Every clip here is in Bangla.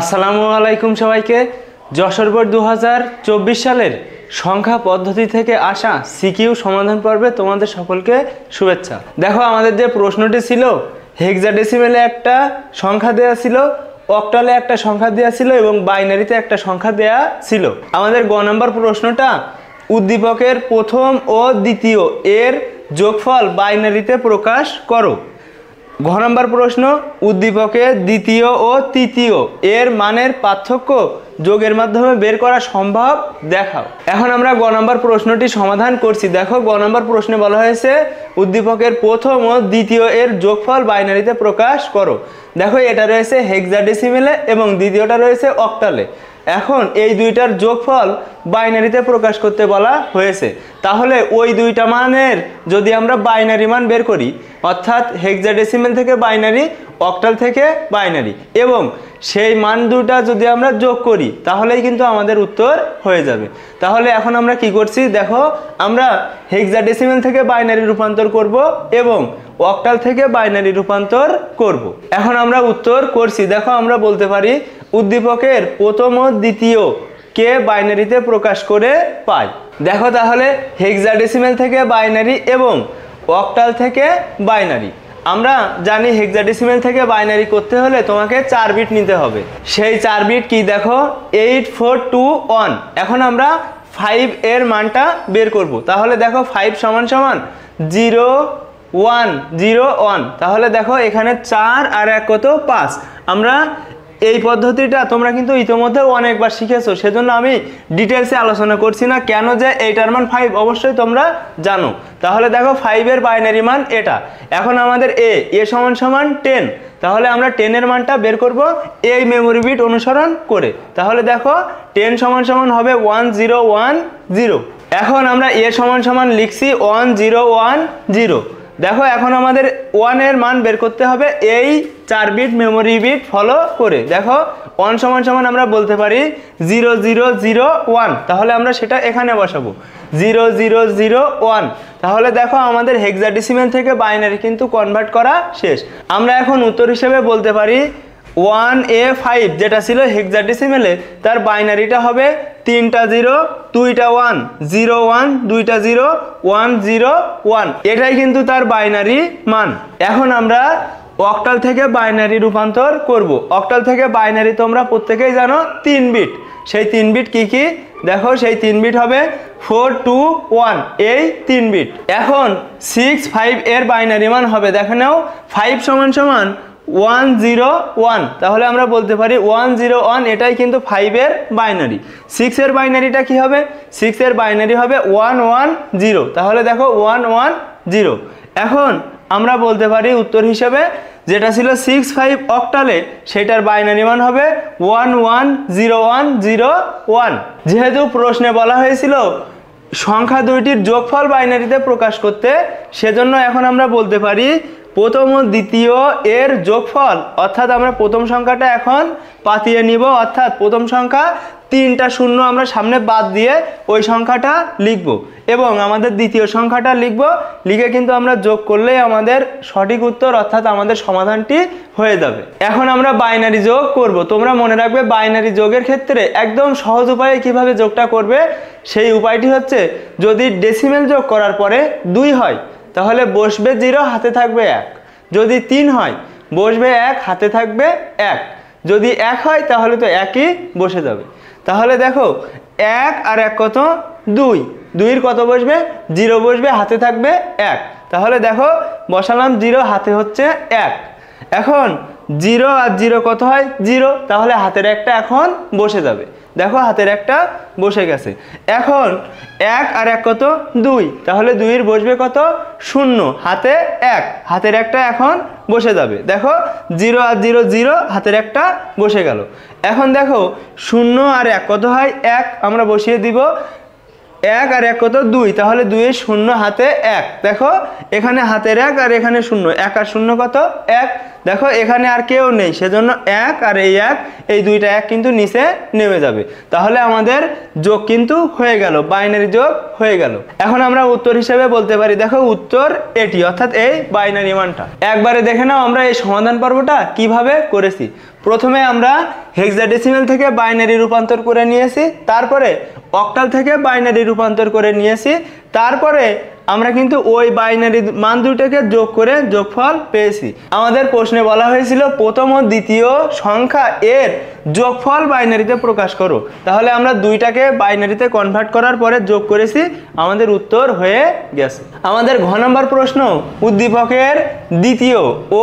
আসসালামু আলাইকুম সবাইকে যশোর বোর্ড দু সালের সংখ্যা পদ্ধতি থেকে আসা সিকিউ সমাধান পর্বে তোমাদের সকলকে শুভেচ্ছা দেখো আমাদের যে প্রশ্নটি ছিল হেক্সাডেসিমেলে একটা সংখ্যা দেয়া ছিল অক্টালে একটা সংখ্যা দেয়া ছিল এবং বাইনারিতে একটা সংখ্যা দেয়া ছিল আমাদের গ নম্বর প্রশ্নটা উদ্দীপকের প্রথম ও দ্বিতীয় এর যোগফল বাইনারিতে প্রকাশ করো ঘ নম্বর প্রশ্ন উদ্দীপকের দ্বিতীয় ও তৃতীয় এর মানের পার্থক্য যোগের মাধ্যমে বের করা সম্ভব দেখাও এখন আমরা গ নম্বর প্রশ্নটি সমাধান করছি দেখো গ নম্বর প্রশ্নে বলা হয়েছে উদ্দীপকের প্রথম ও দ্বিতীয় এর যোগফল বাইনারিতে প্রকাশ করো দেখো এটা রয়েছে হেক্সাডেসিমেলে এবং দ্বিতীয়টা রয়েছে অক্টালে এখন এই দুইটার যোগফল বাইনারিতে প্রকাশ করতে বলা হয়েছে তাহলে ওই দুইটা মানের যদি আমরা বাইনারি মান বের করি অর্থাৎ হেক্সাডেসিমেল থেকে বাইনারি অক্টাল থেকে বাইনারি এবং সেই মান দুটা যদি আমরা যোগ করি তাহলেই কিন্তু আমাদের উত্তর হয়ে যাবে তাহলে এখন আমরা কি করছি দেখো আমরা হেক্সাডেসিমেল থেকে বাইনারি রূপান্তর করব এবং অক্টাল থেকে বাইনারি রূপান্তর করব। এখন আমরা উত্তর করছি দেখো আমরা বলতে পারি উদ্দীপকের প্রথম ও দ্বিতীয় কে বাইনারিতে প্রকাশ করে পায় দেখো তাহলে হেক্সাডেসিমেল থেকে বাইনারি এবং অক্টাল থেকে বাইনারি আমরা জানি হেক্সাডেসিমেল থেকে বাইনারি করতে হলে তোমাকে চার বিট নিতে হবে সেই চার বিট কি দেখো এইট ফোর টু ওয়ান এখন আমরা ফাইভ এর মানটা বের করব তাহলে দেখো ফাইভ সমান সমান জিরো ওয়ান জিরো ওয়ান তাহলে দেখো এখানে চার আর এক কত পাঁচ আমরা এই পদ্ধতিটা তোমরা কিন্তু ইতিমধ্যে অনেকবার শিখেছো সেজন্য আমি ডিটেলসে আলোচনা করছি না কেন যে এইটার মান ফাইভ অবশ্যই তোমরা জানো তাহলে দেখো ফাইভের বাইনারি মান এটা এখন আমাদের এ এ সমান সমান টেন তাহলে আমরা টেনের মানটা বের করব এই মেমোরি বিট অনুসরণ করে তাহলে দেখো টেন সমান সমান হবে ওয়ান জিরো ওয়ান জিরো এখন আমরা এ সমান সমান লিখছি ওয়ান জিরো ওয়ান জিরো দেখো এখন আমাদের ওয়ানের মান বের করতে হবে এই চার বিট মেমোরি বিট ফলো করে দেখো ওয়ান সমান সমান আমরা বলতে পারি জিরো জিরো জিরো ওয়ান তাহলে আমরা সেটা এখানে বসাবো জিরো জিরো জিরো ওয়ান তাহলে দেখো আমাদের হেক্সাডিসিমেল থেকে বাইনারি কিন্তু কনভার্ট করা শেষ আমরা এখন উত্তর হিসেবে বলতে পারি ওয়ান এ ফাইভ যেটা ছিল হেক্সাডেসিমেলে তার বাইনারিটা হবে তিনটা জিরো দুইটা ওয়ান জিরো ওয়ান দুইটা জিরো ওয়ান জিরো ওয়ান এটাই কিন্তু তার বাইনারি মান এখন আমরা অক্টাল থেকে বাইনারি রূপান্তর করব। অক্টাল থেকে বাইনারি তোমরা প্রত্যেকেই জানো তিন বিট সেই তিন বিট কি কি দেখো সেই তিন বিট হবে ফোর টু ওয়ান এই তিন বিট এখন সিক্স ফাইভ এর বাইনারি মান হবে দেখে নাও ফাইভ সমান সমান ওয়ান জিরো ওয়ান তাহলে আমরা বলতে পারি ওয়ান জিরো ওয়ান এটাই কিন্তু ফাইভের বাইনারি সিক্সের বাইনারিটা কি হবে সিক্সের বাইনারি হবে ওয়ান ওয়ান জিরো তাহলে দেখো ওয়ান ওয়ান জিরো এখন আমরা বলতে পারি উত্তর হিসেবে যেটা ছিল সিক্স ফাইভ অক্টালে সেটার বাইনারি মান হবে one one zero one zero one যেহেতু প্রশ্নে বলা হয়েছিল সংখ্যা দুইটির যোগফল বাইনারিতে প্রকাশ করতে সেজন্য এখন আমরা বলতে পারি প্রথম ও দ্বিতীয় এর যোগফল অর্থাৎ আমরা প্রথম সংখ্যাটা এখন পাতিয়ে নিব অর্থাৎ প্রথম সংখ্যা তিনটা শূন্য আমরা সামনে বাদ দিয়ে ওই সংখ্যাটা লিখব এবং আমাদের দ্বিতীয় সংখ্যাটা লিখব লিখে কিন্তু আমরা যোগ করলেই আমাদের সঠিক উত্তর অর্থাৎ আমাদের সমাধানটি হয়ে যাবে এখন আমরা বাইনারি যোগ করব তোমরা মনে রাখবে বাইনারি যোগের ক্ষেত্রে একদম সহজ উপায়ে কিভাবে যোগটা করবে সেই উপায়টি হচ্ছে যদি ডেসিমেল যোগ করার পরে দুই হয় তাহলে বসবে জিরো হাতে থাকবে এক যদি তিন হয় বসবে এক হাতে থাকবে এক যদি এক হয় তাহলে তো একই বসে যাবে তাহলে দেখো এক আর এক কত দুই দুইয়ের কত বসবে জিরো বসবে হাতে থাকবে এক তাহলে দেখো বসালাম জিরো হাতে হচ্ছে এক এখন জিরো আর জিরো কত হয় জিরো তাহলে হাতের একটা এখন বসে যাবে দেখো হাতের একটা বসে গেছে এখন এক আর এক কত দুই তাহলে দুইয়ের বসবে কত শূন্য হাতে এক হাতের একটা এখন বসে যাবে দেখো জিরো আর জিরো জিরো হাতের একটা বসে গেল এখন দেখো শূন্য আর এক কত হয় এক আমরা বসিয়ে দিব এক আর এক কত দুই তাহলে দুইয়ের শূন্য হাতে এক দেখো এখানে হাতের এক আর এখানে শূন্য এক আর শূন্য কত এক দেখো এখানে আর কেউ নেই সেজন্য এক আর এই এক এই দুইটা এক কিন্তু নিচে নেমে যাবে তাহলে আমাদের যোগ কিন্তু হয়ে গেল বাইনারি যোগ হয়ে গেল এখন আমরা উত্তর হিসেবে বলতে পারি দেখো উত্তর এটি অর্থাৎ এই বাইনারি মানটা একবারে দেখে নাও আমরা এই সমাধান পর্বটা কিভাবে করেছি প্রথমে আমরা হেক্সাডেসিমেল থেকে বাইনারি রূপান্তর করে নিয়েছি তারপরে অক্টাল থেকে বাইনারি রূপান্তর করে নিয়েছি তারপরে আমরা কিন্তু ওই বাইনারি মান দুটাকে যোগ করে যোগফল পেয়েছি আমাদের প্রশ্নে বলা হয়েছিল প্রথম ও দ্বিতীয় সংখ্যা এর যোগফল বাইনারিতে প্রকাশ করো তাহলে আমরা দুইটাকে বাইনারিতে কনভার্ট করার পরে যোগ করেছি আমাদের উত্তর হয়ে গেছে আমাদের ঘ নম্বর প্রশ্ন উদ্দীপকের দ্বিতীয় ও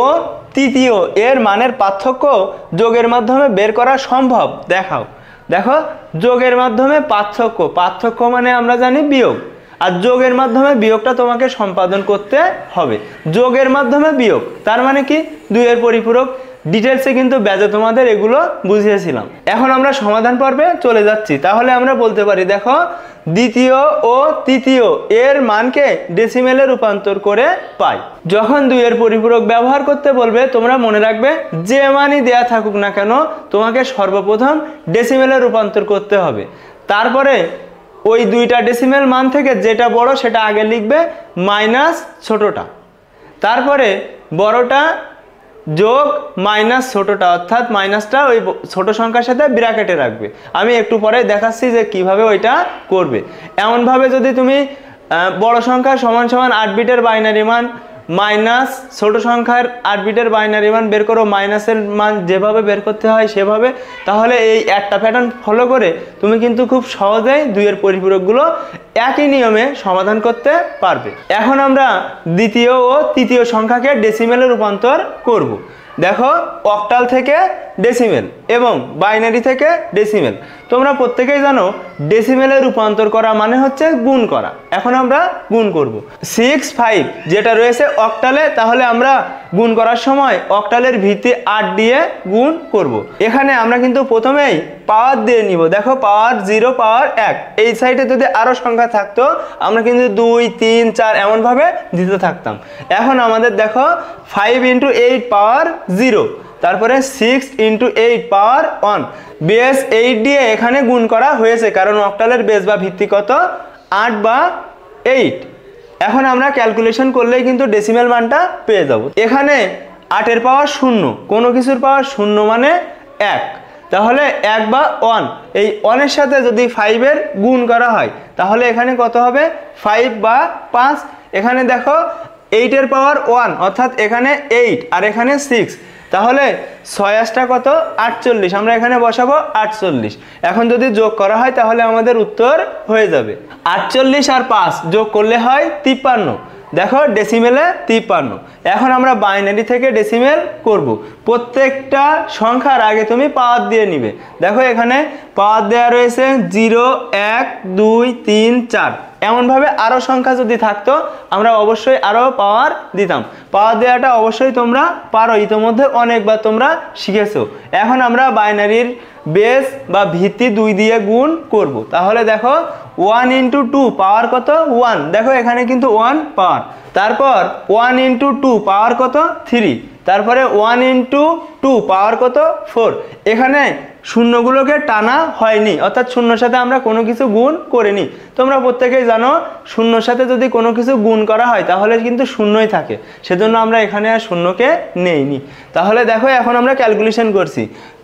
তৃতীয় এর মানের পার্থক্য যোগের মাধ্যমে বের করা সম্ভব দেখাও দেখো যোগের মাধ্যমে পার্থক্য পার্থক্য মানে আমরা জানি বিয়োগ আর যোগের মাধ্যমে বিয়োগটা তোমাকে সম্পাদন করতে হবে যোগের মাধ্যমে বিয়োগ তার মানে কি দুইয়ের পরিপূরক ডিটেলসে কিন্তু ব্যাজে তোমাদের এগুলো বুঝিয়েছিলাম এখন আমরা সমাধান পর্বে চলে যাচ্ছি তাহলে আমরা বলতে পারি দেখো দ্বিতীয় ও তৃতীয় এর মানকে ডেসিমেলে রূপান্তর করে পাই যখন দুইয়ের পরিপূরক ব্যবহার করতে বলবে তোমরা মনে রাখবে যে মানই দেয়া থাকুক না কেন তোমাকে সর্বপ্রথম ডেসিমেলে রূপান্তর করতে হবে তারপরে ওই দুইটা ডেসিমেল মান থেকে যেটা বড় সেটা আগে লিখবে মাইনাস ছোটোটা তারপরে বড়টা যোগ মাইনাস ছোটোটা অর্থাৎ মাইনাসটা ওই ছোট সংখ্যার সাথে বিরাকেটে রাখবে আমি একটু পরে দেখাচ্ছি যে কিভাবে ওইটা করবে এমনভাবে যদি তুমি বড় সংখ্যা সমান সমান আট বিটের বাইনারি মান মাইনাস ছোট সংখ্যার আট বাইনারি মান বের করো মাইনাসের মান যেভাবে বের করতে হয় সেভাবে তাহলে এই একটা প্যাটার্ন ফলো করে তুমি কিন্তু খুব সহজেই দুইয়ের পরিপূরকগুলো একই নিয়মে সমাধান করতে পারবে এখন আমরা দ্বিতীয় ও তৃতীয় সংখ্যাকে ডেসিমেলে রূপান্তর করব। দেখো অক্টাল থেকে ডেসিমেল এবং বাইনারি থেকে ডেসিমেল তোমরা প্রত্যেকেই জানো ডেসিমেলে রূপান্তর করা মানে হচ্ছে গুণ করা এখন আমরা গুণ করব সিক্স ফাইভ যেটা রয়েছে অকটালে তাহলে আমরা গুণ করার সময় অকটালের ভিত্তি আট দিয়ে গুণ করব। এখানে আমরা কিন্তু প্রথমেই পাওয়ার দিয়ে নিব দেখো পাওয়ার জিরো পাওয়ার এক এই সাইডে যদি আরও সংখ্যা থাকতো আমরা কিন্তু দুই তিন চার এমনভাবে দিতে থাকতাম এখন আমাদের দেখো five into eight power zero তারপরে six into eight power one base eight দিয়ে এখানে গুণ করা হয়েছে কারণ অক্টালের বেস বা ভিত্তি কত আট বা এইট এখন আমরা ক্যালকুলেশন করলেই কিন্তু ডেসিমেল মানটা পেয়ে যাব এখানে আটের পাওয়ার শূন্য কোনো কিছুর পাওয়ার শূন্য মানে এক তাহলে এক বা ওয়ান এই ওয়ানের সাথে যদি ফাইভের গুণ করা হয় তাহলে এখানে কত হবে ফাইভ বা পাঁচ এখানে দেখো এইটের পাওয়ার ওয়ান অর্থাৎ এখানে এইট আর এখানে সিক্স তাহলে ছয় কত আটচল্লিশ আমরা এখানে বসাবো আটচল্লিশ এখন যদি যোগ করা হয় তাহলে আমাদের উত্তর হয়ে যাবে আটচল্লিশ আর পাঁচ যোগ করলে হয় তিপ্পান্ন দেখো ডেসিমেলে তিপ্পান্ন এখন আমরা বাইনারি থেকে ডেসিমেল করব। প্রত্যেকটা সংখ্যার আগে তুমি পাওয়ার দিয়ে নিবে দেখো এখানে পাওয়ার দেওয়া রয়েছে জিরো এক দুই তিন চার এমনভাবে আরও সংখ্যা যদি থাকতো আমরা অবশ্যই আরও পাওয়ার দিতাম পাওয়ার দেওয়াটা অবশ্যই তোমরা পারো ইতোমধ্যে অনেকবার তোমরা শিখেছো এখন আমরা বাইনারির বেস বা ভিত্তি দুই দিয়ে গুণ করব। তাহলে দেখো ওয়ান ইন্টু টু পাওয়ার কত ওয়ান দেখো এখানে কিন্তু ওয়ান পাওয়ার তারপর ওয়ান ইন্টু টু পাওয়ার কত থ্রি তারপরে ওয়ান ইন্টু টু পাওয়ার কত ফোর এখানে শূন্যগুলোকে টানা হয়নি অর্থাৎ শূন্যর সাথে আমরা কোনো কিছু গুণ করিনি তোমরা প্রত্যেকেই জানো শূন্যর সাথে যদি কোনো কিছু গুণ করা হয় তাহলে কিন্তু শূন্যই থাকে সেজন্য আমরা এখানে আর শূন্যকে নেইনি তাহলে দেখো এখন আমরা ক্যালকুলেশন করছি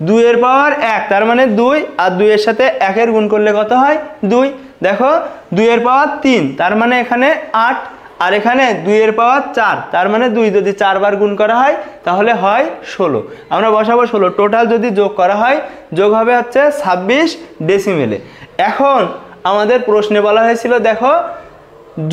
দুইয়ের পাওয়ার এক তার মানে দুই আর দুইয়ের সাথে একের গুণ করলে কত হয় দুই দেখো দুইয়ের পাওয়ার তিন তার মানে এখানে আট আর এখানে দুইয়ের পাওয়ার চার তার মানে দুই যদি চারবার গুণ করা হয় তাহলে হয় ষোলো আমরা বসাবো ষোলো টোটাল যদি যোগ করা হয় যোগ হবে হচ্ছে ছাব্বিশ ডেসিমেলে এখন আমাদের প্রশ্নে বলা হয়েছিল দেখো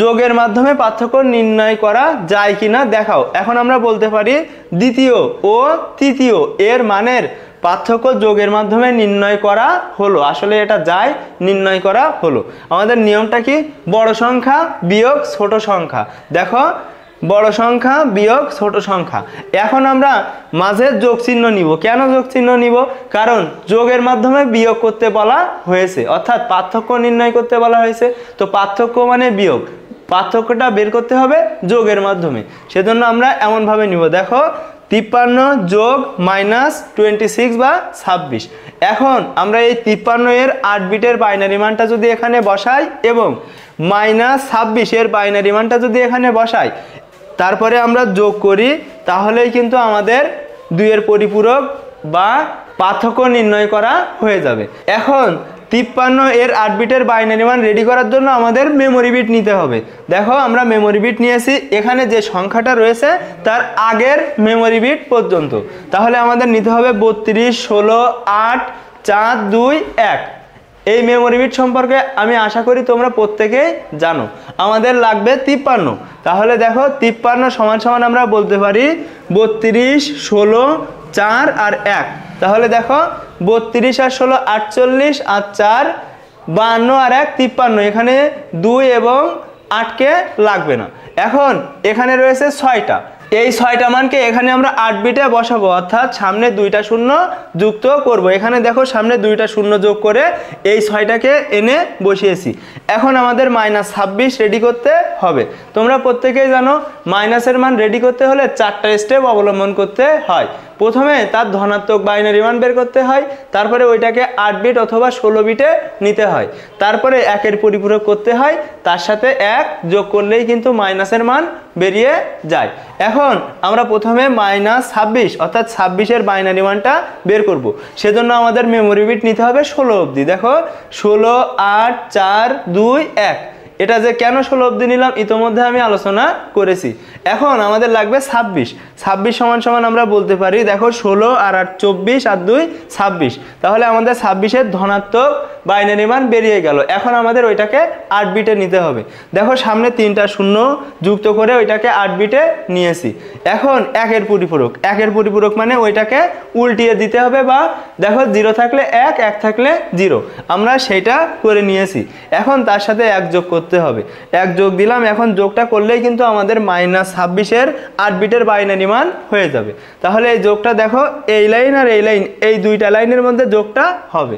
যোগের মাধ্যমে পার্থক্য নির্ণয় করা যায় কি না দেখাও এখন আমরা বলতে পারি দ্বিতীয় ও তৃতীয় এর মানের পার্থক্য যোগের মাধ্যমে নির্ণয় করা হলো আসলে এটা যায় নির্ণয় করা হলো আমাদের নিয়মটা কি বড় সংখ্যা বিয়োগ ছোট সংখ্যা দেখো বড় সংখ্যা বিয়োগ ছোট সংখ্যা এখন আমরা মাঝের যোগ চিহ্ন নিব কেন যোগ চিহ্ন নিব কারণ যোগের মাধ্যমে বিয়োগ করতে বলা হয়েছে অর্থাৎ পার্থক্য নির্ণয় করতে বলা হয়েছে তো পার্থক্য মানে বিয়োগ পার্থক্যটা বের করতে হবে যোগের মাধ্যমে সেজন্য আমরা এমনভাবে নিব দেখো তিপ্পান্ন যোগ মাইনাস টোয়েন্টি সিক্স বা ছাব্বিশ এখন আমরা এই তিপ্পান্ন এর আট বিটের বাইনারি মানটা যদি এখানে বসাই এবং মাইনাস ছাব্বিশের বাইনারি মানটা যদি এখানে বসাই তারপরে আমরা যোগ করি তাহলেই কিন্তু আমাদের দুইয়ের পরিপূরক বা পার্থক্য নির্ণয় করা হয়ে যাবে এখন তিপ্পান্ন এর আট বিটের বাইনারি মান রেডি করার জন্য আমাদের মেমোরি বিট নিতে হবে দেখো আমরা মেমোরি বিট নিয়েছি এখানে যে সংখ্যাটা রয়েছে তার আগের মেমোরি বিট পর্যন্ত তাহলে আমাদের নিতে হবে বত্রিশ ষোলো আট চার দুই এক এই মেমোরি বিট সম্পর্কে আমি আশা করি তোমরা প্রত্যেকেই জানো আমাদের লাগবে তিপ্পান্ন তাহলে দেখো তিপ্পান্ন সমান সমান আমরা বলতে পারি বত্রিশ ষোলো চার আর এক তাহলে দেখো বত্রিশ আর ষোলো আটচল্লিশ আর চার বান্ন আর এক তিপ্পান্ন এখানে দুই এবং আটকে লাগবে না এখন এখানে রয়েছে ছয়টা এই ছয়টা মানকে এখানে আমরা আট বিটে বসাবো অর্থাৎ সামনে দুইটা শূন্য যুক্ত করব। এখানে দেখো সামনে দুইটা শূন্য যোগ করে এই ছয়টাকে এনে বসিয়েছি এখন আমাদের মাইনাস ছাব্বিশ রেডি করতে হবে তোমরা প্রত্যেকেই জানো মাইনাসের মান রেডি করতে হলে চারটা স্টেপ অবলম্বন করতে হয় প্রথমে তার ধনাত্মক বাইনারি মান বের করতে হয় তারপরে ওইটাকে আট বিট অথবা ষোলো বিটে নিতে হয় তারপরে একের পরিপূরক করতে হয় তার সাথে এক যোগ করলেই কিন্তু মাইনাসের মান বেরিয়ে যায় এখন আমরা প্রথমে মাইনাস ছাব্বিশ অর্থাৎ ছাব্বিশের বাইনারি মানটা বের করব। সেজন্য আমাদের মেমোরি বিট নিতে হবে ষোলো অবধি দেখো ষোলো আট চার দুই এক এটা যে কেন ষোলো অবধি নিলাম ইতোমধ্যে আমি আলোচনা করেছি এখন আমাদের লাগবে ছাব্বিশ ছাব্বিশ সমান সমান আমরা বলতে পারি দেখো ষোলো আর আট চব্বিশ আর দুই ছাব্বিশ তাহলে আমাদের ছাব্বিশের ধনাত্মক বাইনারি মান বেরিয়ে গেল এখন আমাদের ওইটাকে আট বিটে নিতে হবে দেখো সামনে তিনটা শূন্য যুক্ত করে ওইটাকে আট বিটে নিয়েছি এখন একের পরিপূরক একের পরিপূরক মানে ওইটাকে উল্টিয়ে দিতে হবে বা দেখো জিরো থাকলে এক এক থাকলে জিরো আমরা সেটা করে নিয়েছি এখন তার সাথে এক যোগ করতে করতে হবে এক যোগ দিলাম এখন যোগটা করলেই কিন্তু আমাদের মাইনাস ছাব্বিশের আট বিটের বাইনারি মান হয়ে যাবে তাহলে এই যোগটা দেখো এই লাইন আর এই লাইন এই দুইটা লাইনের মধ্যে যোগটা হবে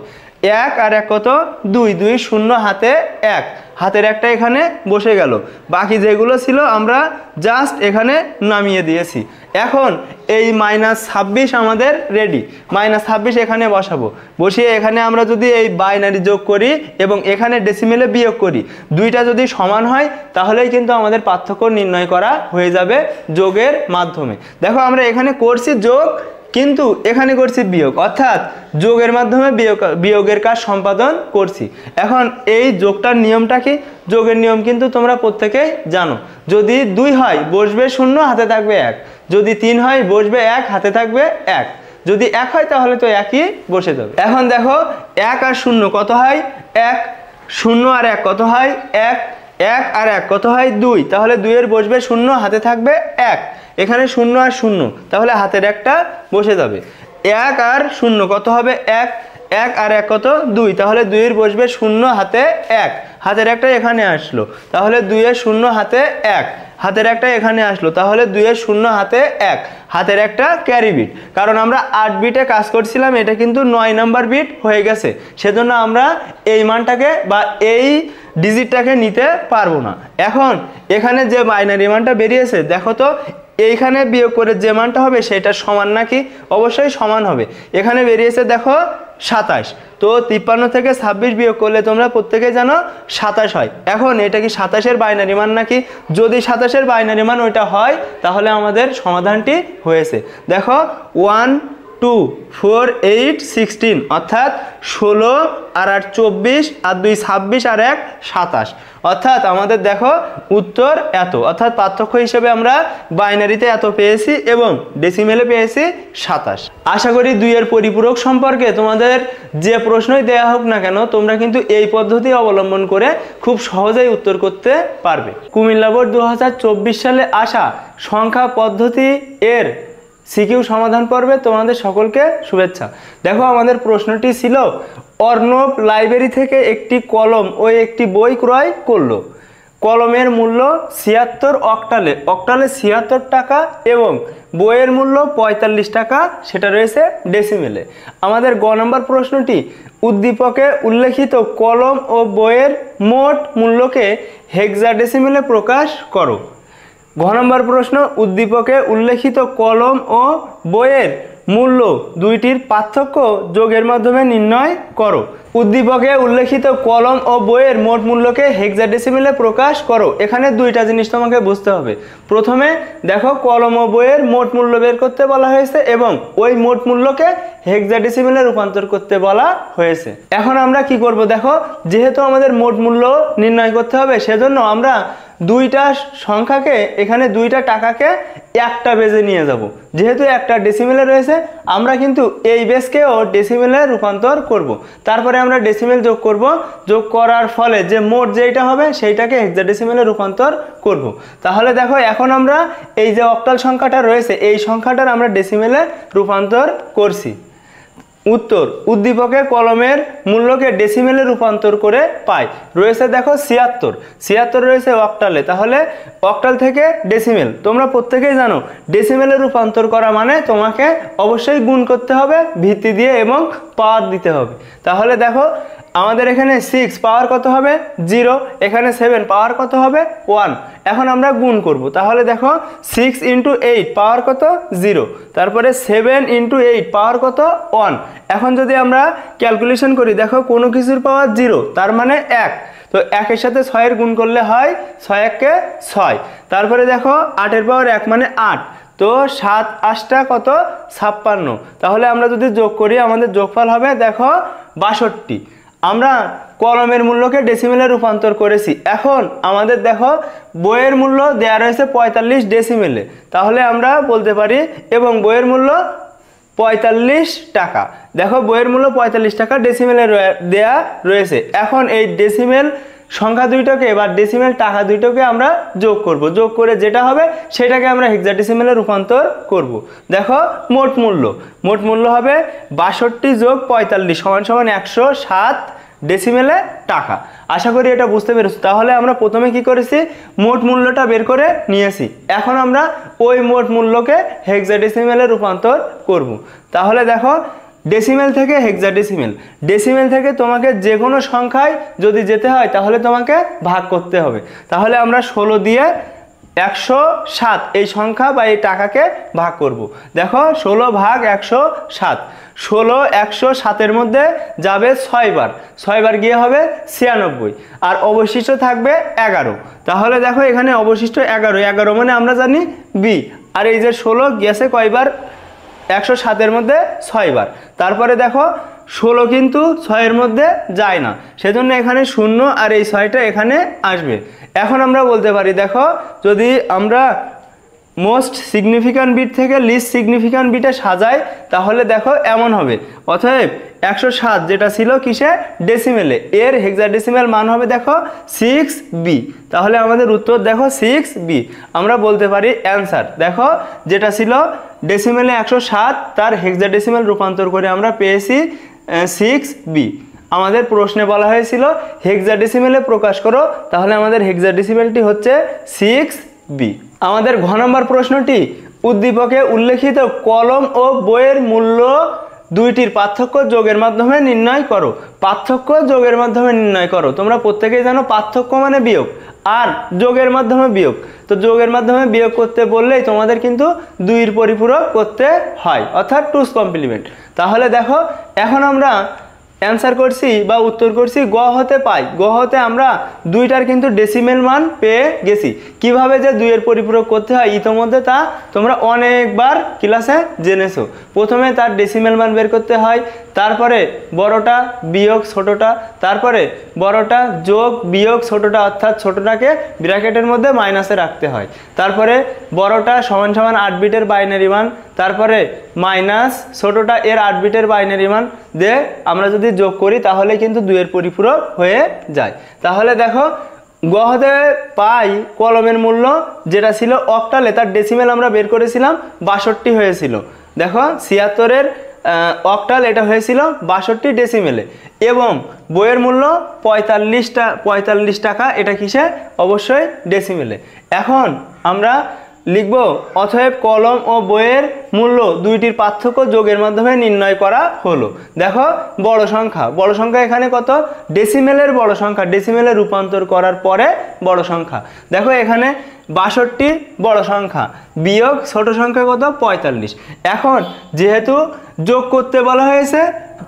এক আর এক কত দুই দুই শূন্য হাতে এক হাতের একটা এখানে বসে গেল বাকি যেগুলো ছিল আমরা জাস্ট এখানে নামিয়ে দিয়েছি এখন এই মাইনাস ছাব্বিশ আমাদের রেডি মাইনাস ছাব্বিশ এখানে বসাবো বসিয়ে এখানে আমরা যদি এই বাইনারি যোগ করি এবং এখানে ডেসিমেলে বিয়োগ করি দুইটা যদি সমান হয় তাহলেই কিন্তু আমাদের পার্থক্য নির্ণয় করা হয়ে যাবে যোগের মাধ্যমে দেখো আমরা এখানে করছি যোগ কিন্তু এখানে করছি বিয়োগ অর্থাৎ যোগের মাধ্যমে বিয়োগ বিয়োগের কাজ সম্পাদন করছি এখন এই যোগটার নিয়মটা কি যোগের নিয়ম কিন্তু তোমরা প্রত্যেকেই জানো যদি দুই হয় বসবে শূন্য হাতে থাকবে এক যদি তিন হয় বসবে এক হাতে থাকবে এক যদি এক হয় তাহলে তো একই বসে যাবে এখন দেখো এক আর শূন্য কত হয় এক শূন্য আর এক কত হয় এক এক আর এক কত হয় দুই তাহলে দুইয়ের বসবে শূন্য হাতে থাকবে এক এখানে শূন্য আর শূন্য তাহলে হাতের একটা বসে যাবে এক আর শূন্য কত হবে এক এক আর এক কত দুই তাহলে দুইয়ের বসবে শূন্য হাতে এক হাতের একটা এখানে আসলো তাহলে দুইয়ের শূন্য হাতে এক হাতের একটা এখানে আসলো তাহলে দুইয়ের শূন্য হাতে এক হাতের একটা ক্যারি বিট কারণ আমরা আট বিটে কাজ করছিলাম এটা কিন্তু নয় নাম্বার বিট হয়ে গেছে সেজন্য আমরা এই মানটাকে বা এই ডিজিটটাকে নিতে পারবো না এখন এখানে যে বাইনারি মানটা বেরিয়েছে দেখো তো এইখানে বিয়োগ করে যে মানটা হবে সেটা সমান নাকি অবশ্যই সমান হবে এখানে বেরিয়েছে দেখো সাতাশ তো তিপ্পান্ন থেকে ছাব্বিশ বিয়োগ করলে তোমরা প্রত্যেকে জানো সাতাশ হয় এখন এটা কি সাতাশের বাইনারি মান নাকি যদি সাতাশের বাইনারি মান ওইটা হয় তাহলে আমাদের সমাধানটি হয়েছে দেখো one two four eight sixteen অর্থাৎ ষোলো আর আট চব্বিশ আর দুই ছাব্বিশ আর এক সাতাশ অর্থাৎ আমাদের দেখো উত্তর এত অর্থাৎ পার্থক্য হিসেবে আমরা বাইনারিতে এত পেয়েছি এবং ডেসিমেলে পেয়েছি সাতাশ আশা করি দুইয়ের পরিপূরক সম্পর্কে তোমাদের যে প্রশ্নই দেয়া হোক না কেন তোমরা কিন্তু এই পদ্ধতি অবলম্বন করে খুব সহজেই উত্তর করতে পারবে কুমিল্লা বোর্ড দু সালে আসা সংখ্যা পদ্ধতি এর সিকিউ সমাধান পর্বে তোমাদের সকলকে শুভেচ্ছা দেখো আমাদের প্রশ্নটি ছিল অর্ণব লাইব্রেরি থেকে একটি কলম ও একটি বই ক্রয় করলো কলমের মূল্য ছিয়াত্তর অক্টালে অক্টালে ছিয়াত্তর টাকা এবং বইয়ের মূল্য ৪৫ টাকা সেটা রয়েছে ডেসিমেলে আমাদের গ নম্বর প্রশ্নটি উদ্দীপকে উল্লেখিত কলম ও বইয়ের মোট মূল্যকে হেক্সা ডেসিমেলে প্রকাশ করো ঘ নম্বর প্রশ্ন উদ্দীপকে উল্লেখিত কলম ও বইয়ের মূল্য দুইটির পার্থক্য যোগের মাধ্যমে নির্ণয় করো উদ্দীপকে উল্লেখিত কলম ও বইয়ের মোট মূল্যকে হেক্সাডেসিমিলে প্রকাশ করো এখানে দুইটা জিনিস তোমাকে বুঝতে হবে প্রথমে দেখো কলম ও বইয়ের মোট মূল্য বের করতে বলা হয়েছে এবং ওই মোট মূল্যকে হেক্সাডেসিমিলে রূপান্তর করতে বলা হয়েছে এখন আমরা কি করব দেখো যেহেতু আমাদের মোট মূল্য নির্ণয় করতে হবে সেজন্য আমরা দুইটা সংখ্যাকে এখানে দুইটা টাকাকে একটা বেজে নিয়ে যাব। যেহেতু একটা ডেসিমেলে রয়েছে আমরা কিন্তু এই বেসকেও ডেসিমেলে রূপান্তর করব। তারপরে আমরা ডেসিমেল যোগ করব যোগ করার ফলে যে মোট যেইটা হবে সেইটাকে হেক্সা ডেসিমেলে রূপান্তর করব। তাহলে দেখো এখন আমরা এই যে অক্টাল সংখ্যাটা রয়েছে এই সংখ্যাটার আমরা ডেসিমেলে রূপান্তর করছি উত্তর উদ্দীপকে কলমের মূল্যকে ডেসিমেলে রূপান্তর করে পায় রয়েছে দেখো ছিয়াত্তর ছিয়াত্তর রয়েছে অক্টালে তাহলে অক্টাল থেকে ডেসিমেল তোমরা প্রত্যেকেই জানো ডেসিমেলে রূপান্তর করা মানে তোমাকে অবশ্যই গুণ করতে হবে ভিত্তি দিয়ে এবং পাওয়ার দিতে হবে তাহলে দেখো আমাদের এখানে সিক্স পাওয়ার কত হবে জিরো এখানে সেভেন পাওয়ার কত হবে ওয়ান এখন আমরা গুণ করব তাহলে দেখো সিক্স ইন্টু এইট পাওয়ার কত জিরো তারপরে সেভেন ইন্টু এইট পাওয়ার কত ওয়ান এখন যদি আমরা ক্যালকুলেশন করি দেখো কোনো কিছুর পাওয়ার জিরো তার মানে এক তো একের সাথে ছয়ের গুণ করলে হয় ছয় এককে ছয় তারপরে দেখো আটের পাওয়ার এক মানে আট তো সাত আটটা কত ছাপ্পান্ন তাহলে আমরা যদি যোগ করি আমাদের যোগফল হবে দেখো বাষট্টি আমরা কলমের মূল্যকে ডেসিমেলে রূপান্তর করেছি এখন আমাদের দেখো বইয়ের মূল্য দেওয়া রয়েছে পঁয়তাল্লিশ ডেসিমেলে তাহলে আমরা বলতে পারি এবং বইয়ের মূল্য পঁয়তাল্লিশ টাকা দেখো বইয়ের মূল্য পঁয়তাল্লিশ টাকা ডেসিমেলে দেয়া রয়েছে এখন এই ডেসিমেল সংখ্যা দুইটাকে এবার ডেসিমেল টাকা দুইটাকে আমরা যোগ করব যোগ করে যেটা হবে সেটাকে আমরা হেক্সাডেসিমেলে রূপান্তর করব দেখো মোট মূল্য মোট মূল্য হবে বাষট্টি যোগ পঁয়তাল্লিশ সমান সমান একশো সাত ডেসিমেলে টাকা আশা করি এটা বুঝতে পেরেছি তাহলে আমরা প্রথমে কি করেছি মোট মূল্যটা বের করে নিয়েছি এখন আমরা ওই মোট মূল্যকে হেক্সাডেসিমেলে রূপান্তর করব তাহলে দেখো ডেসিমেল থেকে হেক্সা ডেসিমেল ডেসিমেল থেকে তোমাকে যে কোনো সংখ্যায় যদি যেতে হয় তাহলে তোমাকে ভাগ করতে হবে তাহলে আমরা ষোলো দিয়ে একশো সাত এই সংখ্যা বা এই টাকাকে ভাগ করব। দেখো ষোলো ভাগ একশো সাত ষোলো একশো সাতের মধ্যে যাবে ছয়বার ছয়বার গিয়ে হবে ছিয়ানব্বই আর অবশিষ্ট থাকবে এগারো তাহলে দেখো এখানে অবশিষ্ট এগারো এগারো মানে আমরা জানি বি আর এই যে ষোলো গিয়েছে কয়বার একশো সাতের মধ্যে ছয়বার তারপরে দেখো ষোলো কিন্তু ছয়ের মধ্যে যায় না সেজন্য এখানে শূন্য আর এই ছয়টা এখানে আসবে এখন আমরা বলতে পারি দেখো যদি আমরা মোস্ট সিগনিফিক্যান্ট বিট থেকে লিস্ট সিগনিফিক্যান্ট বিটে সাজায় তাহলে দেখো এমন হবে অতএব একশো সাত যেটা ছিল কিসে ডেসিমেলে এর ডেসিমেল মান হবে দেখো সিক্স বি তাহলে আমাদের উত্তর দেখো সিক্স বি আমরা বলতে পারি অ্যান্সার দেখো যেটা ছিল ডেসিমেলে একশো সাত তার ডেসিমেল রূপান্তর করে আমরা পেয়েছি সিক্স বি আমাদের প্রশ্নে বলা হয়েছিল ডেসিমেলে প্রকাশ করো তাহলে আমাদের ডেসিমেলটি হচ্ছে সিক্স বি আমাদের ঘ নম্বর প্রশ্নটি উদ্দীপকে উল্লেখিত কলম ও বইয়ের মূল্য দুইটির পার্থক্য যোগের মাধ্যমে নির্ণয় করো পার্থক্য যোগের মাধ্যমে নির্ণয় করো তোমরা প্রত্যেকেই জানো পার্থক্য মানে বিয়োগ আর যোগের মাধ্যমে বিয়োগ তো যোগের মাধ্যমে বিয়োগ করতে বললেই তোমাদের কিন্তু দুইয়ের পরিপূরক করতে হয় অর্থাৎ টুস কমপ্লিমেন্ট তাহলে দেখো এখন আমরা অ্যান্সার করছি বা উত্তর করছি গ হতে পাই গ হতে আমরা দুইটার কিন্তু ডেসিমেল মান পেয়ে গেছি কিভাবে যে দুইয়ের পরিপূরক করতে হয় ইতোমধ্যে তা তোমরা অনেকবার ক্লাসে জেনেছো প্রথমে তার ডেসিমেল মান বের করতে হয় তারপরে বড়টা বিয়োগ ছোটোটা তারপরে বড়টা যোগ বিয়োগ ছোটোটা অর্থাৎ ছোটোটাকে ব্র্যাকেটের মধ্যে মাইনাসে রাখতে হয় তারপরে বড়টা সমান সমান আট বিটের বাইনারি মান তারপরে মাইনাস ছোটোটা এর আট বিটের বাইনারি মান দিয়ে আমরা যদি যোগ করি তাহলে কিন্তু দুয়ের পরিপূরক হয়ে যায় তাহলে দেখো গহদে পাই কলমের মূল্য যেটা ছিল অক্টালে তার ডেসিমেল আমরা বের করেছিলাম বাষট্টি হয়েছিল দেখো ছিয়াত্তরের অক্টাল এটা হয়েছিল বাষট্টি ডেসিমেলে এবং বইয়ের মূল্য পঁয়তাল্লিশটা পঁয়তাল্লিশ টাকা এটা কিসে অবশ্যই ডেসিমেলে এখন আমরা লিখব অথব কলম ও বইয়ের মূল্য দুইটির পার্থক্য যোগের মাধ্যমে নির্ণয় করা হলো দেখো বড় সংখ্যা বড় সংখ্যা এখানে কত ডেসিমেলের বড় সংখ্যা ডেসিমেলের রূপান্তর করার পরে বড় সংখ্যা দেখো এখানে বাষট্টি বড় সংখ্যা বিয়োগ ছোট সংখ্যা কত পঁয়তাল্লিশ এখন যেহেতু যোগ করতে বলা হয়েছে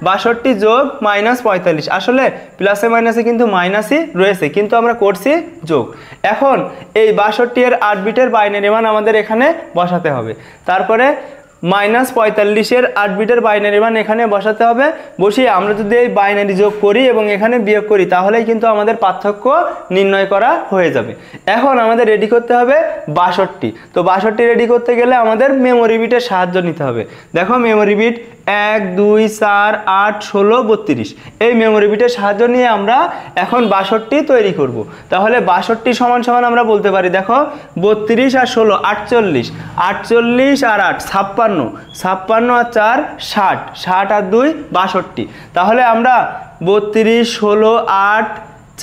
বাষট্টি যোগ মাইনাস পঁয়তাল্লিশ আসলে প্লাসে মাইনাসে কিন্তু মাইনাসই রয়েছে কিন্তু আমরা করছি যোগ এখন এই বাষট্টি এর আট বিটের বাইনারি মান আমাদের এখানে বসাতে হবে তারপরে মাইনাস পঁয়তাল্লিশের আট বিটের বাইনারি মান এখানে বসাতে হবে বসিয়ে আমরা যদি এই বাইনারি যোগ করি এবং এখানে বিয়োগ করি তাহলেই কিন্তু আমাদের পার্থক্য নির্ণয় করা হয়ে যাবে এখন আমাদের রেডি করতে হবে বাষট্টি তো বাষট্টি রেডি করতে গেলে আমাদের মেমোরি বিটের সাহায্য নিতে হবে দেখো মেমোরি বিট এক দুই চার আট ষোলো বত্রিশ এই মেমোরি বিটের সাহায্য নিয়ে আমরা এখন বাষট্টি তৈরি করব। তাহলে বাষট্টি সমান সমান আমরা বলতে পারি দেখো বত্রিশ আর ষোলো আটচল্লিশ আটচল্লিশ আর আট ছাপ্পান্ন ছাপ্পান্ন আর চার ষাট ষাট আর দুই বাষট্টি তাহলে আমরা বত্রিশ ষোলো আট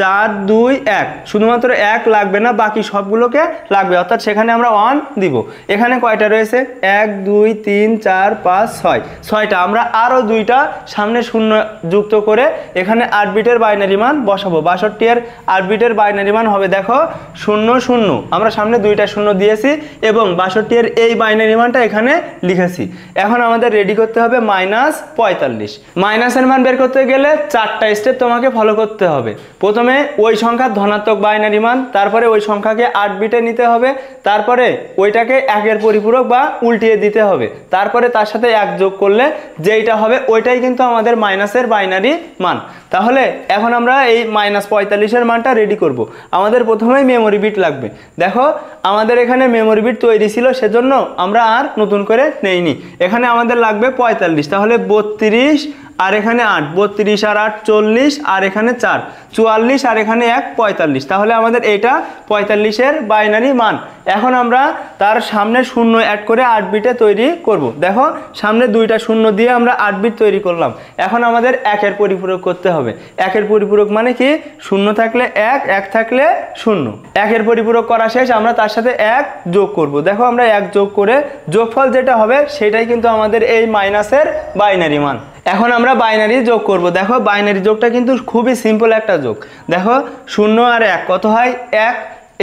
চার দুই এক শুধুমাত্র এক লাগবে না বাকি সবগুলোকে লাগবে অর্থাৎ সেখানে আমরা ওয়ান দিব এখানে কয়টা রয়েছে এক দুই তিন চার পাঁচ ছয় ছয়টা আমরা আরও দুইটা সামনে শূন্য যুক্ত করে এখানে আটবিটের বাইনারি মান বসাবো বাষট্টি এর আটবিটের বাইনারি মান হবে দেখো শূন্য শূন্য আমরা সামনে দুইটা শূন্য দিয়েছি এবং বাষট্টি এর এই বাইনারি মানটা এখানে লিখেছি এখন আমাদের রেডি করতে হবে মাইনাস পঁয়তাল্লিশ মাইনাসের মান বের করতে গেলে চারটা স্টেপ তোমাকে ফলো করতে হবে প্রথম প্রথমে ওই সংখ্যার ধনাত্মক বাইনারি মান তারপরে ওই সংখ্যাকে আট বিটে নিতে হবে তারপরে ওইটাকে একের পরিপূরক বা উল্টিয়ে দিতে হবে তারপরে তার সাথে এক যোগ করলে যেইটা হবে ওইটাই কিন্তু আমাদের মাইনাসের বাইনারি মান তাহলে এখন আমরা এই মাইনাস পঁয়তাল্লিশের মানটা রেডি করব। আমাদের প্রথমেই মেমোরি বিট লাগবে দেখো আমাদের এখানে মেমোরি বিট তৈরি ছিল সেজন্য আমরা আর নতুন করে নেইনি এখানে আমাদের লাগবে পঁয়তাল্লিশ তাহলে বত্রিশ আর এখানে আট বত্রিশ আর আট চল্লিশ আর এখানে চার চুয়াল্লিশ আর এখানে এক পঁয়তাল্লিশ তাহলে আমাদের এটা পঁয়তাল্লিশের বাইনারি মান এখন আমরা তার সামনে শূন্য অ্যাড করে আট বিটে তৈরি করব। দেখো সামনে দুইটা শূন্য দিয়ে আমরা আট বিট তৈরি করলাম এখন আমাদের একের পরিপূরক করতে হবে একের পরিপূরক মানে কি শূন্য থাকলে এক এক থাকলে শূন্য একের পরিপূরক করা শেষ আমরা তার সাথে এক যোগ করব। দেখো আমরা এক যোগ করে যোগফল যেটা হবে সেটাই কিন্তু আমাদের এই মাইনাসের বাইনারি মান এখন আমরা বাইনারি যোগ করব দেখো বাইনারি যোগটা কিন্তু খুবই সিম্পল একটা যোগ দেখো শূন্য আর এক কত হয় এক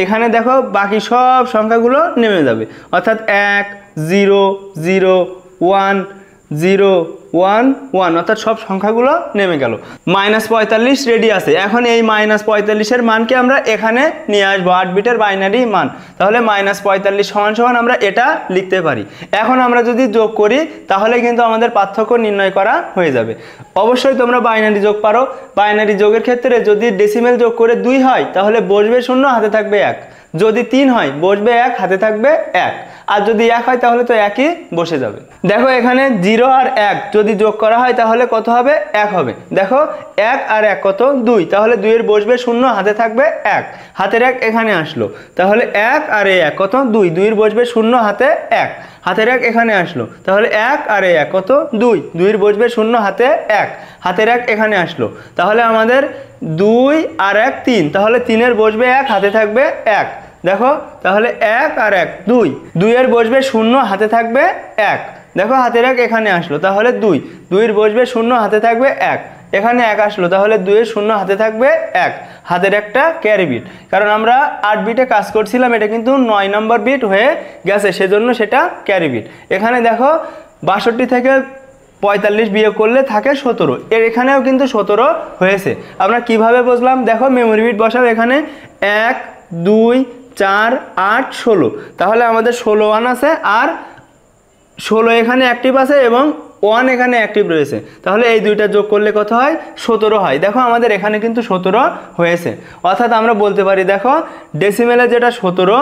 এখানে দেখো বাকি সব সংখ্যাগুলো নেমে যাবে অর্থাৎ এক zero zero one zero one one অর্থাৎ সব সংখ্যাগুলো নেমে গেল মাইনাস পঁয়তাল্লিশ রেডি আছে এখন এই মাইনাস পঁয়তাল্লিশের মানকে আমরা এখানে নিয়ে আসবো আট বিটের বাইনারি মান তাহলে মাইনাস পঁয়তাল্লিশ সমান সমান আমরা এটা লিখতে পারি এখন আমরা যদি যোগ করি তাহলে কিন্তু আমাদের পার্থক্য নির্ণয় করা হয়ে যাবে অবশ্যই তোমরা বাইনারি যোগ পারো বাইনারি যোগের ক্ষেত্রে যদি ডেসিমেল যোগ করে দুই হয় তাহলে বসবে শূন্য হাতে থাকবে এক যদি তিন হয় বসবে এক হাতে থাকবে এক আর যদি এক হয় তাহলে তো একই বসে যাবে দেখো এখানে জিরো আর এক যদি যোগ করা হয় তাহলে কত হবে এক হবে দেখো এক আর এক কত দুই তাহলে দুইয়ের বসবে শূন্য হাতে থাকবে এক হাতের এক এখানে আসলো তাহলে এক আর এক কত দুই দুইয়ের বসবে শূন্য হাতে এক হাতের এক এখানে আসলো তাহলে এক আর এক কত দুই দুইয়ের বসবে শূন্য হাতে এক হাতের এক এখানে আসলো তাহলে আমাদের দুই আর এক তিন তাহলে তিনের বসবে এক হাতে থাকবে এক দেখো তাহলে এক আর এক দুই দুইয়ের বসবে শূন্য হাতে থাকবে এক দেখো হাতের এক এখানে আসলো তাহলে দুই দুইয়ের বসবে শূন্য হাতে থাকবে এক এখানে এক আসলো তাহলে দুইয়ের শূন্য হাতে থাকবে এক হাতের একটা ক্যারি বিট কারণ আমরা আট বিটে কাজ করছিলাম এটা কিন্তু নয় নম্বর বিট হয়ে গেছে সেজন্য সেটা ক্যারি বিট এখানে দেখো বাষট্টি থেকে পঁয়তাল্লিশ বিয়োগ করলে থাকে সতেরো এর এখানেও কিন্তু সতেরো হয়েছে আমরা কিভাবে বুঝলাম দেখো মেমোরি বিট বসাবো এখানে এক দুই চার আট ষোলো তাহলে আমাদের ষোলো ওয়ান আছে আর ষোলো এখানে অ্যাক্টিভ আছে এবং ওয়ান এখানে অ্যাক্টিভ রয়েছে তাহলে এই দুইটা যোগ করলে কত হয় সতেরো হয় দেখো আমাদের এখানে কিন্তু সতেরো হয়েছে অর্থাৎ আমরা বলতে পারি দেখো ডেসিমেলে যেটা সতেরো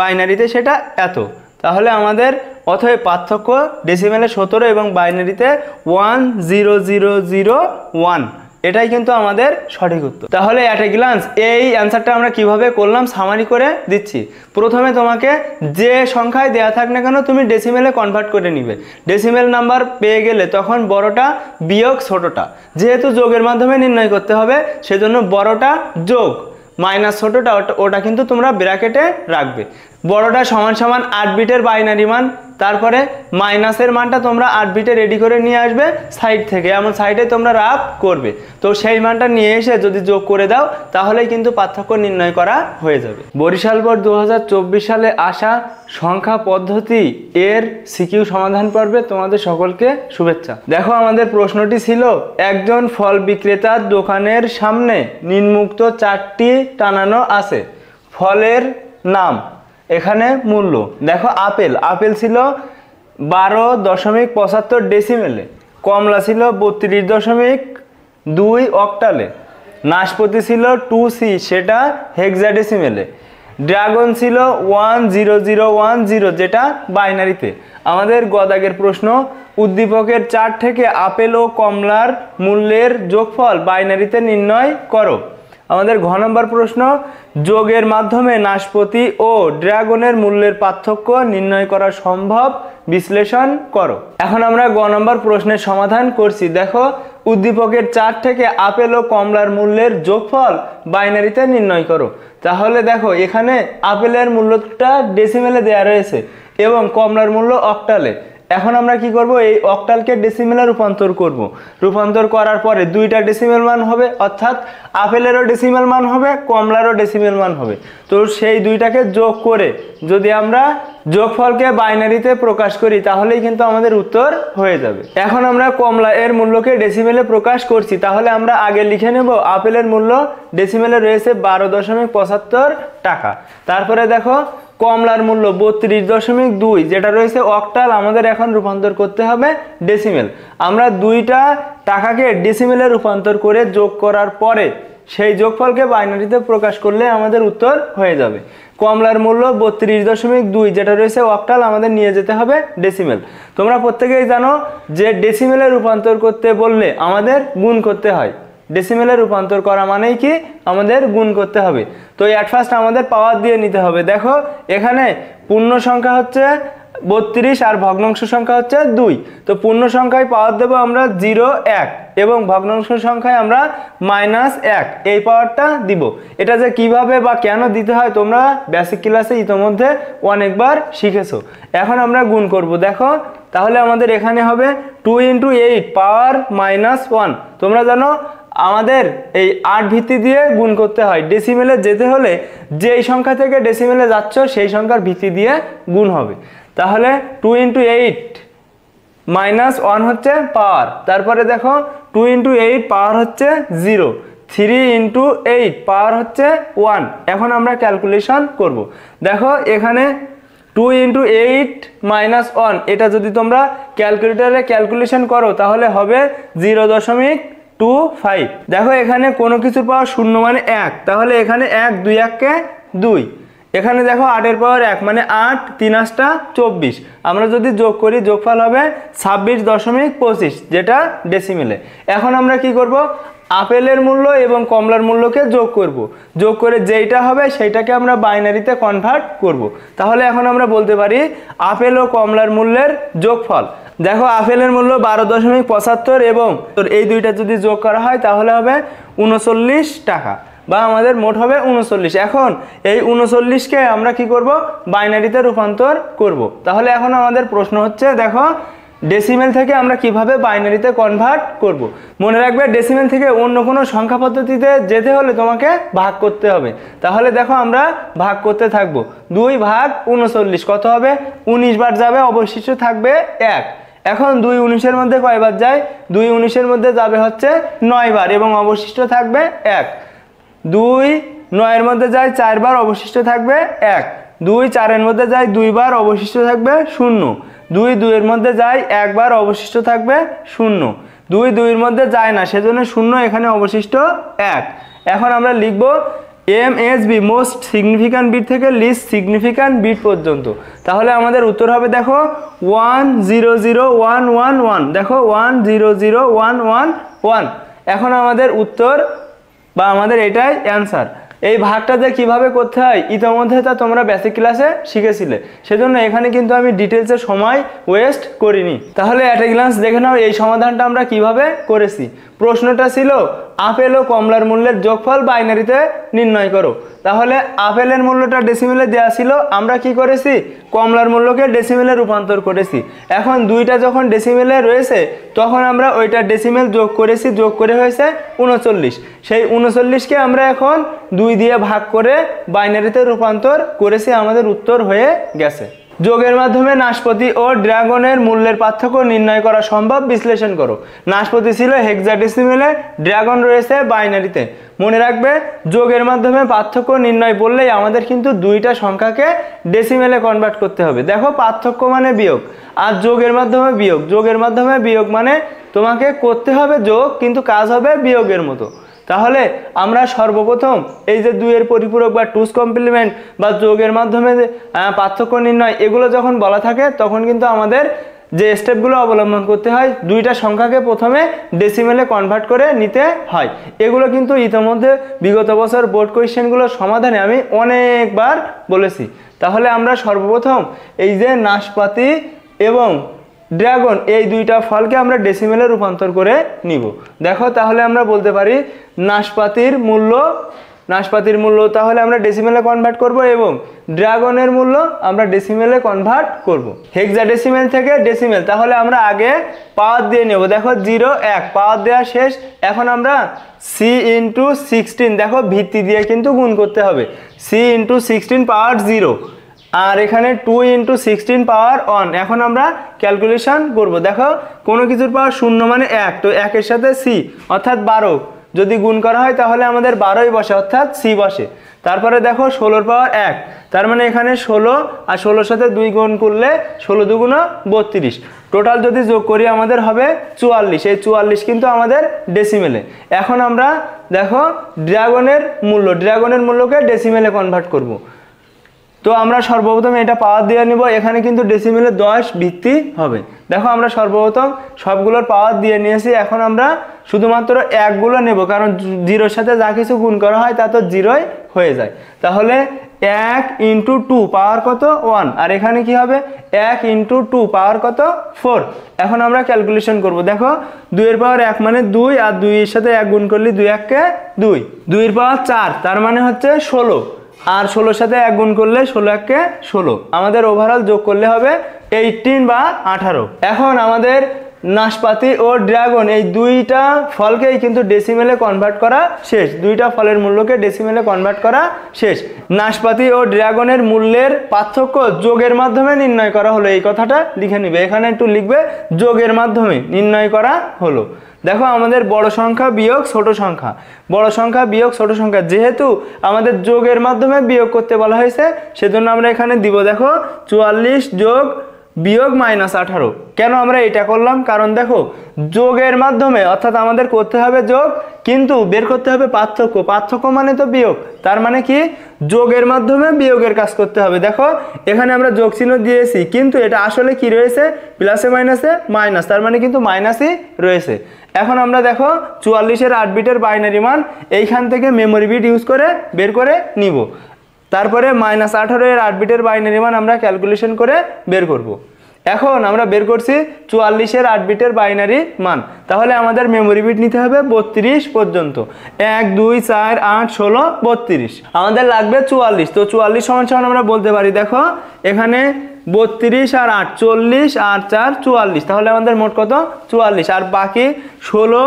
বাইনারিতে সেটা এত তাহলে আমাদের অথবা পার্থক্য ডেসিমেলে সতেরো এবং বাইনারিতে one zero zero zero one এটাই কিন্তু আমাদের সঠিক উত্তর তাহলে অ্যাট এ গ্লান্স এই অ্যান্সারটা আমরা কিভাবে করলাম সামারি করে দিচ্ছি প্রথমে তোমাকে যে সংখ্যায় দেয়া থাক না কেন তুমি ডেসিমেলে কনভার্ট করে নিবে ডেসিমেল নাম্বার পেয়ে গেলে তখন বড়টা বিয়োগ ছোটোটা যেহেতু যোগের মাধ্যমে নির্ণয় করতে হবে সেজন্য বড়টা যোগ মাইনাস ছোটোটা ওটা কিন্তু তোমরা ব্র্যাকেটে রাখবে বড়টা সমান সমান আট বিটের বাইনারি মান তারপরে মাইনাসের মানটা তোমরা আরবিটে রেডি করে নিয়ে আসবে সাইড থেকে এমন সাইডে তোমরা রাফ করবে তো সেই মানটা নিয়ে এসে যদি যোগ করে দাও তাহলেই কিন্তু পার্থক্য নির্ণয় করা হয়ে যাবে বরিশাল পর দু সালে আসা সংখ্যা পদ্ধতি এর সিকিউ সমাধান পর্বে তোমাদের সকলকে শুভেচ্ছা দেখো আমাদের প্রশ্নটি ছিল একজন ফল বিক্রেতার দোকানের সামনে নিম্মুক্ত চারটি টানানো আছে ফলের নাম এখানে মূল্য দেখো আপেল আপেল ছিল বারো দশমিক পঁচাত্তর ডেসিমেলে কমলা ছিল বত্রিশ দশমিক দুই অক্টালে নাশপতি ছিল টু সি সেটা ডেসিমেলে ড্রাগন ছিল one zero zero one zero যেটা বাইনারিতে আমাদের গদাগের প্রশ্ন উদ্দীপকের চার থেকে আপেল ও কমলার মূল্যের যোগফল বাইনারিতে নির্ণয় করো আমাদের ঘ নম্বর প্রশ্ন যোগের মাধ্যমে নাশপতি ও ড্রাগনের মূল্যের পার্থক্য নির্ণয় করা সম্ভব বিশ্লেষণ করো এখন আমরা গ নম্বর প্রশ্নের সমাধান করছি দেখো উদ্দীপকের চার থেকে আপেল ও কমলার মূল্যের যোগফল বাইনারিতে নির্ণয় করো তাহলে দেখো এখানে আপেলের মূল্যটা ডেসিমেলে দেয়া রয়েছে এবং কমলার মূল্য অক্টালে এখন আমরা কি করব এই অক্টালকে ডেসিমেলে রূপান্তর করব রূপান্তর করার পরে দুইটা ডেসিমেল মান হবে অর্থাৎ আপেলেরও ডেসিমেল মান হবে কমলারও ডেসিমেল মান হবে তো সেই দুইটাকে যোগ করে যদি আমরা যোগফলকে বাইনারিতে প্রকাশ করি তাহলেই কিন্তু আমাদের উত্তর হয়ে যাবে এখন আমরা কমলা এর মূল্যকে ডেসিমেলে প্রকাশ করছি তাহলে আমরা আগে লিখে নেব আপেলের মূল্য ডেসিমেলে রয়েছে বারো দশমিক পঁচাত্তর টাকা তারপরে দেখো কমলার মূল্য বত্রিশ দশমিক দুই যেটা রয়েছে অক্টাল আমাদের এখন রূপান্তর করতে হবে ডেসিমেল আমরা দুইটা টাকাকে ডেসিমেলে রূপান্তর করে যোগ করার পরে সেই যোগফলকে বাইনারিতে প্রকাশ করলে আমাদের উত্তর হয়ে যাবে কমলার মূল্য বত্রিশ দশমিক দুই যেটা রয়েছে অক্টাল আমাদের নিয়ে যেতে হবে ডেসিমেল তোমরা প্রত্যেকেই জানো যে ডেসিমেলে রূপান্তর করতে বললে আমাদের গুণ করতে হয় ডেসিমেলে রূপান্তর করা মানেই কি আমাদের গুণ করতে হবে তো অ্যাট ফার্স্ট আমাদের পাওয়ার দিয়ে নিতে হবে দেখো এখানে পূর্ণ সংখ্যা হচ্ছে বত্রিশ আর ভগ্নাংশ সংখ্যা হচ্ছে দুই তো পূর্ণ সংখ্যায় পাওয়ার দেবো আমরা জিরো এক এবং ভগ্নাংশ সংখ্যায় আমরা মাইনাস এক এই পাওয়ারটা দিব এটা যে কিভাবে বা কেন দিতে হয় তোমরা বেসিক ক্লাসে ইতোমধ্যে অনেকবার শিখেছো এখন আমরা গুণ করব দেখো তাহলে আমাদের এখানে হবে two into eight power minus one তোমরা জানো আমাদের এই আট ভিত্তি দিয়ে গুণ করতে হয় ডেসিমেলে যেতে হলে যেই সংখ্যা থেকে ডেসিমেলে যাচ্ছ সেই সংখ্যার ভিত্তি দিয়ে গুণ হবে তাহলে two into eight minus one হচ্ছে পাওয়ার তারপরে দেখো টু ইন্টু এইট পাওয়ার হচ্ছে zero three into eight power হচ্ছে ওয়ান এখন আমরা ক্যালকুলেশন করব। দেখো এখানে two into eight minus one এটা যদি তোমরা ক্যালকুলেটারে ক্যালকুলেশন করো তাহলে হবে জিরো দশমিক টু ফাইভ দেখো এখানে কোনো কিছুর পাওয়ার শূন্য মানে এক তাহলে এখানে এক দুই এককে দুই এখানে দেখো আটের পাওয়ার এক মানে আট তিন আটটা চব্বিশ আমরা যদি যোগ করি যোগফল হবে ছাব্বিশ দশমিক পঁচিশ যেটা ডেসিমিলে এখন আমরা কি করব আপেলের মূল্য এবং কমলার মূল্যকে যোগ করব। যোগ করে যেইটা হবে সেইটাকে আমরা বাইনারিতে কনভার্ট করব। তাহলে এখন আমরা বলতে পারি আপেল ও কমলার মূল্যের যোগফল দেখো আপেলের মূল্য বারো দশমিক পঁচাত্তর এবং এই দুইটা যদি যোগ করা হয় তাহলে হবে উনচল্লিশ টাকা বা আমাদের মোট হবে উনচল্লিশ এখন এই উনচল্লিশকে আমরা কি করব বাইনারিতে রূপান্তর করব। তাহলে এখন আমাদের প্রশ্ন হচ্ছে দেখো ডেসিমেল থেকে আমরা কিভাবে বাইনারিতে কনভার্ট করব। মনে রাখবে ডেসিমেল থেকে অন্য কোনো সংখ্যা পদ্ধতিতে যেতে হলে তোমাকে ভাগ করতে হবে তাহলে দেখো আমরা ভাগ করতে থাকব দুই ভাগ উনচল্লিশ কত হবে উনিশ বার যাবে অবশিষ্ট থাকবে এক এখন দুই উনিশের মধ্যে কয়বার যায় দুই উনিশের মধ্যে যাবে হচ্ছে নয়বার এবং অবশিষ্ট থাকবে এক দুই নয়ের মধ্যে যায় চারবার অবশিষ্ট থাকবে এক দুই চারের মধ্যে যায় দুইবার অবশিষ্ট থাকবে শূন্য দুই দুইয়ের মধ্যে যায় একবার অবশিষ্ট থাকবে শূন্য দুই দুইয়ের মধ্যে যায় না সেজন্য শূন্য এখানে অবশিষ্ট এক এখন আমরা লিখব M S B most significant bit থেকে লিস্ট সিগনিফিক্যান্ট বিট পর্যন্ত তাহলে আমাদের উত্তর হবে দেখো one zero zero one one one দেখো one zero zero one one one এখন আমাদের উত্তর বা আমাদের এটাই অ্যান্সার এই ভাগটা যে কীভাবে করতে হয় ইতোমধ্যে তা তোমরা বেসিক ক্লাসে শিখেছিলে সেজন্য এখানে কিন্তু আমি ডিটেলসে সময় ওয়েস্ট করিনি তাহলে অ্যাট এ গ্লান্স দেখে নাও এই সমাধানটা আমরা কিভাবে করেছি প্রশ্নটা ছিল আপেল ও কমলার মূল্যের যোগফল বাইনারিতে নির্ণয় করো তাহলে আপেলের মূল্যটা ডেসিমিলে দেওয়া ছিল আমরা কি করেছি কমলার মূল্যকে ডেসিমিলে রূপান্তর করেছি এখন দুইটা যখন ডেসিমিলে রয়েছে তখন আমরা ওইটা ডেসিমেল যোগ করেছি যোগ করে হয়েছে উনচল্লিশ সেই উনচল্লিশকে আমরা এখন দুই দিয়ে ভাগ করে বাইনারিতে রূপান্তর করেছি আমাদের উত্তর হয়ে গেছে যোগের মাধ্যমে নাশপাতি ও ড্রাগনের মূল্যের পার্থক্য নির্ণয় করা সম্ভব বিশ্লেষণ করো নাশপাতি ছিল হেক্সাডেসিমেলে ড্রাগন রয়েছে বাইনারিতে মনে রাখবে যোগের মাধ্যমে পার্থক্য নির্ণয় বললেই আমাদের কিন্তু দুইটা সংখ্যাকে ডেসিমেলে কনভার্ট করতে হবে দেখো পার্থক্য মানে বিয়োগ আর যোগের মাধ্যমে বিয়োগ যোগের মাধ্যমে বিয়োগ মানে তোমাকে করতে হবে যোগ কিন্তু কাজ হবে বিয়োগের মতো তাহলে আমরা সর্বপ্রথম এই যে দুইয়ের পরিপূরক বা টুস কমপ্লিমেন্ট বা যোগের মাধ্যমে পার্থক্য নির্ণয় এগুলো যখন বলা থাকে তখন কিন্তু আমাদের যে স্টেপগুলো অবলম্বন করতে হয় দুইটা সংখ্যাকে প্রথমে ডেসিমেলে কনভার্ট করে নিতে হয় এগুলো কিন্তু ইতিমধ্যে বিগত বছর বোর্ড কোয়েশ্চেনগুলো সমাধানে আমি অনেকবার বলেছি তাহলে আমরা সর্বপ্রথম এই যে নাশপাতি এবং ড্রাগন এই দুইটা ফলকে আমরা ডেসিমেলে রূপান্তর করে নিব দেখো তাহলে আমরা বলতে পারি নাশপাতির মূল্য নাশপাতির মূল্য তাহলে আমরা ডেসিমেলে কনভার্ট করব এবং ড্রাগনের মূল্য আমরা ডেসিমেলে কনভার্ট করব। হেক্সা ডেসিমেল থেকে ডেসিমেল তাহলে আমরা আগে পাওয়ার দিয়ে নেব দেখো জিরো এক পাওয়ার দেওয়া শেষ এখন আমরা সি ইন্টু সিক্সটিন দেখো ভিত্তি দিয়ে কিন্তু গুণ করতে হবে C into sixteen power zero আর এখানে two into sixteen power one এখন আমরা ক্যালকুলেশন করব দেখো কোনো কিছুর পাওয়ার শূন্য মানে এক তো একের সাথে সি অর্থাৎ বারো যদি গুণ করা হয় তাহলে আমাদের বারোই বসে অর্থাৎ সি বসে তারপরে দেখো ষোলোর পাওয়ার এক তার মানে এখানে ষোলো আর ষোলোর সাথে দুই গুণ করলে ষোলো দুগুণো বত্রিশ টোটাল যদি যোগ করি আমাদের হবে চুয়াল্লিশ এই চুয়াল্লিশ কিন্তু আমাদের ডেসিমেলে এখন আমরা দেখো ড্রাগনের মূল্য ড্রাগনের মূল্যকে ডেসিমেলে কনভার্ট করব। তো আমরা সর্বপ্রথম এটা পাওয়ার দিয়ে নিব এখানে কিন্তু ডেসিমিলের দশ ভিত্তি হবে দেখো আমরা সর্বপ্রথম সবগুলোর পাওয়ার দিয়ে নিয়েছি এখন আমরা শুধুমাত্র একগুলো নেব কারণ জিরোর সাথে যা কিছু গুণ করা হয় তা তো জিরোই হয়ে যায় তাহলে এক ইন্টু টু পাওয়ার কত ওয়ান আর এখানে কি হবে এক ইন্টু টু পাওয়ার কত ফোর এখন আমরা ক্যালকুলেশন করব দেখো দুইয়ের পাওয়ার এক মানে দুই আর দুইয়ের সাথে এক গুণ করলে দুই এককে দুই দুইয়ের পাওয়ার চার তার মানে হচ্ছে ষোলো আর ষোলোর সাথে এক গুণ করলে ষোলো কে ষোলো আমাদের ওভারঅল যোগ করলে হবে এইটিন বা আঠারো এখন আমাদের নাশপাতি ও ড্রাগন এই দুইটা ফলকেই কিন্তু ডেসিমেলে কনভার্ট করা শেষ দুইটা ফলের মূল্যকে ডেসিমেলে কনভার্ট করা শেষ নাশপাতি ও ড্রাগনের মূল্যের পার্থক্য যোগের মাধ্যমে নির্ণয় করা হলো এই কথাটা লিখে নিবে এখানে একটু লিখবে যোগের মাধ্যমে নির্ণয় করা হলো দেখো আমাদের বড় সংখ্যা বিয়োগ ছোট সংখ্যা বড় সংখ্যা বিয়োগ ছোট সংখ্যা যেহেতু আমাদের যোগের মাধ্যমে বিয়োগ করতে বলা হয়েছে সেজন্য আমরা এখানে দিব দেখো চুয়াল্লিশ যোগ বিয়োগ মাইনাস আঠারো কেন আমরা এটা করলাম কারণ দেখো যোগের মাধ্যমে অর্থাৎ আমাদের করতে হবে যোগ কিন্তু বের করতে হবে পার্থক্য পার্থক্য মানে তো বিয়োগ তার মানে কি যোগের মাধ্যমে বিয়োগের কাজ করতে হবে দেখো এখানে আমরা যোগ চিহ্ন দিয়েছি কিন্তু এটা আসলে কি রয়েছে প্লাসে মাইনাসে মাইনাস তার মানে কিন্তু মাইনাসই রয়েছে এখন আমরা দেখো চুয়াল্লিশের আট বিটের বাইনারি মান এইখান থেকে মেমোরি বিট ইউজ করে বের করে নিব তারপরে মাইনাস আঠারো এর আট বিটের বাইনারি মান আমরা ক্যালকুলেশন করে বের করব। এখন আমরা বের করছি চুয়াল্লিশের আট বিটের বাইনারি মান তাহলে আমাদের মেমোরি বিট নিতে হবে বত্রিশ পর্যন্ত এক দুই চার আট ষোলো বত্রিশ আমাদের লাগবে চুয়াল্লিশ তো চুয়াল্লিশ সমান সমান আমরা বলতে পারি দেখো এখানে বত্রিশ আর আটচল্লিশ আর চার চুয়াল্লিশ তাহলে আমাদের মোট কত চুয়াল্লিশ আর বাকি ষোলো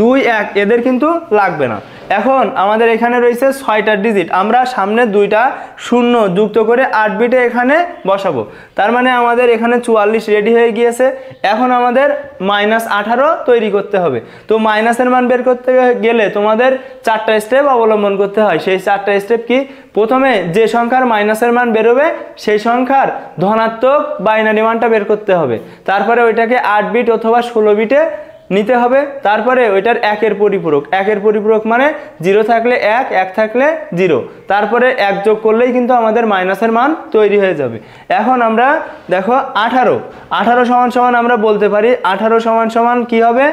দুই এক এদের কিন্তু লাগবে না এখন আমাদের এখানে রয়েছে ছয়টা ডিজিট আমরা সামনে দুইটা শূন্য যুক্ত করে আট বিটে এখানে বসাবো তার মানে আমাদের এখানে চুয়াল্লিশ রেডি হয়ে গিয়েছে এখন আমাদের মাইনাস আঠারো তৈরি করতে হবে তো মাইনাসের মান বের করতে গেলে তোমাদের চারটা স্টেপ অবলম্বন করতে হয় সেই চারটা স্টেপ কি প্রথমে যে সংখ্যার মাইনাসের মান বেরোবে সেই সংখ্যার ধনাত্মক বাইনারি মানটা বের করতে হবে তারপরে ওইটাকে আট বিট অথবা ষোলো বিটে নিতে হবে তারপরে ওইটার একের পরিপূরক একের পরিপূরক মানে জিরো থাকলে এক এক থাকলে জিরো তারপরে এক যোগ করলেই কিন্তু আমাদের মাইনাসের মান তৈরি হয়ে যাবে এখন আমরা দেখো আঠারো আঠারো সমান সমান আমরা বলতে পারি আঠারো সমান সমান কী হবে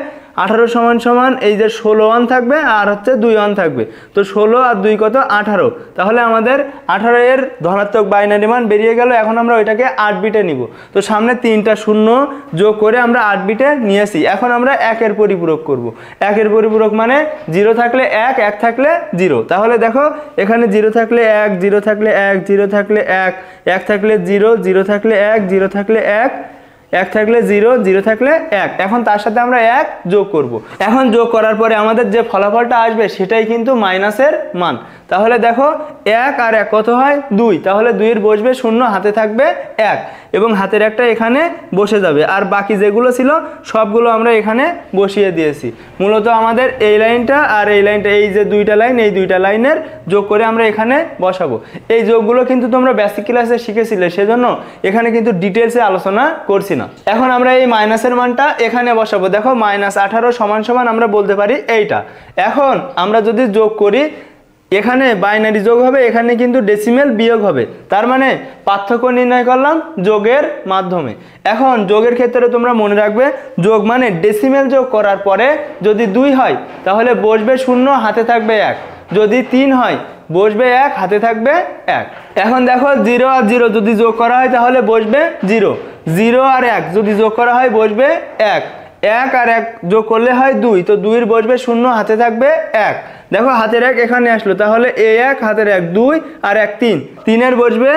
আঠারো সমান সমান এই যে ষোলো ওয়ান থাকবে আর হচ্ছে দুই ওয়ান থাকবে তো ষোলো আর দুই কত আঠারো তাহলে আমাদের আঠারো এর ধনাত্মক বাইনারি মান বেরিয়ে গেল এখন আমরা ওইটাকে আট বিটে নিব তো সামনে তিনটা শূন্য যোগ করে আমরা আট বিটে নিয়েছি এখন আমরা একের পরিপূরক করব। একের পরিপূরক মানে জিরো থাকলে এক এক থাকলে জিরো তাহলে দেখো এখানে জিরো থাকলে এক জিরো থাকলে এক জিরো থাকলে এক এক থাকলে জিরো জিরো থাকলে এক জিরো থাকলে এক এক থাকলে জিরো জিরো থাকলে এক এখন তার সাথে আমরা এক যোগ করব। এখন যোগ করার পরে আমাদের যে ফলাফলটা আসবে সেটাই কিন্তু মাইনাসের মান তাহলে দেখো এক আর এক কত হয় দুই তাহলে দুইয়ের বসবে শূন্য হাতে থাকবে এক এবং হাতের একটা এখানে বসে যাবে আর বাকি যেগুলো ছিল সবগুলো আমরা এখানে বসিয়ে দিয়েছি মূলত আমাদের এই লাইনটা আর এই লাইনটা এই যে দুইটা লাইন এই দুইটা লাইনের যোগ করে আমরা এখানে বসাবো এই যোগগুলো কিন্তু তোমরা বেসিক ক্লাসে শিখেছিলে সেজন্য এখানে কিন্তু ডিটেলসে আলোচনা করছি না এখন আমরা এই মাইনাসের মানটা এখানে বসাবো দেখো মাইনাস আঠারো সমান সমান আমরা বলতে পারি এইটা এখন আমরা যদি যোগ করি এখানে বাইনারি যোগ হবে এখানে কিন্তু ডেসিমেল বিয়োগ হবে তার মানে পার্থক্য নির্ণয় করলাম যোগের মাধ্যমে এখন যোগের ক্ষেত্রে তোমরা মনে রাখবে যোগ মানে ডেসিমেল যোগ করার পরে যদি দুই হয় তাহলে বসবে শূন্য হাতে থাকবে এক যদি তিন হয় বসবে এক হাতে থাকবে এক এখন দেখো জিরো আর জিরো যদি যোগ করা হয় তাহলে বসবে জিরো জিরো আর এক যদি যোগ করা হয় বসবে এক এক আর এক যোগ করলে হয় দুই তো দুইয়ের বসবে শূন্য হাতে থাকবে এক দেখো হাতের এক এখানে আসলো তাহলে এ এক হাতের এক দুই আর এক তিন তিনের বসবে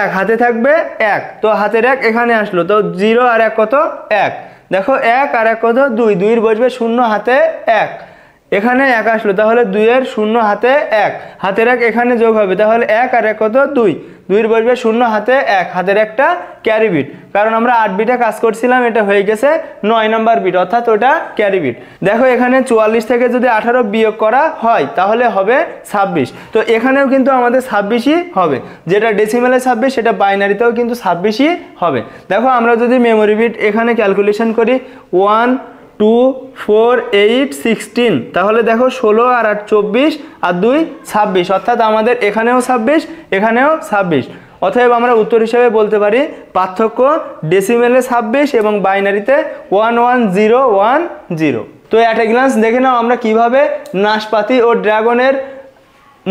এক হাতে থাকবে এক তো হাতের এক এখানে আসলো তো জিরো আর এক কত এক দেখো এক আর এক কত দুই দুইয়ের বসবে শূন্য হাতে এক এখানে এক আসলো তাহলে দুইয়ের শূন্য হাতে এক হাতের এক এখানে যোগ হবে তাহলে এক আর এক কত দুই দুইয়ের বসবে শূন্য হাতে এক হাতের একটা ক্যারি বিট কারণ আমরা আট বিটে কাজ করছিলাম এটা হয়ে গেছে নয় নম্বর বিট অর্থাৎ ওটা ক্যারি বিট দেখো এখানে চুয়াল্লিশ থেকে যদি আঠারো বিয়োগ করা হয় তাহলে হবে ছাব্বিশ তো এখানেও কিন্তু আমাদের ছাব্বিশই হবে যেটা ডেসিমেলে ছাব্বিশ সেটা বাইনারিতেও কিন্তু ছাব্বিশই হবে দেখো আমরা যদি মেমোরি বিট এখানে ক্যালকুলেশন করি one two four eight sixteen তাহলে দেখো ষোলো আর আট চব্বিশ আর দুই ছাব্বিশ অর্থাৎ আমাদের এখানেও ছাব্বিশ এখানেও ছাব্বিশ অতএব আমরা উত্তর হিসেবে বলতে পারি পার্থক্য ডেসিমেলে ছাব্বিশ এবং বাইনারিতে one one zero one zero তো অ্যাট এ গ্লান্স দেখে নাও আমরা কিভাবে নাশপাতি ও ড্রাগনের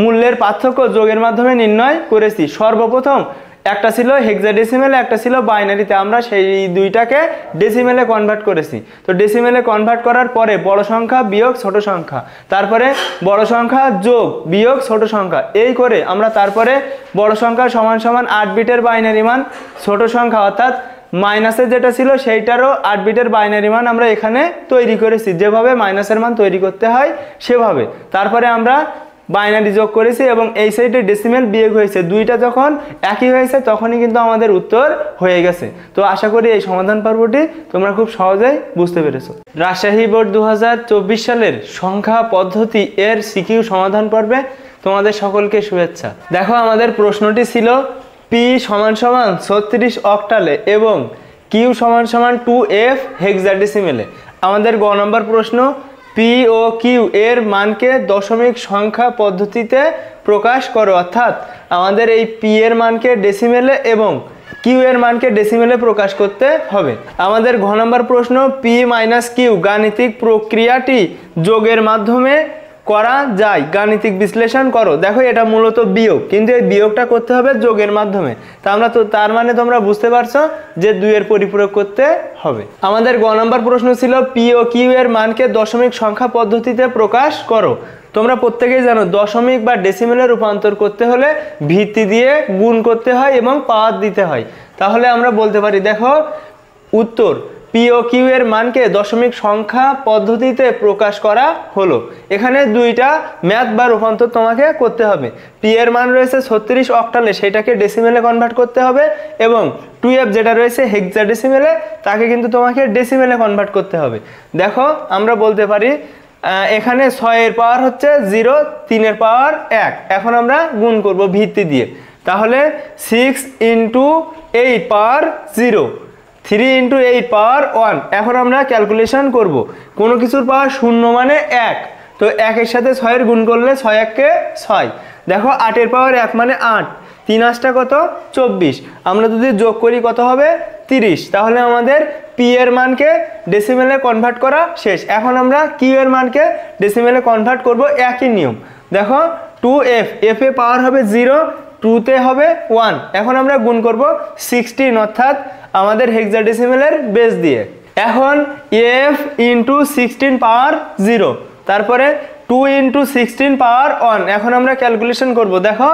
মূল্যের পার্থক্য যোগের মাধ্যমে নির্ণয় করেছি সর্বপ্রথম একটা ছিল হেক্সা ডেসিমেলে একটা ছিল বাইনারিতে আমরা সেই দুইটাকে ডেসিমেলে কনভার্ট করেছি তো ডেসিমেলে কনভার্ট করার পরে বড় সংখ্যা বিয়োগ ছোট সংখ্যা তারপরে বড় সংখ্যা যোগ বিয়োগ ছোট সংখ্যা এই করে আমরা তারপরে বড় সংখ্যা সমান সমান আট বিটের বাইনারি মান ছোট সংখ্যা অর্থাৎ মাইনাসের যেটা ছিল সেইটারও আট বিটের বাইনারি মান আমরা এখানে তৈরি করেছি যেভাবে মাইনাসের মান তৈরি করতে হয় সেভাবে তারপরে আমরা বাইনারি যোগ করেছি এবং এই সাইডে ডেসিমেল বিয়োগ হয়েছে দুইটা যখন একই হয়েছে তখনই কিন্তু আমাদের উত্তর হয়ে গেছে তো আশা করি এই সমাধান পর্বটি তোমরা খুব সহজেই বুঝতে পেরেছো রাজশাহী বোর্ড দু সালের সংখ্যা পদ্ধতি এর সিকিউ সমাধান পর্বে তোমাদের সকলকে শুভেচ্ছা দেখো আমাদের প্রশ্নটি ছিল পি সমান সমান ছত্রিশ অক্টালে এবং কিউ সমান সমান টু এফ হেক্সাডেসিমেলে আমাদের গ নম্বর প্রশ্ন পি ও কিউ এর মানকে দশমিক সংখ্যা পদ্ধতিতে প্রকাশ করো অর্থাৎ আমাদের এই পি এর মানকে ডেসিমেলে এবং কিউ এর মানকে ডেসিমেলে প্রকাশ করতে হবে আমাদের ঘ নম্বর প্রশ্ন পি মাইনাস কিউ গাণিতিক প্রক্রিয়াটি যোগের মাধ্যমে করা যায় গাণিতিক বিশ্লেষণ করো দেখো এটা মূলত বিয়োগ কিন্তু এই বিয়োগটা করতে হবে যোগের মাধ্যমে তা আমরা তো তার মানে তোমরা বুঝতে পারছো যে দুইয়ের পরিপূরক করতে হবে আমাদের গ নম্বর প্রশ্ন ছিল পি ও কিউ এর মানকে দশমিক সংখ্যা পদ্ধতিতে প্রকাশ করো তোমরা প্রত্যেকেই জানো দশমিক বা ডেসিমেলে রূপান্তর করতে হলে ভিত্তি দিয়ে গুণ করতে হয় এবং পাওয়ার দিতে হয় তাহলে আমরা বলতে পারি দেখো উত্তর পিও কিউ এর মানকে দশমিক সংখ্যা পদ্ধতিতে প্রকাশ করা হলো এখানে দুইটা ম্যাথ বা রূপান্তর তোমাকে করতে হবে পি এর মান রয়েছে ছত্রিশ অক্টালে সেটাকে ডেসিমেলে কনভার্ট করতে হবে এবং টু এফ যেটা রয়েছে হেক্সা ডেসিমেলে তাকে কিন্তু তোমাকে ডেসিমেলে কনভার্ট করতে হবে দেখো আমরা বলতে পারি এখানে ছয়ের পাওয়ার হচ্ছে জিরো তিনের পাওয়ার এক এখন আমরা গুণ করব ভিত্তি দিয়ে তাহলে six into eight power zero three into eight power one এখন আমরা ক্যালকুলেশন করব কোনো কিছুর পাওয়ার শূন্য মানে এক তো একের সাথে ছয়ের গুণ করলে ছয় এককে ছয় দেখো আটের পাওয়ার এক মানে আট তিন আটটা কত চব্বিশ আমরা যদি যোগ করি কত হবে তিরিশ তাহলে আমাদের পি এর মানকে ডেসিমেলে কনভার্ট করা শেষ এখন আমরা কিউ এর মানকে ডেসিমেলে কনভার্ট করব একই নিয়ম দেখো two F F A power হবে জিরো টুতে হবে ওয়ান এখন আমরা গুণ করব সিক্সটিন অর্থাৎ আমাদের হেক্সাডেসিমেলের বেস দিয়ে এখন F into sixteen power zero তারপরে two into sixteen power one এখন আমরা ক্যালকুলেশন করব দেখো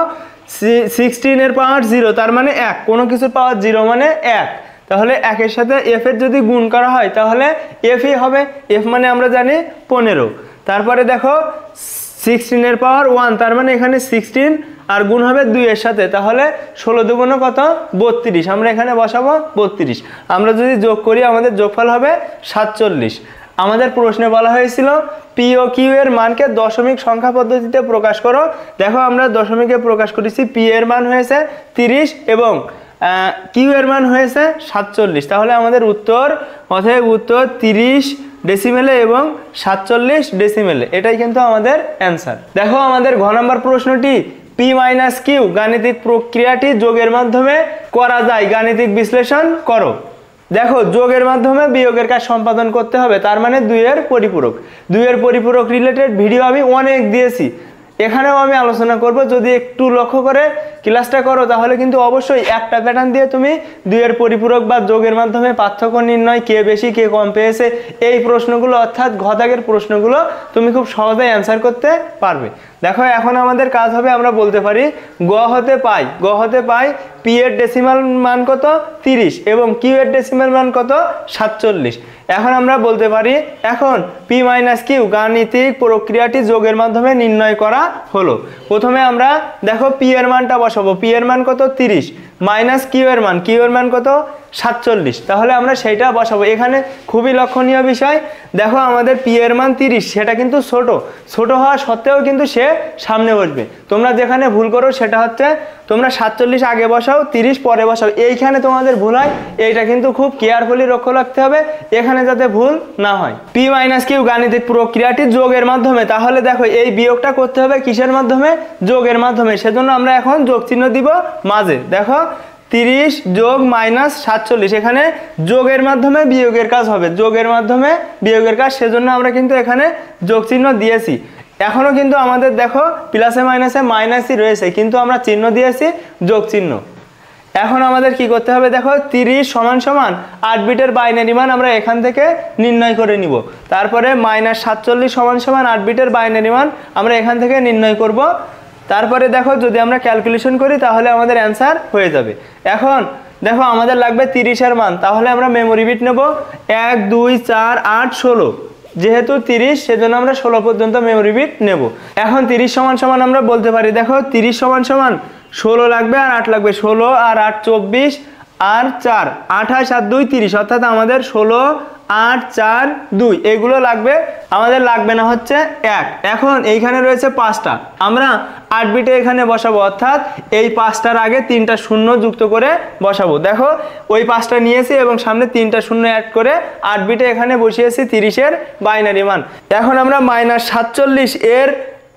সিক্সটিনের পাওয়ার জিরো তার মানে এক কোনো কিছুর পাওয়ার জিরো মানে এক তাহলে একের সাথে এফের যদি গুণ করা হয় তাহলে এফই হবে এফ মানে আমরা জানি পনেরো তারপরে দেখো সিক্সটিনের পাওয়ার ওয়ান তার মানে এখানে সিক্সটিন আর গুণ হবে দুইয়ের সাথে তাহলে ষোলো দুগুণ কত বত্রিশ আমরা এখানে বসাবো বত্রিশ আমরা যদি যোগ করি আমাদের যোগফল হবে সাতচল্লিশ আমাদের প্রশ্নে বলা হয়েছিল পি ও কিউ এর মানকে দশমিক সংখ্যা পদ্ধতিতে প্রকাশ করো দেখো আমরা দশমিকে প্রকাশ করেছি পি এর মান হয়েছে তিরিশ এবং কিউ এর মান হয়েছে সাতচল্লিশ তাহলে আমাদের উত্তর অথবা উত্তর তিরিশ ডেসিমেলে এবং সাতচল্লিশ ডেসিমেলে এটাই কিন্তু আমাদের অ্যান্সার দেখো আমাদের ঘ নম্বর প্রশ্নটি পি মাইনাস কিউ গাণিতিক প্রক্রিয়াটি যোগের মাধ্যমে করা যায় গাণিতিক বিশ্লেষণ করো দেখো যোগের মাধ্যমে বিয়োগের কাজ সম্পাদন করতে হবে তার মানে দুইয়ের পরিপূরক দুইয়ের পরিপূরক রিলেটেড ভিডিও আমি অনেক দিয়েছি এখানেও আমি আলোচনা করব যদি একটু লক্ষ্য করে ক্লাসটা করো তাহলে কিন্তু অবশ্যই একটা প্যাটার্ন দিয়ে তুমি দুইয়ের পরিপূরক বা যোগের মাধ্যমে পার্থক্য নির্ণয় কে বেশি কে কম পেয়েছে এই প্রশ্নগুলো অর্থাৎ ঘদাকের প্রশ্নগুলো তুমি খুব সহজেই অ্যান্সার করতে পারবে দেখো এখন আমাদের কাজ হবে আমরা বলতে পারি গ হতে পাই গ হতে পাই পি এর ডেসিমাল মান কত তিরিশ এবং কিউ এর ডেসিমাল মান কত সাতচল্লিশ এখন আমরা বলতে পারি এখন পি মাইনাস কিউ গাণিতিক প্রক্রিয়াটি যোগের মাধ্যমে নির্ণয় করা হলো প্রথমে আমরা দেখো পি এর মানটা বসাবো পি এর মান কত তিরিশ মাইনাস কিউ এর মান কিউ এর মান কত সাতচল্লিশ তাহলে আমরা সেইটা বসাবো এখানে খুবই লক্ষণীয় বিষয় দেখো আমাদের পি এর মান তিরিশ সেটা কিন্তু ছোট ছোট হওয়া সত্ত্বেও কিন্তু সে সামনে বসবে তোমরা যেখানে ভুল করো সেটা হচ্ছে তোমরা সাতচল্লিশ আগে বসাও তিরিশ পরে বসাও এইখানে তোমাদের ভুল হয় এইটা কিন্তু খুব কেয়ারফুলি লক্ষ্য রাখতে হবে এখানে যাতে ভুল না হয় পি মাইনাস কিউ গাণিতিক প্রক্রিয়াটি যোগের মাধ্যমে তাহলে দেখো এই বিয়োগটা করতে হবে কিসের মাধ্যমে যোগের মাধ্যমে সেজন্য আমরা এখন যোগ চিহ্ন দিব মাঝে দেখো তিরিশ যোগ মাইনাস সাতচল্লিশ এখানে যোগের মাধ্যমে বিয়োগের কাজ হবে যোগের মাধ্যমে বিয়োগের কাজ সেজন্য আমরা কিন্তু এখানে যোগ চিহ্ন দিয়েছি এখনও কিন্তু আমাদের দেখো প্লাসে মাইনাসে মাইনাসই রয়েছে কিন্তু আমরা চিহ্ন দিয়েছি যোগ চিহ্ন এখন আমাদের কি করতে হবে দেখো তিরিশ সমান সমান আট বিটের বাইনারি মান আমরা এখান থেকে নির্ণয় করে নিব তারপরে মাইনাস সাতচল্লিশ সমান সমান আট বিটের বাইনারি মান আমরা এখান থেকে নির্ণয় করবো তারপরে দেখো যদি আমরা ক্যালকুলেশন করি তাহলে আমাদের অ্যান্সার হয়ে যাবে এখন দেখো আমাদের লাগবে তিরিশের মান তাহলে আমরা মেমোরি বিট নেব এক দুই চার আট ষোলো যেহেতু তিরিশ সেজন্য আমরা ষোলো পর্যন্ত মেমোরি বিট নেব এখন তিরিশ সমান সমান আমরা বলতে পারি দেখো তিরিশ সমান সমান ষোলো লাগবে আর আট লাগবে ষোলো আর আট চব্বিশ আর চার আঠাশ আর দুই তিরিশ অর্থাৎ আমাদের ষোলো আট চার দুই এগুলো লাগবে আমাদের লাগবে না হচ্ছে এক এখন এইখানে রয়েছে পাঁচটা আমরা আট বিটে এখানে বসাবো অর্থাৎ এই পাঁচটার আগে তিনটা শূন্য যুক্ত করে বসাবো দেখো ওই পাঁচটা নিয়েছি এবং সামনে তিনটা শূন্য অ্যাড করে আট বিটে এখানে বসিয়েছি তিরিশের বাইনারি মান এখন আমরা মাইনাস সাতচল্লিশ এর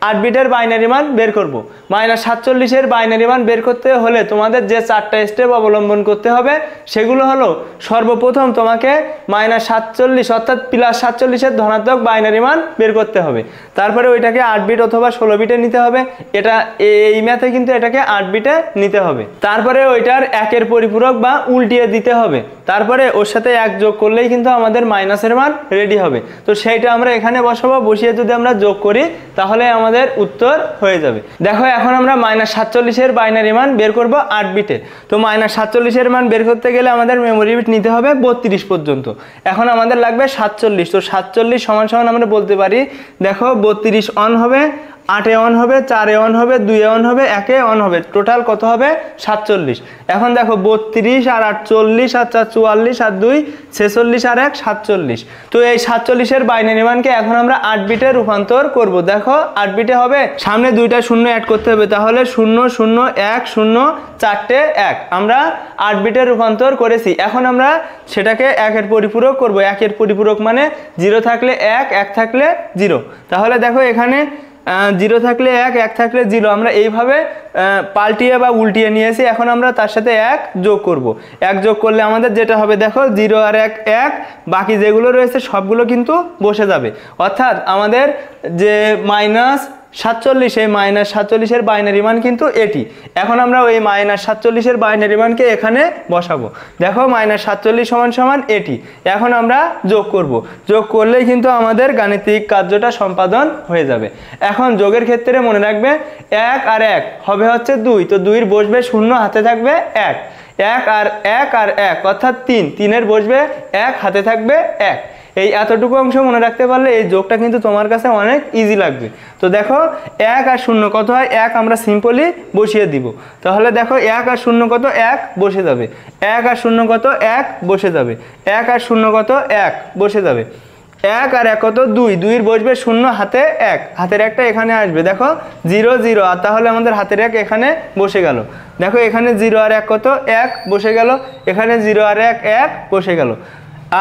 আট বিটের বাইনারি মান বের করব মাইনাস সাতচল্লিশের বাইনারি মান বের করতে হলে তোমাদের যে চারটা স্টেপ অবলম্বন করতে হবে সেগুলো হলো সর্বপ্রথম তোমাকে মাইনাস সাতচল্লিশ অর্থাৎ প্লাস সাতচল্লিশের ধনাত্মক বাইনারি মান বের করতে হবে তারপরে ওইটাকে আট বিট অথবা ষোলো বিটে নিতে হবে এটা এই ম্যাথে কিন্তু এটাকে আট বিটে নিতে হবে তারপরে ওইটার একের পরিপূরক বা উল্টিয়ে দিতে হবে তারপরে ওর সাথে এক যোগ করলেই কিন্তু আমাদের মাইনাসের মান রেডি হবে তো সেইটা আমরা এখানে বসাবো বসিয়ে যদি আমরা যোগ করি তাহলে আমাদের আমাদের উত্তর হয়ে যাবে দেখো এখন আমরা মাইনাস সাতচল্লিশের বাইনারি মান বের করবো আট বিটে তো মাইনাস সাতচল্লিশের মান বের করতে গেলে আমাদের মেমোরি বিট নিতে হবে বত্রিশ পর্যন্ত এখন আমাদের লাগবে সাতচল্লিশ তো সাতচল্লিশ সমান সমান আমরা বলতে পারি দেখো বত্রিশ অন হবে আটে অন হবে চারে অন হবে দুয়ে অন হবে একে অন হবে টোটাল কত হবে সাতচল্লিশ এখন দেখো বত্রিশ আর আটচল্লিশ আর আচ্ছা, চার চুয়াল্লিশ আর দুই ছেচল্লিশ আর এক সাতচল্লিশ তো এই সাতচল্লিশের বাইনারি মানকে এখন আমরা আট বিটে রূপান্তর করব দেখো আট বিটে হবে সামনে দুইটা শূন্য অ্যাড করতে হবে তাহলে শূন্য শূন্য এক শূন্য চারটে এক আমরা আট বিটে রূপান্তর করেছি এখন আমরা সেটাকে একের পরিপূরক করব একের পরিপূরক মানে জিরো থাকলে এক এক থাকলে জিরো তাহলে দেখো এখানে জিরো থাকলে এক এক থাকলে জিরো আমরা এইভাবে পাল্টিয়ে বা উল্টিয়ে নিয়েছি এখন আমরা তার সাথে এক যোগ করব। এক যোগ করলে আমাদের যেটা হবে দেখো জিরো আর এক এক বাকি যেগুলো রয়েছে সবগুলো কিন্তু বসে যাবে অর্থাৎ আমাদের যে মাইনাস সাতচল্লিশে মাইনাস সাতচল্লিশের বাইনারি মান কিন্তু এটি এখন আমরা ওই মাইনাস সাতচল্লিশের বাইনারি মানকে এখানে বসাবো দেখো মাইনাস সাতচল্লিশ সমান সমান এটি এখন আমরা যোগ করব। যোগ করলেই কিন্তু আমাদের গাণিতিক কার্যটা সম্পাদন হয়ে যাবে এখন যোগের ক্ষেত্রে মনে রাখবে এক আর এক হবে হচ্ছে দুই তো দুইয়ের বসবে শূন্য হাতে থাকবে এক এক আর এক আর এক অর্থাৎ তিন তিনের বসবে এক হাতে থাকবে এক এই এতটুকু অংশ মনে রাখতে পারলে এই যোগটা কিন্তু তোমার কাছে অনেক ইজি লাগবে তো দেখো এক আর শূন্য কত হয় এক আমরা সিম্পলি বসিয়ে দিব তাহলে দেখো এক আর শূন্য কত এক বসে যাবে এক আর শূন্য কত এক বসে যাবে এক আর শূন্য কত এক বসে যাবে এক আর এক কত দুই দুইয়ের বসবে শূন্য হাতে এক হাতের একটা এখানে আসবে দেখো জিরো জিরো আর তাহলে আমাদের হাতের এক এখানে বসে গেল দেখো এখানে জিরো আর এক কত এক বসে গেল এখানে জিরো আর এক এক বসে গেল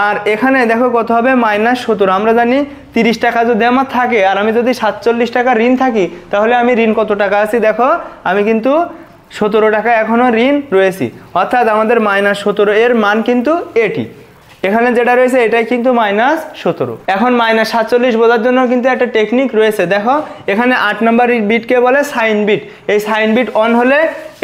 আর এখানে দেখো কত হবে মাইনাস সতেরো আমরা জানি তিরিশ টাকা যদি আমার থাকে আর আমি যদি সাতচল্লিশ টাকা ঋণ থাকি তাহলে আমি ঋণ কত টাকা আছি দেখো আমি কিন্তু সতেরো টাকা এখনও ঋণ রয়েছি অর্থাৎ আমাদের মাইনাস সতেরো এর মান কিন্তু এটি এখানে যেটা রয়েছে এটাই কিন্তু মাইনাস সতেরো এখন মাইনাস সাতচল্লিশ বোঝার জন্য কিন্তু একটা টেকনিক রয়েছে দেখো এখানে আট নম্বর বিটকে বলে সাইন বিট এই সাইন বিট অন হলে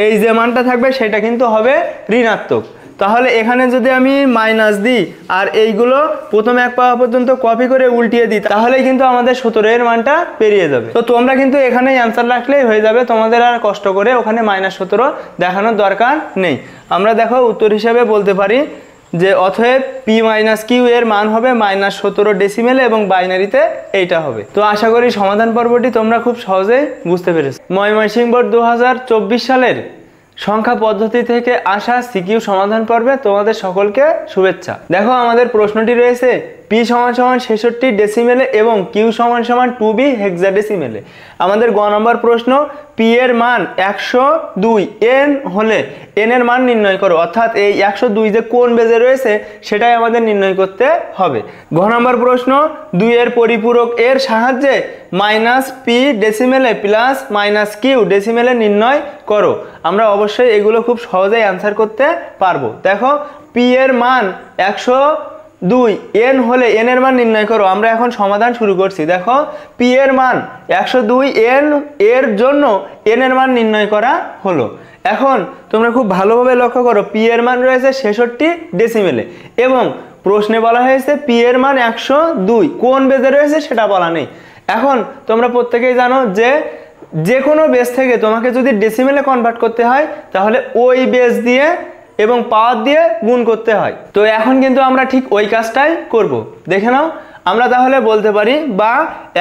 এই যে মানটা থাকবে সেটা কিন্তু হবে ঋণাত্মক তাহলে এখানে যদি আমি মাইনাস দিই আর এইগুলো প্রথম এক পাওয়া পর্যন্ত কপি করে উল্টিয়ে দিই তাহলেই কিন্তু আমাদের সতেরো এর মানটা পেরিয়ে যাবে তো তোমরা কিন্তু এখানেই অ্যান্সার রাখলেই হয়ে যাবে তোমাদের আর কষ্ট করে ওখানে মাইনাস সতেরো দেখানোর দরকার নেই আমরা দেখো উত্তর হিসাবে বলতে পারি যে অথব পি মাইনাস কিউ এর মান হবে মাইনাস সতেরো ডেসিমেলে এবং বাইনারিতে এইটা হবে তো আশা করি সমাধান পর্বটি তোমরা খুব সহজেই বুঝতে পেরেছো ময়মনসিংহ বোর্ড দু সালের সংখ্যা পদ্ধতি থেকে আসা সিকিউ সমাধান পর্বে তোমাদের সকলকে শুভেচ্ছা দেখো আমাদের প্রশ্নটি রয়েছে পি সমান সমান ছেষট্টি ডেসিমেলে এবং কিউ সমান সমান টু বি হেক্সা ডেসিমেলে আমাদের গ নম্বর প্রশ্ন পি এর মান একশো দুই এন হলে এন এর মান নির্ণয় করো অর্থাৎ এই একশো দুই যে কোন বেজে রয়েছে সেটাই আমাদের নির্ণয় করতে হবে ঘ নম্বর প্রশ্ন দুই এর পরিপূরক এর সাহায্যে মাইনাস পি ডেসিমেলে প্লাস মাইনাস কিউ ডেসিমেলে নির্ণয় করো আমরা অবশ্যই এগুলো খুব সহজেই অ্যান্সার করতে পারবো দেখো পি এর মান একশো দুই এন হলে এন এর মান নির্ণয় করো আমরা এখন সমাধান শুরু করছি দেখো পি এর মান একশো দুই এন এর জন্য এন এর মান নির্ণয় করা হলো এখন তোমরা খুব ভালোভাবে লক্ষ্য করো পি এর মান রয়েছে ছেষট্টি ডেসিমেলে এবং প্রশ্নে বলা হয়েছে পি এর মান একশো দুই কোন বেজে রয়েছে সেটা বলা নেই এখন তোমরা প্রত্যেকেই জানো যে যে কোনো বেজ থেকে তোমাকে যদি ডেসিমেলে কনভার্ট করতে হয় তাহলে ওই বেজ দিয়ে এবং পাওয়ার দিয়ে গুণ করতে হয় তো এখন কিন্তু আমরা ঠিক ওই কাজটাই করব। দেখে নাও আমরা তাহলে বলতে পারি বা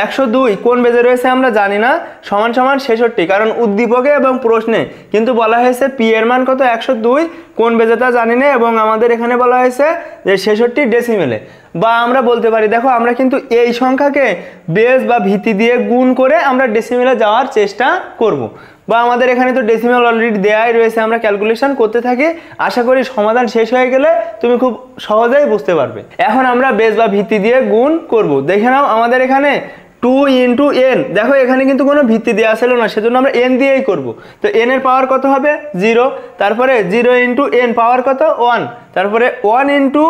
একশো দুই কোন বেজে রয়েছে আমরা জানি না সমান সমান ছেষট্টি কারণ উদ্দীপকে এবং প্রশ্নে কিন্তু বলা হয়েছে পি এর মান কত একশো দুই কোন বেজে তা জানি না এবং আমাদের এখানে বলা হয়েছে যে ছেষট্টি ডেসিমেলে বা আমরা বলতে পারি দেখো আমরা কিন্তু এই সংখ্যাকে বেজ বা ভিত্তি দিয়ে গুণ করে আমরা ডেসিমেলে যাওয়ার চেষ্টা করব। বা আমাদের এখানে তো ডেসিমাল অলরেডি দেয়াই রয়েছে আমরা ক্যালকুলেশন করতে থাকি আশা করি সমাধান শেষ হয়ে গেলে তুমি খুব সহজেই বুঝতে পারবে এখন আমরা বেস বা ভিত্তি দিয়ে গুণ করব দেখে নাও আমাদের এখানে টু ইন্টু এন দেখো এখানে কিন্তু কোনো ভিত্তি দেওয়া আসল না সেজন্য আমরা এন দিয়েই করব তো এন এর পাওয়ার কত হবে জিরো তারপরে জিরো ইন্টু এন পাওয়ার কত ওয়ান তারপরে ওয়ান ইন্টু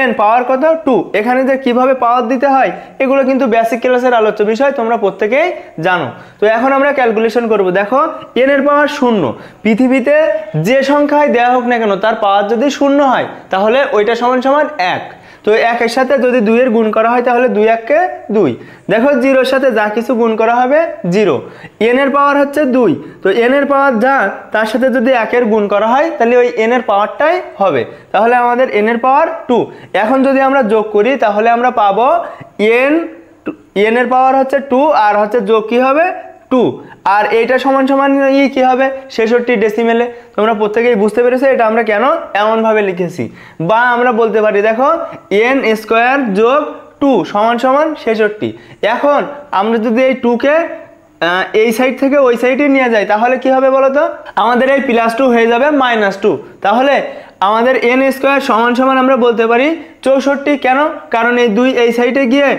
এন পাওয়ার কত টু এখানে যে কীভাবে পাওয়ার দিতে হয় এগুলো কিন্তু বেসিক ক্লাসের আলোচ্য বিষয় তোমরা প্রত্যেকেই জানো তো এখন আমরা ক্যালকুলেশন করব দেখো এন এর পাওয়ার শূন্য পৃথিবীতে যে সংখ্যায় দেওয়া হোক না কেন তার পাওয়ার যদি শূন্য হয় তাহলে ওইটা সমান সমান এক তো একের সাথে যদি দুইয়ের গুণ করা হয় তাহলে দুই এককে দুই দেখো জিরোর সাথে যা কিছু গুণ করা হবে জিরো এনের পাওয়ার হচ্ছে দুই তো এনের পাওয়ার যা তার সাথে যদি একের গুণ করা হয় তাহলে ওই এনের পাওয়ারটাই হবে তাহলে আমাদের এনের পাওয়ার টু এখন যদি আমরা যোগ করি তাহলে আমরা পাবো এন এনের পাওয়ার হচ্ছে টু আর হচ্ছে যোগ কী হবে টু আর এইটা সমান সমান ইয়ে কী হবে ছেষট্টি ডেসিমেলে তোমরা প্রত্যেকেই বুঝতে পেরেছো এটা আমরা কেন এমনভাবে লিখেছি বা আমরা বলতে পারি দেখো এন স্কোয়ার যোগ টু সমান সমান ছেষট্টি এখন আমরা যদি এই টুকে এই সাইড থেকে ওই সাইডে নিয়ে যাই তাহলে কি হবে বলো তো আমাদের এই প্লাস টু হয়ে যাবে মাইনাস টু তাহলে আমাদের এন স্কোয়ার সমান সমান আমরা বলতে পারি চৌষট্টি কেন কারণ এই দুই এই সাইডে গিয়ে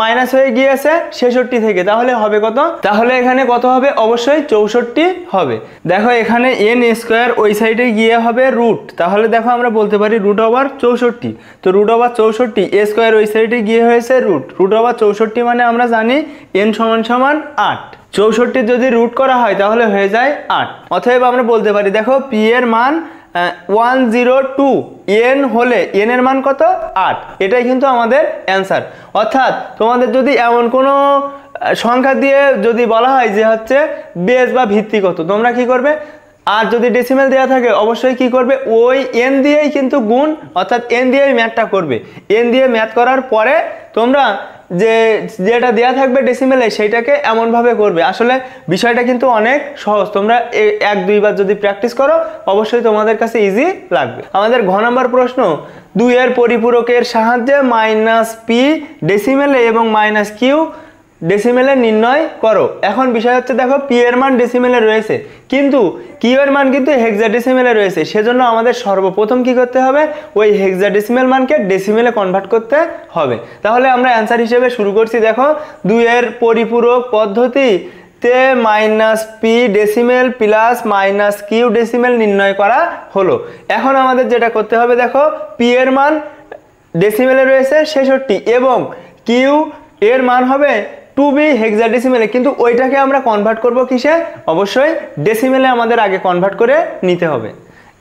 মাইনাস হয়ে গিয়েছে ছেষট্টি থেকে তাহলে হবে কত তাহলে এখানে কত হবে অবশ্যই চৌষট্টি হবে দেখো এখানে এন স্কোয়ার ওই সাইডে গিয়ে হবে রুট তাহলে দেখো আমরা বলতে পারি রুট ওভার চৌষট্টি তো রুট ওভার চৌষট্টি এ স্কোয়ার ওই সাইডে গিয়ে হয়েছে রুট রুট ওভার চৌষট্টি মানে আমরা জানি এন সমান সমান আট চৌষট্টি যদি রুট করা হয় তাহলে হয়ে যায় আট অথবা আমরা বলতে পারি দেখো পি এর মান ওয়ান জিরো টু এন হলে এনের মান কত আট এটাই কিন্তু আমাদের অ্যান্সার অর্থাৎ তোমাদের যদি এমন কোনো সংখ্যা দিয়ে যদি বলা হয় যে হচ্ছে বেস বা ভিত্তি কত তোমরা কি করবে আর যদি ডেসিমেল দেওয়া থাকে অবশ্যই কি করবে ওই এন দিয়েই কিন্তু গুণ অর্থাৎ এন দিয়েই ম্যাথটা করবে এন দিয়ে ম্যাথ করার পরে তোমরা যে যেটা দেয়া থাকবে ডেসিমেলে সেইটাকে এমনভাবে করবে আসলে বিষয়টা কিন্তু অনেক সহজ তোমরা এক দুইবার যদি প্র্যাকটিস করো অবশ্যই তোমাদের কাছে ইজি লাগবে আমাদের ঘ নম্বর প্রশ্ন দুইয়ের পরিপূরকের সাহায্যে মাইনাস পি ডেসিমেলে এবং মাইনাস কিউ ডেসিমেলে নির্ণয় করো এখন বিষয় হচ্ছে দেখো পি এর মান ডেসিমেলে রয়েছে কিন্তু কিউ এর মান কিন্তু হেক্সা ডেসিমেলে রয়েছে সেজন্য আমাদের সর্বপ্রথম কি করতে হবে ওই হেক্সা ডেসিমেল মানকে ডেসিমেলে কনভার্ট করতে হবে তাহলে আমরা অ্যান্সার হিসেবে শুরু করছি দেখো দুইয়ের পরিপূরক পদ্ধতি তে minus P decimal plus minus Q decimal নির্ণয় করা হলো এখন আমাদের যেটা করতে হবে দেখো পি এর মান ডেসিমেলে রয়েছে ছেষট্টি এবং কিউ এর মান হবে টু বি হেক্সা ডেসিমেলে কিন্তু ওইটাকে আমরা কনভার্ট করব কিসে অবশ্যই ডেসিমেলে আমাদের আগে কনভার্ট করে নিতে হবে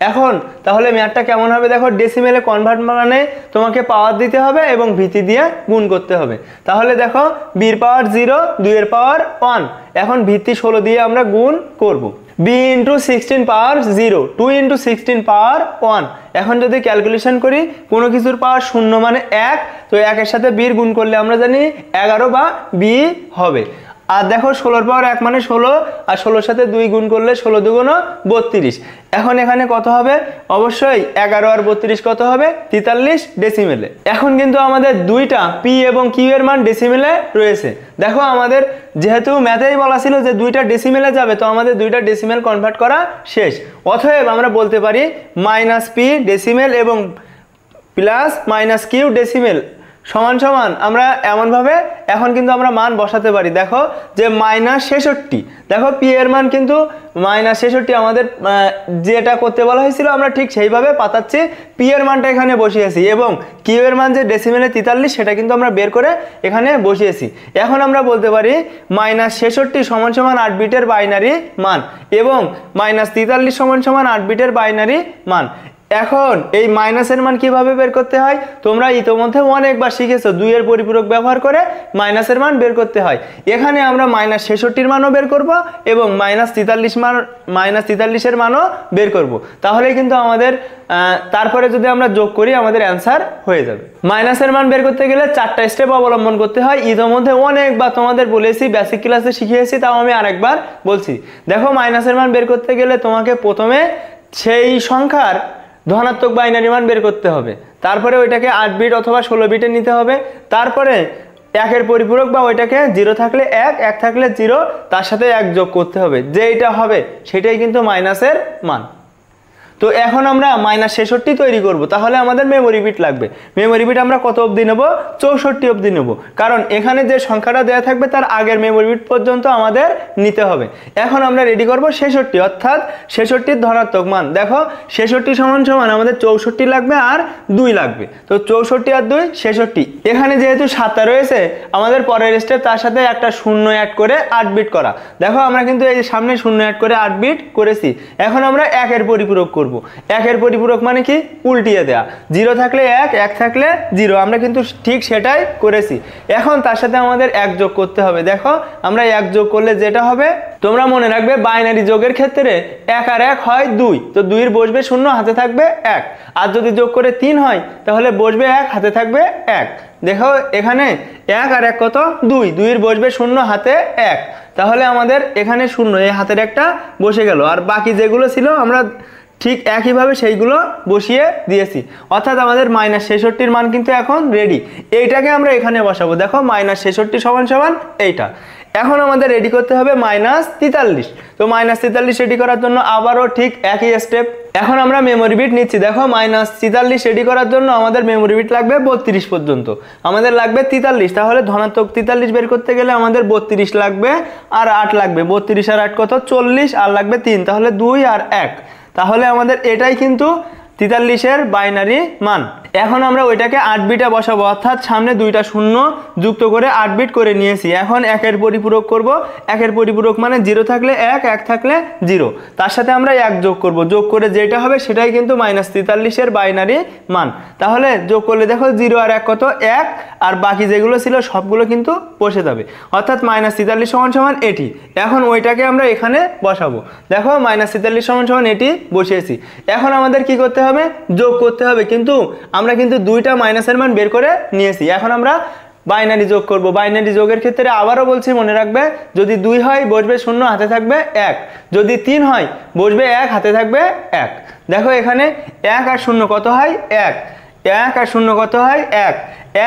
এখন তাহলে মেয়ারটা কেমন হবে দেখো ডেসিমেলে কনভার্ট মানে তোমাকে পাওয়ার দিতে হবে এবং ভিতি দিয়ে গুণ করতে হবে তাহলে দেখো বির পাওয়ার জিরো দুইয়ের পাওয়ার ওয়ান এখন ভিত্তি ষোলো দিয়ে আমরা গুণ করবো B into sixteen power zero two into sixteen power one এখন যদি ক্যালকুলেশন করি কোনো কিছুর পাওয়ার শূন্য মানে এক তো একের সাথে বির গুণ করলে আমরা জানি এগারো বা বি হবে আর দেখো ষোলোর পাওয়ার এক মানে ষোলো আর ষোলোর সাথে দুই গুণ করলে ষোলো দুগুণও বত্রিশ এখন এখানে কত হবে অবশ্যই এগারো আর বত্রিশ কত হবে তেতাল্লিশ ডেসিমেলে এখন কিন্তু আমাদের দুইটা পি এবং কিউ এর মান ডেসিমেলে রয়েছে দেখো আমাদের যেহেতু ম্যাথেই বলা ছিল যে দুইটা ডেসিমেলে যাবে তো আমাদের দুইটা ডেসিমেল কনভার্ট করা শেষ অথব আমরা বলতে পারি মাইনাস পি ডেসিমেল এবং প্লাস মাইনাস কিউ ডেসিমেল সমান সমান আমরা এমনভাবে এখন কিন্তু আমরা মান বসাতে পারি দেখো যে মাইনাস ছেষট্টি দেখো পি এর মান কিন্তু মাইনাস ছেষট্টি আমাদের যেটা করতে বলা হয়েছিল আমরা ঠিক সেইভাবে পাতাচ্ছি পি এর মানটা এখানে বসিয়েছি এবং কিউ এর মান যে ডেসিমেলে তিতাল্লিশ সেটা কিন্তু আমরা বের করে এখানে বসিয়েছি এখন আমরা বলতে পারি মাইনাস ছেষট্টি সমান সমান আট বিটের বাইনারি মান এবং মাইনাস তিতাল্লিশ সমান সমান আট বিটের বাইনারি মান এখন এই মাইনাসের মান কিভাবে বের করতে হয় তোমরা ইতোমধ্যে অনেকবার শিখেছো দুইয়ের পরিপূরক ব্যবহার করে মাইনাসের মান বের করতে হয় এখানে আমরা মাইনাস ছেষট্টির মানও বের করব এবং মাইনাস তেতাল্লিশ মান মাইনাস তেতাল্লিশের মানও বের করব। তাহলে কিন্তু আমাদের তারপরে যদি আমরা যোগ করি আমাদের অ্যান্সার হয়ে যাবে মাইনাসের মান বের করতে গেলে চারটা স্টেপ অবলম্বন করতে হয় ইতোমধ্যে অনেকবার তোমাদের বলেছি বেসিক ক্লাসে শিখিয়েছি তাও আমি আরেকবার বলছি দেখো মাইনাসের মান বের করতে গেলে তোমাকে প্রথমে সেই সংখ্যার ধনাত্মক বাইনারি মান বের করতে হবে তারপরে ওইটাকে আট বিট অথবা ষোলো বিটে নিতে হবে তারপরে একের পরিপূরক বা ওইটাকে জিরো থাকলে এক এক থাকলে জিরো তার সাথে এক যোগ করতে হবে যে এটা হবে সেটাই কিন্তু মাইনাসের মান তো এখন আমরা মাইনাস ছেষট্টি তৈরি করব তাহলে আমাদের মেমোরি বিট লাগবে মেমোরি বিট আমরা কত অবধি নেবো চৌষট্টি অবধি নেবো কারণ এখানে যে সংখ্যাটা দেওয়া থাকবে তার আগের মেমোরি বিট পর্যন্ত আমাদের নিতে হবে এখন আমরা রেডি করব ছেষট্টি অর্থাৎ ছেষট্টির ধনাত্মক মান দেখো ছেষট্টি সমান সমান আমাদের চৌষট্টি লাগবে আর দুই লাগবে তো চৌষট্টি আর দুই ছেষট্টি এখানে যেহেতু সাতটা রয়েছে আমাদের পরের স্টেপ তার সাথে একটা শূন্য অ্যাড করে আট বিট করা দেখো আমরা কিন্তু এই সামনে শূন্য অ্যাড করে আট বিট করেছি এখন আমরা একের পরিপূরক করব করব। একের পরিপূরক মানে কি উল্টিয়ে দেয়া জিরো থাকলে এক এক থাকলে জিরো আমরা কিন্তু ঠিক সেটাই করেছি এখন তার সাথে আমাদের এক যোগ করতে হবে দেখো আমরা এক যোগ করলে যেটা হবে তোমরা মনে রাখবে বাইনারি যোগের ক্ষেত্রে এক আর এক হয় দুই তো দুইয়ের বসবে শূন্য হাতে থাকবে এক আর যদি যোগ করে তিন হয় তাহলে বসবে এক হাতে থাকবে এক দেখো এখানে এক আর এক কত দুই দুইয়ের বসবে শূন্য হাতে এক তাহলে আমাদের এখানে শূন্য এই হাতের একটা বসে গেল আর বাকি যেগুলো ছিল আমরা ঠিক একইভাবে সেইগুলো বসিয়ে দিয়েছি অর্থাৎ আমাদের মাইনাস ছেষট্টির মান কিন্তু এখন রেডি এইটাকে আমরা এখানে বসাবো দেখো মাইনাস ছেষট্টি সমান সমান এইটা এখন আমাদের রেডি করতে হবে মাইনাস তেতাল্লিশ তো মাইনাস তেতাল্লিশ রেডি করার জন্য আবারও ঠিক একই স্টেপ এখন আমরা মেমোরি বিট নিচ্ছি দেখো মাইনাস তেতাল্লিশ রেডি করার জন্য আমাদের মেমোরি বিট লাগবে বত্রিশ পর্যন্ত আমাদের লাগবে তেতাল্লিশ তাহলে ধনাত্মক তেতাল্লিশ বের করতে গেলে আমাদের বত্রিশ লাগবে আর আট লাগবে বত্রিশ আর আট কত চল্লিশ আর লাগবে তিন তাহলে দুই আর এক তাহলে আমাদের এটাই কিন্তু তেতাল্লিশের বাইনারি মান এখন আমরা ওইটাকে আট বিটে বসাবো অর্থাৎ সামনে দুইটা শূন্য যুক্ত করে আট বিট করে নিয়েছি এখন একের পরিপূরক করব একের পরিপূরক মানে জিরো থাকলে এক এক থাকলে জিরো তার সাথে আমরা এক যোগ করব যোগ করে যেটা হবে সেটাই কিন্তু মাইনাস তেতাল্লিশের বাইনারি মান তাহলে যোগ করলে দেখো জিরো আর এক কত এক আর বাকি যেগুলো ছিল সবগুলো কিন্তু বসে যাবে অর্থাৎ মাইনাস তেতাল্লিশ সমান সমান এটি এখন ওইটাকে আমরা এখানে বসাবো দেখো মাইনাস তেতাল্লিশ সমান সমান এটি বসিয়েছি এখন আমাদের কি করতে হবে হবে যোগ করতে হবে কিন্তু আমরা কিন্তু দুইটা মাইনাসের মান বের করে নিয়েছি এখন আমরা বাইনারি যোগ করব বাইনারি যোগের ক্ষেত্রে আবারও বলছি মনে রাখবে যদি দুই হয় বসবে শূন্য হাতে থাকবে এক যদি তিন হয় বসবে এক হাতে থাকবে এক দেখো এখানে এক আর শূন্য কত হয় এক এক আর শূন্য কত হয় এক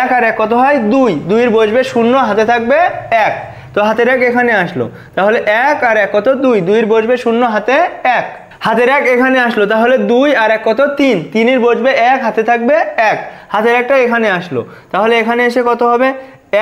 এক আর এক কত হয় দুই দুইয়ের বসবে শূন্য হাতে থাকবে এক তো হাতের এক এখানে আসলো তাহলে এক আর এক কত দুই দুইয়ের বসবে শূন্য হাতে এক হাতের এক এখানে আসলো তাহলে দুই আর এক কত তিন তিনের বসবে এক হাতে থাকবে এক হাতের একটা এখানে আসলো তাহলে এখানে এসে কত হবে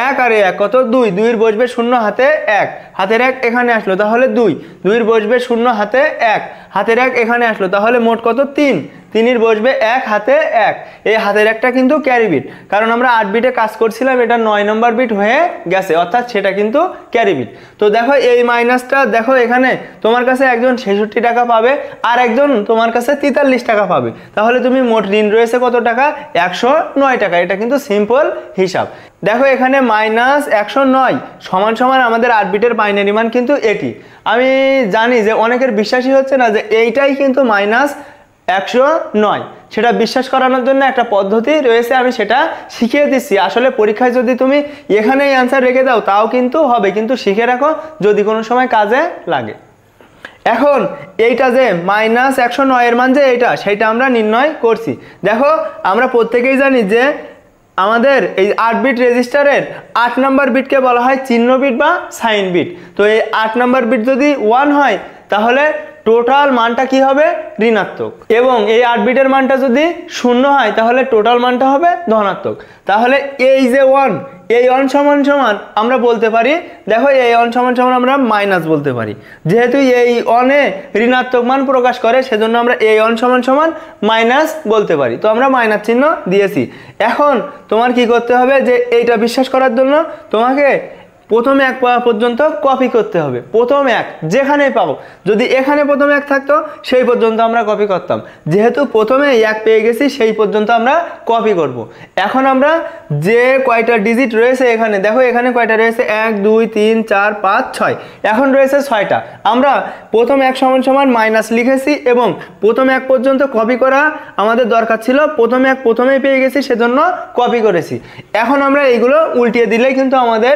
এক আর এক কত দুই দুইয়ের বসবে শূন্য হাতে এক হাতের এক এখানে আসলো তাহলে দুই দুইয়ের বসবে শূন্য হাতে এক হাতের এক এখানে আসলো তাহলে মোট কত তিন তিনির বসবে এক হাতে এক এই হাতের একটা কিন্তু ক্যারি বিট কারণ আমরা আট বিটে কাজ করছিলাম এটা নয় নম্বর বিট হয়ে গেছে অর্থাৎ সেটা কিন্তু ক্যারি বিট তো দেখো এই মাইনাসটা দেখো এখানে তোমার কাছে একজন ছেষট্টি টাকা পাবে আর একজন তোমার কাছে তেতাল্লিশ টাকা পাবে তাহলে তুমি মোট ঋণ রয়েছে কত টাকা একশো নয় টাকা এটা কিন্তু সিম্পল হিসাব দেখো এখানে মাইনাস একশো নয় সমান সমান আমাদের আট বিটের বাইনারি মান কিন্তু এটি আমি জানি যে অনেকের বিশ্বাসই হচ্ছে না যে এইটাই কিন্তু মাইনাস একশো নয় সেটা বিশ্বাস করানোর জন্য একটা পদ্ধতি রয়েছে আমি সেটা শিখিয়ে দিচ্ছি আসলে পরীক্ষায় যদি তুমি এখানেই অ্যান্সার রেখে দাও তাও কিন্তু হবে কিন্তু শিখে রাখো যদি কোনো সময় কাজে লাগে এখন এইটা যে মাইনাস একশো নয়ের মান যে এইটা সেটা আমরা নির্ণয় করছি দেখো আমরা প্রত্যেকেই জানি যে আমাদের এই আট বিট রেজিস্টারের আট নম্বর বিটকে বলা হয় চিহ্ন বিট বা সাইন বিট তো এই আট নম্বর বিট যদি ওয়ান হয় তাহলে টোটাল মানটা কি হবে ঋণাত্মক এবং এই আট বিটের মানটা যদি শূন্য হয় তাহলে টোটাল মানটা হবে ধনাত্মক তাহলে এই যে ওয়ান এই অন সমান সমান আমরা বলতে পারি দেখো এই অন সমান সমান আমরা মাইনাস বলতে পারি যেহেতু এই অনে ঋণাত্মক মান প্রকাশ করে সেজন্য আমরা এই অন সমান সমান মাইনাস বলতে পারি তো আমরা মাইনাস চিহ্ন দিয়েছি এখন তোমার কি করতে হবে যে এইটা বিশ্বাস করার জন্য তোমাকে প্রথম এক পাওয়া পর্যন্ত কপি করতে হবে প্রথম এক যেখানে পাবো যদি এখানে প্রথম এক থাকতো সেই পর্যন্ত আমরা কপি করতাম যেহেতু প্রথমে এক পেয়ে গেছি সেই পর্যন্ত আমরা কপি করব। এখন আমরা যে কয়টা ডিজিট রয়েছে এখানে দেখো এখানে কয়টা রয়েছে এক দুই তিন চার পাঁচ ছয় এখন রয়েছে ছয়টা আমরা প্রথম এক সমান সমান মাইনাস লিখেছি এবং প্রথম এক পর্যন্ত কপি করা আমাদের দরকার ছিল প্রথম এক প্রথমেই পেয়ে গেছি সেজন্য কপি করেছি এখন আমরা এইগুলো উল্টিয়ে দিলে কিন্তু আমাদের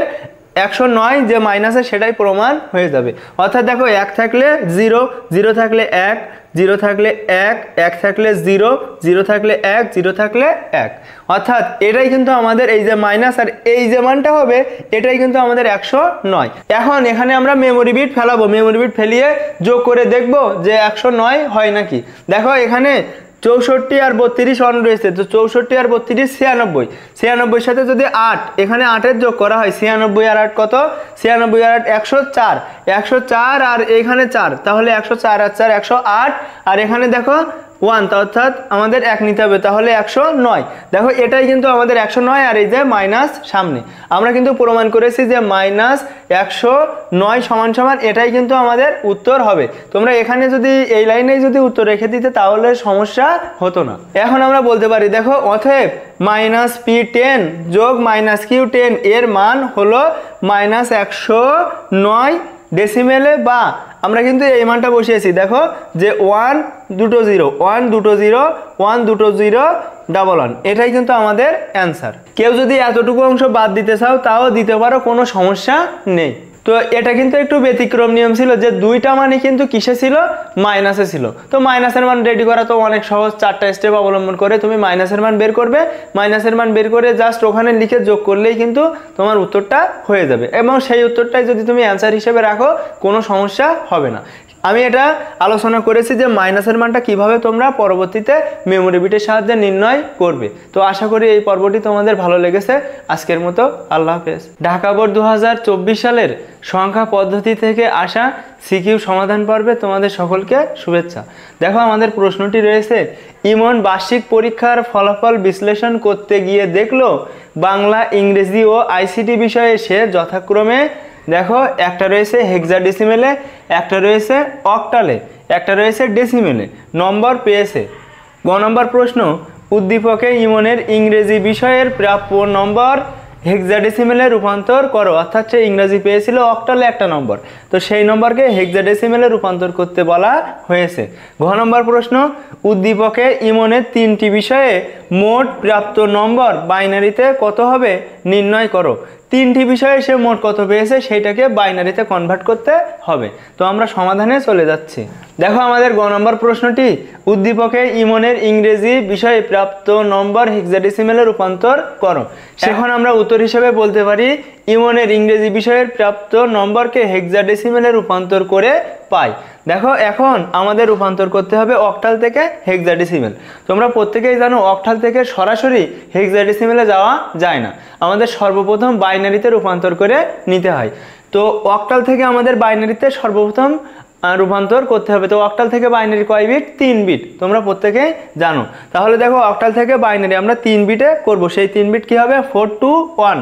একশো নয় যে মাইনাসে সেটাই প্রমাণ হয়ে যাবে অর্থাৎ দেখো এক থাকলে জিরো জিরো থাকলে এক জিরো থাকলে এক এক থাকলে জিরো জিরো থাকলে এক জিরো থাকলে এক অর্থাৎ এটাই কিন্তু আমাদের এই যে মাইনাস আর এই যে মানটা হবে এটাই কিন্তু আমাদের একশো নয় এখন এখানে আমরা মেমোরি বিট ফেলাবো মেমোরি বিট ফেলিয়ে যোগ করে দেখব যে একশো নয় হয় নাকি দেখো এখানে চৌষট্টি আর বত্রিশ ওয়ান রয়েছে তো চৌষট্টি আর বত্রিশ ছিয়ানব্বই ছিয়ানব্বই সাথে যদি আট এখানে আটের যোগ করা হয় ছিয়ানব্বই আর আট কত ছিয়ানব্বই আর আট একশো চার একশো চার আর এখানে চার তাহলে একশো চার আর চার একশো আট আর এখানে দেখো ওয়ান অর্থাৎ আমাদের এক নিতে হবে তাহলে একশো নয় দেখো এটাই কিন্তু আমাদের একশো নয় আর এই যে মাইনাস সামনে আমরা কিন্তু প্রমাণ করেছি যে মাইনাস একশো নয় সমান সমান এটাই কিন্তু আমাদের উত্তর হবে তোমরা এখানে যদি এই লাইনেই যদি উত্তর রেখে দিতে তাহলে সমস্যা হতো না এখন আমরা বলতে পারি দেখো অথব মাইনাস পি টেন যোগ মাইনাস কিউ টেন এর মান হলো মাইনাস একশো নয় ডেসিমেলে বা আমরা কিন্তু এই মানটা বসিয়েছি দেখো যে ওয়ান দুটো জিরো ওয়ান দুটো জিরো ওয়ান দুটো জিরো ডাবল ওয়ান এটাই কিন্তু আমাদের অ্যান্সার কেউ যদি এতটুকু অংশ বাদ দিতে চাও তাও দিতে পারো কোনো সমস্যা নেই তো এটা কিন্তু একটু ব্যতিক্রম নিয়ম ছিল যে দুইটা মানে কিন্তু কিসে ছিল মাইনাসে ছিল তো মাইনাসের মান রেডি করা তো অনেক সহজ চারটা স্টেপ অবলম্বন করে তুমি মাইনাসের মান বের করবে মাইনাসের মান বের করে জাস্ট ওখানে লিখে যোগ করলেই কিন্তু তোমার উত্তরটা হয়ে যাবে এবং সেই উত্তরটাই যদি তুমি অ্যান্সার হিসেবে রাখো কোনো সমস্যা হবে না আমি এটা আলোচনা করেছি যে মাইনাসের মানটা কিভাবে তোমরা পরবর্তীতে মেমোরি বিটের সাহায্যে নির্ণয় করবে তো আশা করি এই পর্বটি তোমাদের ভালো লেগেছে আজকের মতো আল্লাহ হাফেজ ঢাকা বোর্ড দু সালের সংখ্যা পদ্ধতি থেকে আসা সিকিউ সমাধান পর্বে তোমাদের সকলকে শুভেচ্ছা দেখো আমাদের প্রশ্নটি রয়েছে ইমন বার্ষিক পরীক্ষার ফলাফল বিশ্লেষণ করতে গিয়ে দেখলো বাংলা ইংরেজি ও আইসিটি বিষয়ে সে যথাক্রমে দেখো একটা রয়েছে হেক্সা ডেসিমেলে একটা রয়েছে অক্টালে একটা রয়েছে ডেসিমেলে নম্বর পেয়েছে গ নম্বর প্রশ্ন উদ্দীপকে ইমনের ইংরেজি বিষয়ের প্রাপ্য নম্বর হেক্সাডেসিমেলে রূপান্তর করো অর্থাৎ সে ইংরাজি পেয়েছিল অক্টালে একটা নম্বর তো সেই নম্বরকে হেক্সাডেসিমেলে রূপান্তর করতে বলা হয়েছে ঘ নম্বর প্রশ্ন উদ্দীপকে ইমনের তিনটি বিষয়ে মোট প্রাপ্ত নম্বর বাইনারিতে কত হবে নির্ণয় করো তিনটি বিষয়ে সে মোট কত পেয়েছে সেইটাকে বাইনারিতে কনভার্ট করতে হবে তো আমরা সমাধানে চলে যাচ্ছি দেখো আমাদের গ নম্বর প্রশ্নটি উদ্দীপকে ইমনের ইংরেজি বিষয়ে প্রাপ্ত নম্বর হেক্সাডিসিমেলে রূপান্তর করো সেখন আমরা উত্তর হিসেবে বলতে পারি ইমনের ইংরেজি বিষয়ের প্রাপ্ত নম্বরকে হেক্সাডিসিমেলে রূপান্তর করে পাই দেখো এখন আমাদের রূপান্তর করতে হবে অকটাল থেকে হেক্সাডিসিমেল তোমরা প্রত্যেকেই জানো অকটাল থেকে সরাসরি হেক্সাডিসিমেলে যাওয়া যায় না আমাদের সর্বপ্রথম বাইনারিতে রূপান্তর করে নিতে হয় তো অকটাল থেকে আমাদের বাইনারিতে সর্বপ্রথম রূপান্তর করতে হবে তো অকটাল থেকে বাইনারি কয় বিট তিন বিট তোমরা প্রত্যেকে জানো তাহলে দেখো অকটাল থেকে বাইনারি আমরা তিন বিটে করব সেই তিন বিট কী হবে ফোর টু ওয়ান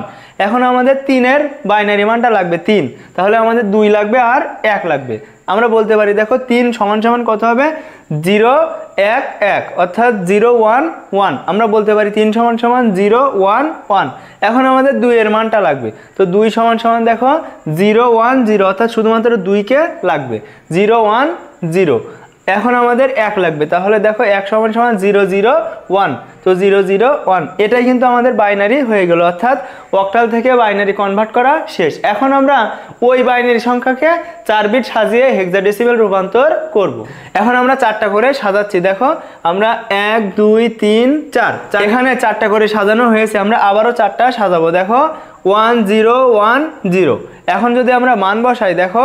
এখন আমাদের তিনের বাইনারি মানটা লাগবে তিন তাহলে আমাদের দুই লাগবে আর এক লাগবে আমরা বলতে পারি দেখো তিন সমান সমান কত হবে জিরো এক এক অর্থাৎ জিরো ওয়ান ওয়ান আমরা বলতে পারি তিন সমান সমান জিরো ওয়ান ওয়ান এখন আমাদের দুইয়ের মানটা লাগবে তো দুই সমান সমান দেখো জিরো ওয়ান জিরো অর্থাৎ শুধুমাত্র দুইকে লাগবে জিরো ওয়ান জিরো এখন আমাদের এক লাগবে তাহলে দেখো এক সমান সমান জিরো জিরো ওয়ান তো জিরো জিরো ওয়ান এটাই কিন্তু আমাদের বাইনারি হয়ে গেল অর্থাৎ অকটাল থেকে বাইনারি কনভার্ট করা শেষ এখন আমরা ওই বাইনারি সংখ্যাকে চার বিট সাজিয়ে হেক্সাডেসিবেল রূপান্তর করব। এখন আমরা চারটা করে সাজাচ্ছি দেখো আমরা এক দুই তিন চার এখানে চারটা করে সাজানো হয়েছে আমরা আবারও চারটা সাজাবো দেখো ওয়ান জিরো ওয়ান জিরো এখন যদি আমরা মান বসাই দেখো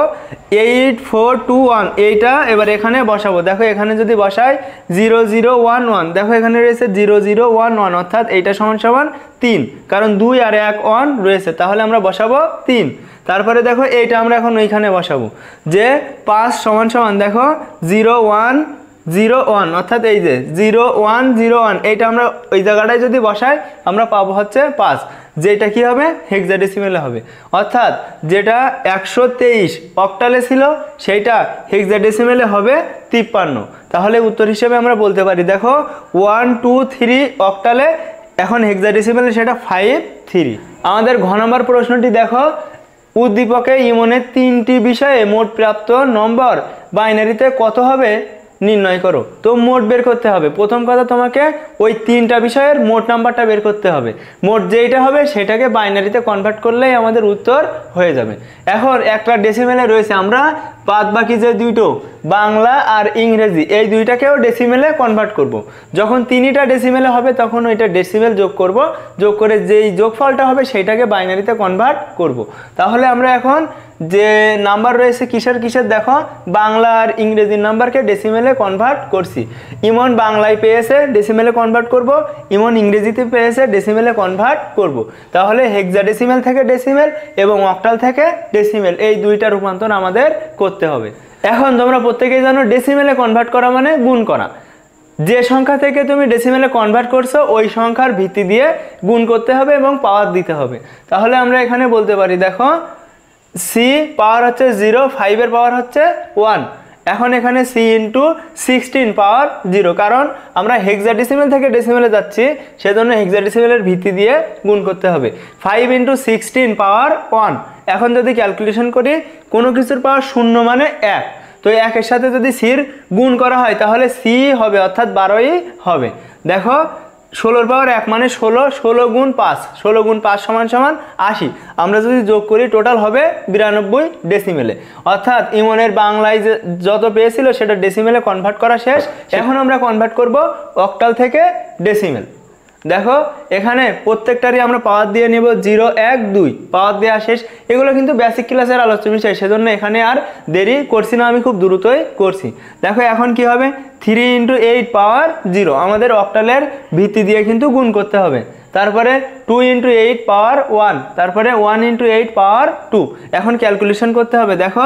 এইট ফোর টু ওয়ান এইটা এবার এখানে বসাবো দেখো এখানে যদি বসাই জিরো জিরো ওয়ান ওয়ান দেখো এখানে রয়েছে জিরো জিরো ওয়ান ওয়ান অর্থাৎ এইটা সমান সমান তিন কারণ দুই আর এক ওয়ান রয়েছে তাহলে আমরা বসাবো তিন তারপরে দেখো এইটা আমরা এখন ওইখানে বসাবো যে পাঁচ সমান সমান দেখো জিরো ওয়ান জিরো ওয়ান অর্থাৎ এই যে জিরো ওয়ান জিরো ওয়ান এইটা আমরা ওই জায়গাটায় যদি বসাই আমরা পাবো হচ্ছে পাঁচ যেটা কি হবে হেক্সাডেসিমেলে হবে অর্থাৎ যেটা একশো তেইশ অক্টালে ছিল সেইটা হেক্সাডেসিমেলে হবে তিপ্পান্ন তাহলে উত্তর হিসেবে আমরা বলতে পারি দেখো ওয়ান টু থ্রি অক্টালে এখন হেক্সাডেসিমেলে সেটা ফাইভ থ্রি আমাদের ঘ নম্বর প্রশ্নটি দেখো উদ্দীপকে ইমনের তিনটি বিষয়ে মোট প্রাপ্ত নম্বর বাইনারিতে কত হবে নির্ণয় করো তো মোট বের করতে হবে প্রথম কথা তোমাকে ওই তিনটা বিষয়ের মোট নাম্বারটা বের করতে হবে মোট যেইটা হবে সেটাকে বাইনারিতে কনভার্ট করলেই আমাদের উত্তর হয়ে যাবে এখন একটা ডেসিমেলে রয়েছে আমরা বাদ বাকি যে দুটো বাংলা আর ইংরেজি এই দুইটাকেও ডেসিমেলে কনভার্ট করব। যখন তিনটা ডেসিমেলে হবে তখন ওইটা ডেসিমেল যোগ করব যোগ করে যেই যোগফলটা হবে সেইটাকে বাইনারিতে কনভার্ট করব। তাহলে আমরা এখন যে নাম্বার রয়েছে কিসের কিসের দেখো বাংলা আর ইংরেজির নাম্বারকে ডেসিমেলে কনভার্ট করছি ইমন বাংলায় পেয়েছে ডেসিমেলে কনভার্ট করব ইমন ইংরেজিতে পেয়েছে ডেসিমেলে কনভার্ট করব। তাহলে হেক্সা ডেসিমেল থেকে ডেসিমেল এবং অক্টাল থেকে ডেসিমেল এই দুইটা রূপান্তর আমাদের করতে করতে হবে এখন তোমরা প্রত্যেকেই জানো ডেসিমেলে কনভার্ট করা মানে গুণ করা যে সংখ্যা থেকে তুমি ডেসিমেলে কনভার্ট করছো ওই সংখ্যার ভিত্তি দিয়ে গুণ করতে হবে এবং পাওয়ার দিতে হবে তাহলে আমরা এখানে বলতে পারি দেখো সি পাওয়ার হচ্ছে জিরো ফাইভের পাওয়ার হচ্ছে ওয়ান এখন এখানে C into sixteen power zero কারণ আমরা হেক্সাডিসিমেল থেকে ডেসিমেলে যাচ্ছি সেজন্য হেক্সাডিসিমেলের ভিত্তি দিয়ে গুণ করতে হবে five into sixteen power one এখন যদি ক্যালকুলেশন করি কোনো কিছুর পাওয়ার শূন্য মানে এক তো একের সাথে যদি সির গুণ করা হয় তাহলে সি হবে অর্থাৎ বারোই হবে দেখো ষোলোর পাওয়ার এক মানে ষোলো ষোলো গুণ পাঁচ ষোলো গুণ পাঁচ সমান সমান আশি আমরা যদি যোগ করি টোটাল হবে বিরানব্বই ডেসিমেলে অর্থাৎ ইমনের বাংলায় যে যত পেয়েছিল সেটা ডেসিমেলে কনভার্ট করা শেষ এখন আমরা কনভার্ট করব অক্টাল থেকে ডেসিমেল দেখো এখানে প্রত্যেকটারই আমরা পাওয়ার দিয়ে নেব জিরো এক দুই পাওয়ার দেওয়া শেষ এগুলো কিন্তু বেসিক ক্লাসের আলোচ্য বিষয় সেজন্য এখানে আর দেরি করছি না আমি খুব দ্রুতই করছি দেখো এখন কি হবে three into eight power zero আমাদের অক্টালের ভিত্তি দিয়ে কিন্তু গুণ করতে হবে তারপরে two into eight power one তারপরে one into eight power two এখন ক্যালকুলেশন করতে হবে দেখো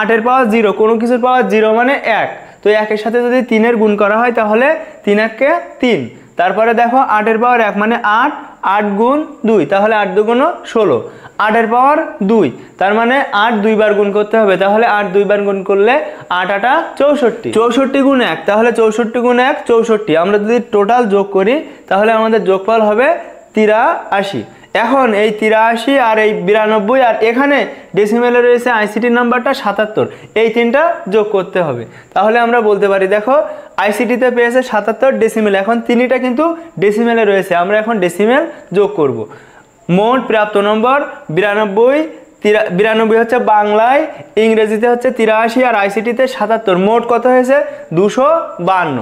আটের পাওয়ার জিরো কোনো কিছুর পাওয়ার জিরো মানে এক তো একের সাথে যদি তিনের গুণ করা হয় তাহলে তিন এককে তিন তারপরে দেখো আটের পাওয়ার এক মানে আট আট গুণ দুই তাহলে আট দুগুণও ষোলো আটের পাওয়ার দুই তার মানে আট দুইবার গুণ করতে হবে তাহলে আট দুইবার গুণ করলে আট আটা চৌষট্টি চৌষট্টি গুণ এক তাহলে চৌষট্টি গুণ এক চৌষট্টি আমরা যদি টোটাল যোগ করি তাহলে আমাদের যোগফল হবে তিরাশি এখন এই তিরাশি আর এই বিরানব্বই আর এখানে ডেসিমেলে রয়েছে আইসিটি নাম্বারটা সাতাত্তর এই তিনটা যোগ করতে হবে তাহলে আমরা বলতে পারি দেখো আইসিটিতে পেয়েছে সাতাত্তর ডেসিমেল এখন তিনটা কিন্তু ডেসিমেলে রয়েছে আমরা এখন ডেসিমেল যোগ করব। মোট প্রাপ্ত নম্বর বিরানব্বই তিরা বিরানব্বই হচ্ছে বাংলায় ইংরেজিতে হচ্ছে তিরাশি আর আইসিটিতে সাতাত্তর মোট কত হয়েছে দুশো বান্ন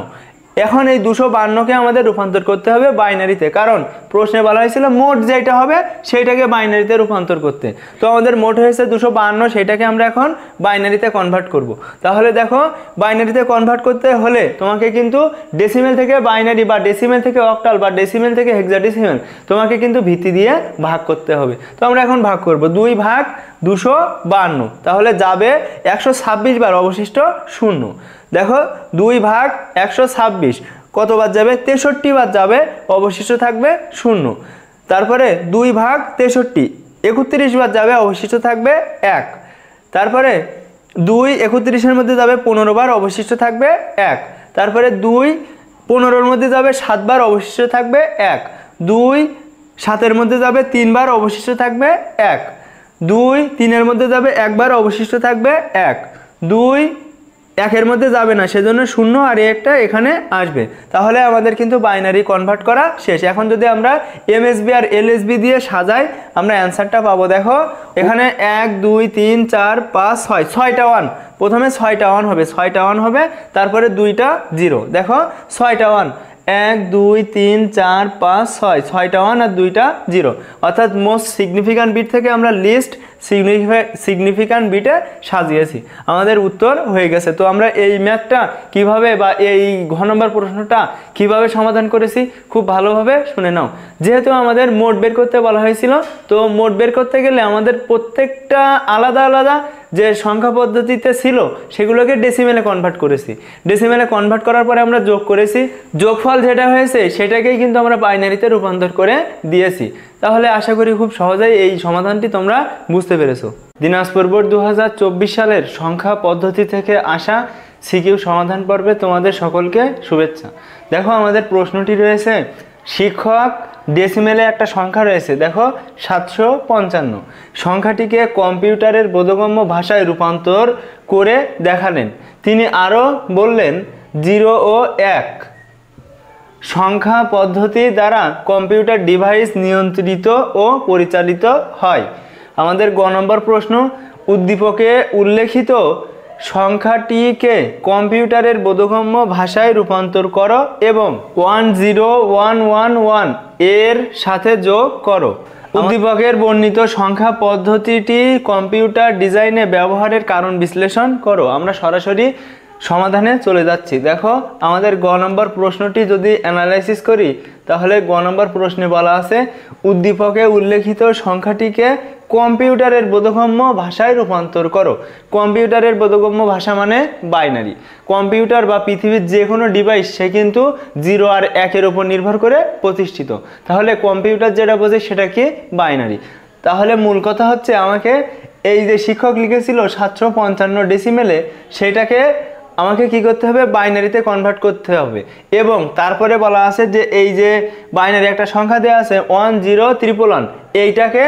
এখন এই দুশো বান্নকে আমাদের রূপান্তর করতে হবে বাইনারিতে কারণ প্রশ্নে বলা হয়েছিল মোট যেটা হবে সেইটাকে বাইনারিতে রূপান্তর করতে তো আমাদের মোট হয়েছে দুশো বান্ন সেটাকে আমরা এখন বাইনারিতে কনভার্ট করব। তাহলে দেখো বাইনারিতে কনভার্ট করতে হলে তোমাকে কিন্তু ডেসিমেল থেকে বাইনারি বা ডেসিমেল থেকে অক্টাল বা ডেসিমেল থেকে ডেসিমেল তোমাকে কিন্তু ভিত্তি দিয়ে ভাগ করতে হবে তো আমরা এখন ভাগ করব দুই ভাগ দুশো বান্ন তাহলে যাবে একশো বার অবশিষ্ট শূন্য দেখো দুই ভাগ একশো ছাব্বিশ কত বাদ যাবে তেষট্টি বাদ যাবে অবশিষ্ট থাকবে শূন্য তারপরে দুই ভাগ তেষট্টি একত্রিশ বাদ যাবে অবশিষ্ট থাকবে এক তারপরে দুই একত্রিশের মধ্যে যাবে পনেরো বার অবশিষ্ট থাকবে এক তারপরে দুই পনেরোর মধ্যে যাবে সাতবার অবশিষ্ট থাকবে এক দুই সাতের মধ্যে যাবে তিনবার অবশিষ্ট থাকবে এক দুই তিনের মধ্যে যাবে একবার অবশিষ্ট থাকবে এক দুই একের মধ্যে যাবে না সেজন্য শূন্য আর একটা এখানে আসবে তাহলে আমাদের কিন্তু বাইনারি কনভার্ট করা শেষ এখন যদি আমরা এমএসবি আর এলএসবি দিয়ে সাজাই আমরা অ্যান্সারটা পাবো দেখো এখানে এক দুই তিন চার পাঁচ ছয় ছয়টা ওয়ান প্রথমে ছয়টা ওয়ান হবে ছয়টা ওয়ান হবে তারপরে দুইটা জিরো দেখো ছয়টা ওয়ান এক দুই তিন চার পাঁচ ছয় ছয়টা ওয়ান আর দুইটা জিরো অর্থাৎ মোস্ট সিগনিফিক্যান্ট বিট থেকে আমরা লিস্ট সিগনিফিক্যান্ট বিটে সাজিয়েছি আমাদের উত্তর হয়ে গেছে তো আমরা এই ম্যাথটা কিভাবে বা এই ঘ নম্বর প্রশ্নটা কিভাবে সমাধান করেছি খুব ভালোভাবে শুনে নাও যেহেতু আমাদের মোট বের করতে বলা হয়েছিল তো মোট বের করতে গেলে আমাদের প্রত্যেকটা আলাদা আলাদা যে সংখ্যা পদ্ধতিতে ছিল সেগুলোকে ডেসিমেলে কনভার্ট করেছি ডেসিমেলে কনভার্ট করার পরে আমরা যোগ করেছি যোগফল যেটা হয়েছে সেটাকেই কিন্তু আমরা বাইনারিতে রূপান্তর করে দিয়েছি তাহলে আশা করি খুব সহজেই এই সমাধানটি তোমরা বুঝতে পেরেছো দিনাজপুর বোর্ড দু সালের সংখ্যা পদ্ধতি থেকে আসা সিকিউ সমাধান পর্বে তোমাদের সকলকে শুভেচ্ছা দেখো আমাদের প্রশ্নটি রয়েছে শিক্ষক ডেসিমেলে একটা সংখ্যা রয়েছে দেখো সাতশো পঞ্চান্ন সংখ্যাটিকে কম্পিউটারের বোধগম্য ভাষায় রূপান্তর করে দেখালেন তিনি আরও বললেন জিরো ও এক সংখ্যা পদ্ধতি দ্বারা কম্পিউটার ডিভাইস নিয়ন্ত্রিত ও পরিচালিত হয় আমাদের গ নম্বর প্রশ্ন উদ্দীপকে উল্লেখিত সংখ্যাটিকে কম্পিউটারের বোধগম্য ভাষায় রূপান্তর করো এবং one zero one one one এর সাথে যোগ করো উদ্দীপকের বর্ণিত সংখ্যা পদ্ধতিটি কম্পিউটার ডিজাইনে ব্যবহারের কারণ বিশ্লেষণ করো আমরা সরাসরি সমাধানে চলে যাচ্ছি দেখো আমাদের গ নম্বর প্রশ্নটি যদি অ্যানালাইসিস করি তাহলে গ নম্বর প্রশ্নে বলা আছে উদ্দীপকে উল্লেখিত সংখ্যাটিকে কম্পিউটারের বোধগম্য ভাষায় রূপান্তর করো কম্পিউটারের বোধগম্য ভাষা মানে বাইনারি কম্পিউটার বা পৃথিবীর যে কোনো ডিভাইস সে কিন্তু জিরো আর একের ওপর নির্ভর করে প্রতিষ্ঠিত তাহলে কম্পিউটার যেটা বোঝে সেটা কি বাইনারি তাহলে মূল কথা হচ্ছে আমাকে এই যে শিক্ষক লিখেছিল সাতশো পঞ্চান্ন ডেসিমেলে সেটাকে আমাকে কি করতে হবে বাইনারিতে কনভার্ট করতে হবে এবং তারপরে বলা আছে যে এই যে বাইনারি একটা সংখ্যা দেওয়া আছে ওয়ান জিরো ত্রিপল ওয়ান এইটাকে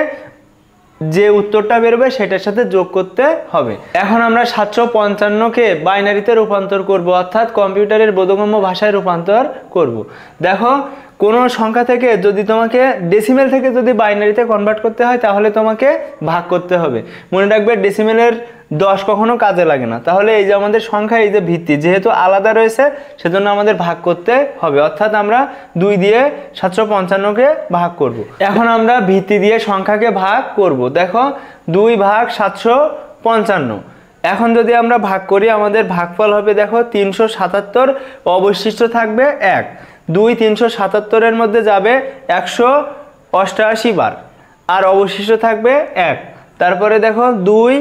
যে উত্তরটা বেরোবে সেটার সাথে যোগ করতে হবে এখন আমরা সাতশো পঞ্চান্নকে বাইনারিতে রূপান্তর করব অর্থাৎ কম্পিউটারের বোধগম্য ভাষায় রূপান্তর করব দেখো কোনো সংখ্যা থেকে যদি তোমাকে ডেসিমেল থেকে যদি বাইনারিতে কনভার্ট করতে হয় তাহলে তোমাকে ভাগ করতে হবে মনে রাখবে ডেসিমেলের দশ কখনো কাজে লাগে না তাহলে এই যে আমাদের সংখ্যা এই যে ভিত্তি যেহেতু আলাদা রয়েছে সেজন্য আমাদের ভাগ করতে হবে অর্থাৎ আমরা দুই দিয়ে সাতশো পঞ্চান্নকে ভাগ করব। এখন আমরা ভিত্তি দিয়ে সংখ্যাকে ভাগ করব। দেখো দুই ভাগ সাতশো পঞ্চান্ন এখন যদি আমরা ভাগ করি আমাদের ভাগফল হবে দেখো তিনশো সাতাত্তর অবশিষ্ট থাকবে এক দুই তিনশো সাতাত্তরের মধ্যে যাবে একশো অষ্টআশি বার আর অবশিষ্ট থাকবে এক তারপরে দেখো দুই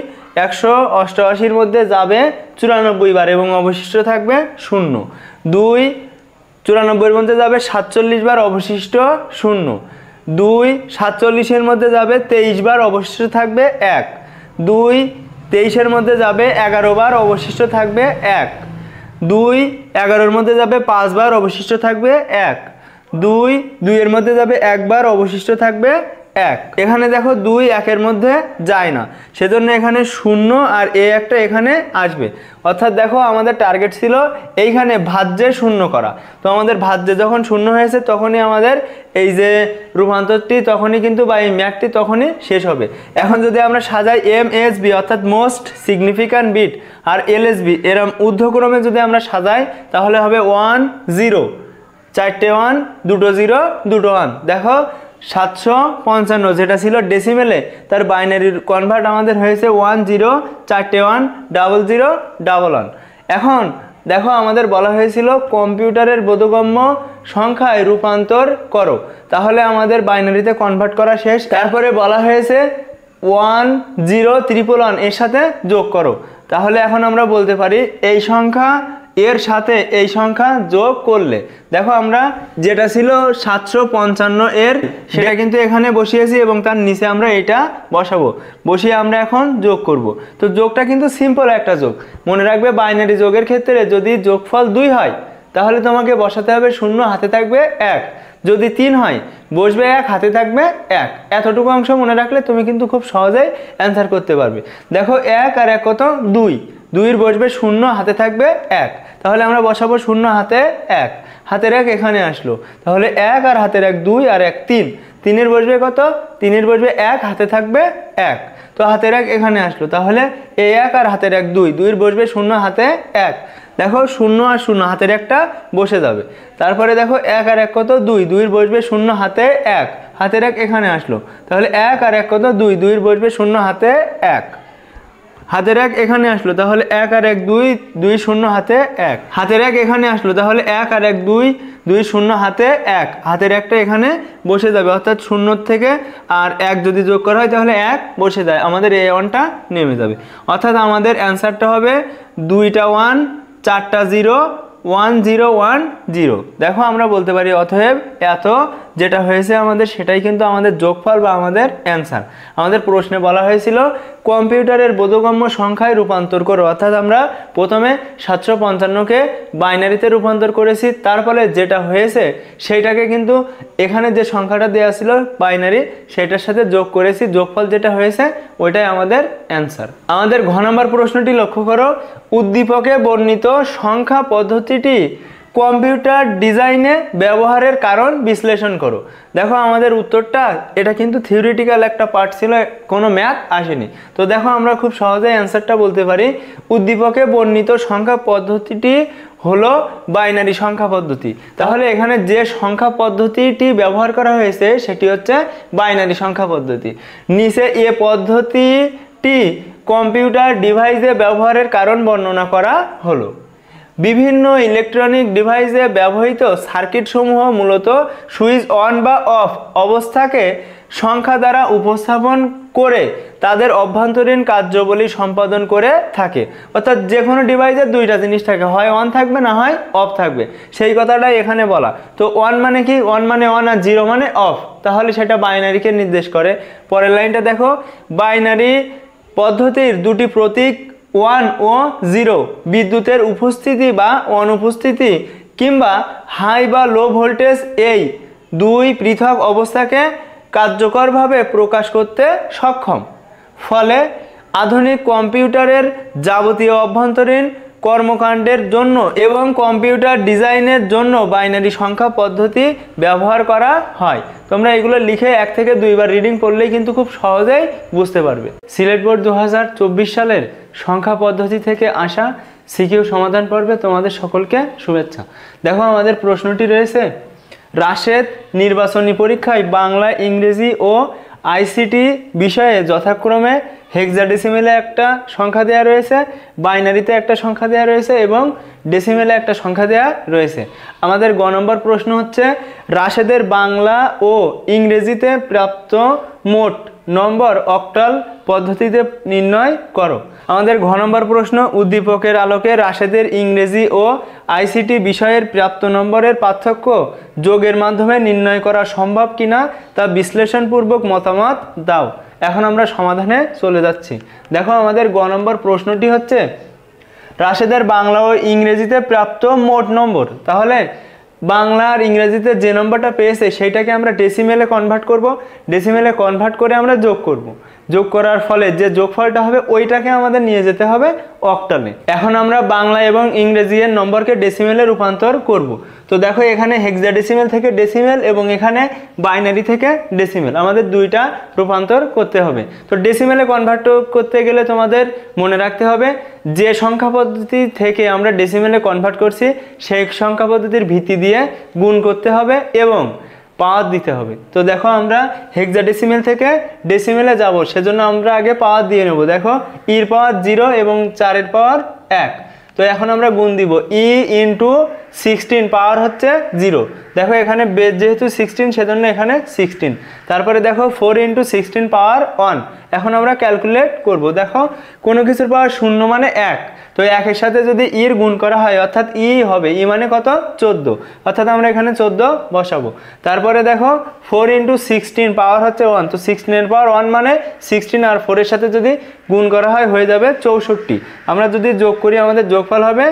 একশো অষ্টআশির মধ্যে যাবে চুরানব্বই বার এবং অবশিষ্ট থাকবে শূন্য দুই চুরানব্বইয়ের মধ্যে যাবে সাতচল্লিশ বার অবশিষ্ট শূন্য দুই সাতচল্লিশের মধ্যে যাবে তেইশ বার অবশিষ্ট থাকবে এক দুই তেইশের মধ্যে যাবে এগারো বার অবশিষ্ট থাকবে এক দুই এগারোর মধ্যে যাবে পাঁচবার অবশিষ্ট থাকবে এক দুই দুইয়ের মধ্যে যাবে একবার অবশিষ্ট থাকবে এক এখানে দেখো দুই একের মধ্যে যায় না সেজন্য এখানে শূন্য আর এ একটা এখানে আসবে অর্থাৎ দেখো আমাদের টার্গেট ছিল এইখানে ভাজ্যে শূন্য করা তো আমাদের ভাজ্যে যখন শূন্য হয়েছে তখনই আমাদের এই যে রূপান্তরটি তখনই কিন্তু বা এই ম্যাকটি তখনই শেষ হবে এখন যদি আমরা সাজাই এম এস বি অর্থাৎ মোস্ট সিগনিফিক্যান্ট বিট আর এল এস বি এরম ঊর্ধ্বক্রমে যদি আমরা সাজাই তাহলে হবে ওয়ান জিরো চারটে ওয়ান দুটো জিরো দুটো ওয়ান দেখো সাতশো পঞ্চান্ন যেটা ছিল ডেসিমেলে তার বাইনারির কনভার্ট আমাদের হয়েছে ওয়ান জিরো চারটে one double zero double one এখন দেখো আমাদের বলা হয়েছিল কম্পিউটারের বোধগম্য সংখ্যায় রূপান্তর করো তাহলে আমাদের বাইনারিতে কনভার্ট করা শেষ তারপরে বলা হয়েছে ওয়ান জিরো ত্রিপল ওয়ান এর সাথে যোগ করো তাহলে এখন আমরা বলতে পারি এই সংখ্যা এর সাথে এই সংখ্যা যোগ করলে দেখো আমরা যেটা ছিল সাতশো পঞ্চান্ন এর সেটা কিন্তু এখানে বসিয়েছি এবং তার নিচে আমরা এটা বসাবো বসিয়ে আমরা এখন যোগ করব। তো যোগটা কিন্তু সিম্পল একটা যোগ মনে রাখবে বাইনারি যোগের ক্ষেত্রে যদি যোগফল দুই হয় তাহলে তোমাকে বসাতে হবে শূন্য হাতে থাকবে এক যদি তিন হয় বসবে এক হাতে থাকবে এক এতটুকু অংশ মনে রাখলে তুমি কিন্তু খুব সহজেই অ্যান্সার করতে পারবে দেখো এক আর এক কত দুই দুইয়ের বসবে শূন্য হাতে থাকবে এক তাহলে আমরা বসাবো শূন্য হাতে এক হাতের এক এখানে আসলো তাহলে এক আর হাতের এক দুই আর এক তিন তিনের বসবে কত তিনের বসবে এক হাতে থাকবে এক তো হাতের এক এখানে আসলো তাহলে এ এক আর হাতের এক দুই দুইয়ের বসবে শূন্য হাতে এক দেখো শূন্য আর শূন্য হাতের একটা বসে যাবে তারপরে দেখো এক আর এক কত দুই দুইয়ের বসবে শূন্য হাতে এক হাতের এক এখানে আসলো তাহলে এক আর এক কত দুই দুইয়ের বসবে শূন্য হাতে এক হাতের এক এখানে আসলো তাহলে এক আর এক দুই দুই শূন্য হাতে এক হাতের এক এখানে আসলো তাহলে এক আর এক দুই দুই শূন্য হাতে এক হাতের একটা এখানে বসে যাবে অর্থাৎ শূন্য থেকে আর এক যদি যোগ করা হয় তাহলে এক বসে যায় আমাদের এ ওয়ানটা নেমে যাবে অর্থাৎ আমাদের অ্যান্সারটা হবে দুইটা ওয়ান চারটা zero one zero one zero দেখো আমরা বলতে পারি অতএব এত যেটা হয়েছে আমাদের সেটাই কিন্তু আমাদের যোগফল বা আমাদের অ্যান্সার আমাদের প্রশ্নে বলা হয়েছিল কম্পিউটারের বোধগম্য সংখ্যায় রূপান্তর করো অর্থাৎ আমরা প্রথমে সাতশো পঞ্চান্নকে বাইনারিতে রূপান্তর করেছি তার ফলে যেটা হয়েছে সেইটাকে কিন্তু এখানে যে সংখ্যাটা দেওয়া ছিল বাইনারি সেটার সাথে যোগ করেছি যোগফল যেটা হয়েছে ওইটাই আমাদের অ্যান্সার আমাদের ঘ নম্বর প্রশ্নটি লক্ষ্য করো উদ্দীপকে বর্ণিত সংখ্যা পদ্ধতিটি কম্পিউটার ডিজাইনে ব্যবহারের কারণ বিশ্লেষণ করো দেখো আমাদের উত্তরটা এটা কিন্তু থিওরিটিক্যাল একটা পার্ট ছিল কোনো ম্যাথ আসেনি তো দেখো আমরা খুব সহজে অ্যান্সারটা বলতে পারি উদ্দীপকে বর্ণিত সংখ্যা পদ্ধতিটি হলো বাইনারি সংখ্যা পদ্ধতি তাহলে এখানে যে সংখ্যা পদ্ধতিটি ব্যবহার করা হয়েছে সেটি হচ্ছে বাইনারি সংখ্যা পদ্ধতি নিচে এ পদ্ধতিটি কম্পিউটার ডিভাইসে ব্যবহারের কারণ বর্ণনা করা হলো বিভিন্ন ইলেকট্রনিক ডিভাইসে ব্যবহৃত সার্কিটসমূহ মূলত সুইচ অন বা অফ অবস্থাকে সংখ্যা দ্বারা উপস্থাপন করে তাদের অভ্যন্তরীণ কার্যবলী সম্পাদন করে থাকে অর্থাৎ যে কোনো ডিভাইসের দুইটা জিনিস থাকে হয় অন থাকবে না হয় অফ থাকবে সেই কথাটাই এখানে বলা তো অন মানে কি অন মানে অন আর জিরো মানে অফ তাহলে সেটা বাইনারিকে নির্দেশ করে পরের লাইনটা দেখো বাইনারি পদ্ধতির দুটি প্রতীক ওয়ান ও জিরো বিদ্যুতের উপস্থিতি বা অনুপস্থিতি কিংবা হাই বা লো ভোল্টেজ এই দুই পৃথক অবস্থাকে কার্যকরভাবে প্রকাশ করতে সক্ষম ফলে আধুনিক কম্পিউটারের যাবতীয় অভ্যন্তরীণ কর্মকাণ্ডের জন্য এবং কম্পিউটার ডিজাইনের জন্য বাইনারি সংখ্যা পদ্ধতি ব্যবহার করা হয় তোমরা এগুলো লিখে এক থেকে দুইবার রিডিং পড়লেই কিন্তু খুব সহজেই বুঝতে পারবে সিলেট বোর্ড দু সালের সংখ্যা পদ্ধতি থেকে আসা সিকিউ সমাধান পর্বে তোমাদের সকলকে শুভেচ্ছা দেখো আমাদের প্রশ্নটি রয়েছে রাশেদ নির্বাচনী পরীক্ষায় বাংলা ইংরেজি ও আইসিটি বিষয়ে যথাক্রমে ডেসিমেলে একটা সংখ্যা দেয়া রয়েছে বাইনারিতে একটা সংখ্যা দেয়া রয়েছে এবং ডেসিমেলে একটা সংখ্যা দেয়া রয়েছে আমাদের গ নম্বর প্রশ্ন হচ্ছে রাশেদের বাংলা ও ইংরেজিতে প্রাপ্ত মোট নম্বর অক্টাল পদ্ধতিতে নির্ণয় করো আমাদের ঘ নম্বর প্রশ্ন উদ্দীপকের আলোকে রাশেদের ইংরেজি ও আইসিটি বিষয়ের প্রাপ্ত নম্বরের পার্থক্য যোগের মাধ্যমে নির্ণয় করা সম্ভব কিনা তা বিশ্লেষণপূর্বক মতামত দাও এখন আমরা সমাধানে চলে যাচ্ছি দেখো আমাদের গ নম্বর প্রশ্নটি হচ্ছে রাশেদের বাংলা ও ইংরেজিতে প্রাপ্ত মোট নম্বর তাহলে বাংলা আর ইংরেজিতে যে নম্বরটা পেয়েছে সেইটাকে আমরা ডেসিমেলে কনভার্ট করব ডেসিমেলে কনভার্ট করে আমরা যোগ করব যোগ করার ফলে যে যোগফলটা হবে ওইটাকে আমাদের নিয়ে যেতে হবে অক্টালে এখন আমরা বাংলা এবং ইংরেজি এর নম্বরকে ডেসিমেলে রূপান্তর করব তো দেখো এখানে হেক্সা ডেসিমেল থেকে ডেসিমেল এবং এখানে বাইনারি থেকে ডেসিমেল আমাদের দুইটা রূপান্তর করতে হবে তো ডেসিমেলে কনভার্ট করতে গেলে তোমাদের মনে রাখতে হবে যে সংখ্যা পদ্ধতি থেকে আমরা ডেসিমেলে কনভার্ট করছি সেই সংখ্যা পদ্ধতির ভিত্তি দিয়ে গুণ করতে হবে এবং পাওয়ার দিতে হবে তো দেখো আমরা হেক্সা ডেসিমেল থেকে ডেসিমেলে যাব সেজন্য আমরা আগে পাওয়ার দিয়ে নেব দেখো ইর পাওয়ার জিরো এবং চারের পাওয়ার এক তো এখন আমরা গুণ দিব E e into sixteen power হচ্ছে জিরো দেখো এখানে বেস যেহেতু সিক্সটিন সেজন্য এখানে সিক্সটিন তারপরে দেখো four into sixteen power one এখন আমরা ক্যালকুলেট করব দেখো কোনো কিছুর পাওয়ার শূন্য মানে এক তো একের সাথে যদি ইর e গুণ করা হয় অর্থাৎ ই e হবে ই e মানে কত চোদ্দ অর্থাৎ আমরা এখানে চোদ্দ বসাবো তারপরে দেখো ফোর ইন্টু সিক্সটিন পাওয়ার হচ্ছে ওয়ান তো সিক্সটিনের পাওয়ার ওয়ান মানে সিক্সটিন আর ফোরের সাথে যদি গুণ করা হয় হয়ে যাবে চৌষট্টি আমরা যদি যোগ করি আমাদের যোগফল হবে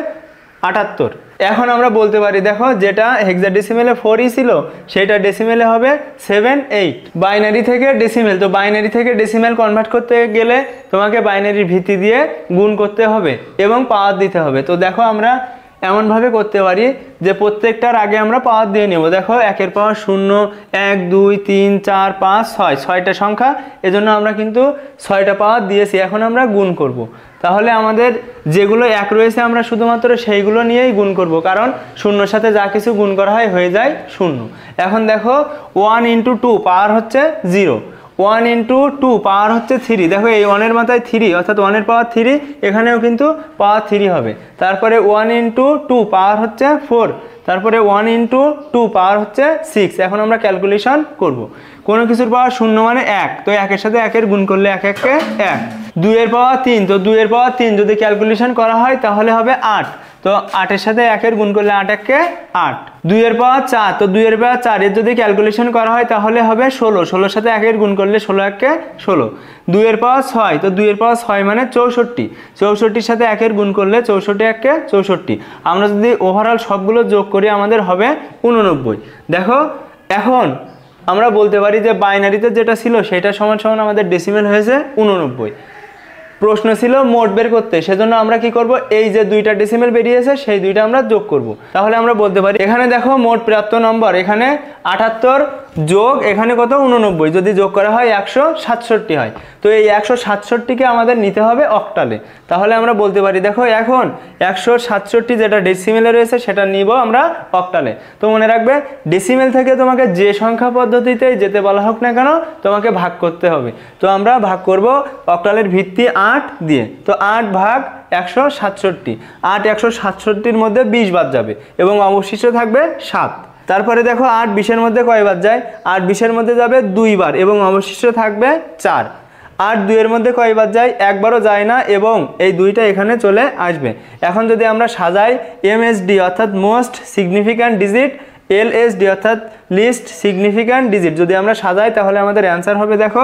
আটাত্তর এখন আমরা বলতে পারি দেখো যেটা হেক্সা ডেসিমেলে ফোরই ছিল সেটা ডেসিমেলে হবে সেভেন এইট বাইনারি থেকে ডেসিমেল তো বাইনারি থেকে ডেসিমেল কনভার্ট করতে গেলে তোমাকে বাইনারির ভিত্তি দিয়ে গুণ করতে হবে এবং পাওয়ার দিতে হবে তো দেখো আমরা এমনভাবে করতে পারি যে প্রত্যেকটার আগে আমরা পাওয়ার দিয়ে নেব দেখো একের পাওয়ার শূন্য এক দুই তিন চার পাঁচ ছয় ছয়টা সংখ্যা এজন্য আমরা কিন্তু ছয়টা পাওয়ার দিয়েছি এখন আমরা গুণ করব। তাহলে আমাদের যেগুলো এক রয়েছে আমরা শুধুমাত্র সেইগুলো নিয়েই গুণ করব কারণ শূন্যর সাথে যা কিছু গুণ করা হয় হয়ে যায় শূন্য এখন দেখো ওয়ান ইন্টু টু পাওয়ার হচ্ছে zero one into two power হচ্ছে থ্রি দেখো এই ওয়ানের মাথায় থ্রি অর্থাৎ ওয়ানের পাওয়ার থ্রি এখানেও কিন্তু পাওয়ার থ্রি হবে তারপরে ওয়ান ইন্টু টু পাওয়ার হচ্ছে ফোর তারপরে ওয়ান ইন্টু টু পাওয়ার হচ্ছে সিক্স এখন আমরা ক্যালকুলেশন করব। কোনো কিছুর পাওয়ার শূন্য মানে এক তো একের সাথে একের গুণ করলে এক এককে এক দুইয়ের পাওয়া তিন তো দুইয়ের পাওয়া তিন যদি ক্যালকুলেশন করা হয় তাহলে হবে আট তো আটের সাথে একের গুণ করলে আট এককে আট দুইয়ের পাওয়া চার তো দুইয়ের পাওয়া চারের যদি ক্যালকুলেশন করা হয় তাহলে হবে ষোলো ষোলোর সাথে একের গুণ করলে ষোলো এককে ষোলো দুইয়ের পাওয়া ছয় তো দুইয়ের পাওয়া ছয় মানে চৌষট্টি চৌষট্টির সাথে একের গুণ করলে চৌষট্টি এককে চৌষট্টি আমরা যদি ওভারঅল সবগুলো যোগ করি আমাদের হবে উননব্বই দেখো এখন আমরা বলতে পারি যে বাইনারিতে যেটা ছিল সেটা সমান সমান আমাদের ডেসিমেল হয়েছে উননব্বই প্রশ্ন ছিল মোট বের করতে সেজন্য আমরা কি করব এই যে দুইটা ডিসিমেল বেরিয়েছে সেই দুইটা আমরা যোগ করব তাহলে আমরা বলতে পারি এখানে দেখো মোট প্রাপ্ত নম্বর এখানে আটাত্তর যোগ এখানে কত উননব্বই যদি যোগ করা হয় একশো সাতষট্টি হয় তো এই একশো সাতষট্টিকে আমাদের নিতে হবে অক্টালে তাহলে আমরা বলতে পারি দেখো এখন একশো সাতষট্টি যেটা ডেসিমেলে রয়েছে সেটা নিব আমরা অক্টালে তো মনে রাখবে ডেসিমেল থেকে তোমাকে যে সংখ্যা পদ্ধতিতে যেতে বলা হোক না কেন তোমাকে ভাগ করতে হবে তো আমরা ভাগ করব অক্টালের ভিত্তি আট দিয়ে তো আট ভাগ একশো সাতষট্টি আট একশো সাতষট্টির মধ্যে বিশ বাদ যাবে এবং অবশিষ্ট থাকবে সাত তারপরে দেখো আট বিশের মধ্যে কয়বার যায় আট বিশের মধ্যে যাবে দুইবার এবং অবশিষ্ট থাকবে চার আট দুইয়ের মধ্যে কয়বার যায় একবারও যায় না এবং এই দুইটা এখানে চলে আসবে এখন যদি আমরা সাজাই এমএসডি অর্থাৎ মোস্ট সিগনিফিক্যান্ট ডিজিট এলএসডি অর্থাৎ লিস্ট সিগনিফিক্যান্ট ডিজিট যদি আমরা সাজাই তাহলে আমাদের অ্যান্সার হবে দেখো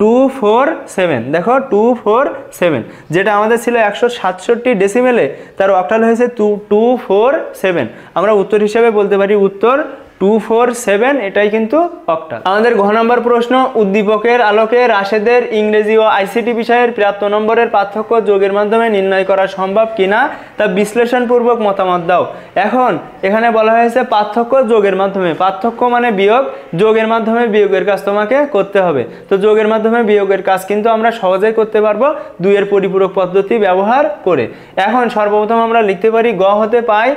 টু ফোর সেভেন দেখো টু ফোর সেভেন যেটা আমাদের ছিল একশো সাতষট্টি ডেসিমেলে তার অক্টাল হয়েছে টু টু ফোর সেভেন আমরা উত্তর হিসেবে বলতে পারি উত্তর টু ফোর সেভেন এটাই কিন্তু অক্টাল আমাদের ঘ নম্বর প্রশ্ন উদ্দীপকের আলোকে রাশেদের ইংরেজি ও আইসিটি বিষয়ের প্রাপ্ত নম্বরের পার্থক্য যোগের মাধ্যমে নির্ণয় করা সম্ভব কিনা তা বিশ্লেষণপূর্বক মতামত দাও এখন এখানে বলা হয়েছে পার্থক্য যোগের মাধ্যমে পার্থক্য মানে বিয়োগ যোগের মাধ্যমে বিয়োগের কাজ তোমাকে করতে হবে তো যোগের মাধ্যমে বিয়োগের কাজ কিন্তু আমরা সহজেই করতে পারবো দুইয়ের পরিপূরক পদ্ধতি ব্যবহার করে এখন সর্বপ্রথম আমরা লিখতে পারি গ হতে পাই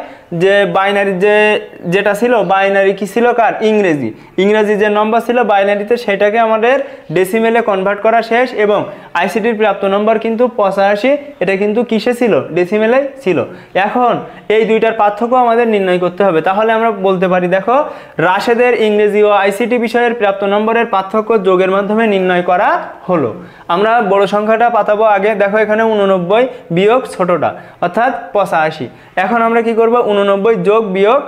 যে বাইনারি যে যেটা ছিল বাইনারি বাইনারি কি ছিল কার ইংরেজি ইংরেজি যে নম্বর ছিল বাইনারিতে সেটাকে আমাদের ডেসিমেলে কনভার্ট করা শেষ এবং আইসিটির প্রাপ্ত নম্বর কিন্তু পঁচাশি এটা কিন্তু কিসে ছিল ডেসিমেলে ছিল এখন এই দুইটার পার্থক্য আমাদের নির্ণয় করতে হবে তাহলে আমরা বলতে পারি দেখো রাশেদের ইংরেজি ও আইসিটি বিষয়ের প্রাপ্ত নম্বরের পার্থক্য যোগের মাধ্যমে নির্ণয় করা হলো আমরা বড় সংখ্যাটা পাতাবো আগে দেখো এখানে উননব্বই বিয়োগ ছোটোটা অর্থাৎ পঁচাশি এখন আমরা কি করবো উননব্বই যোগ বিয়োগ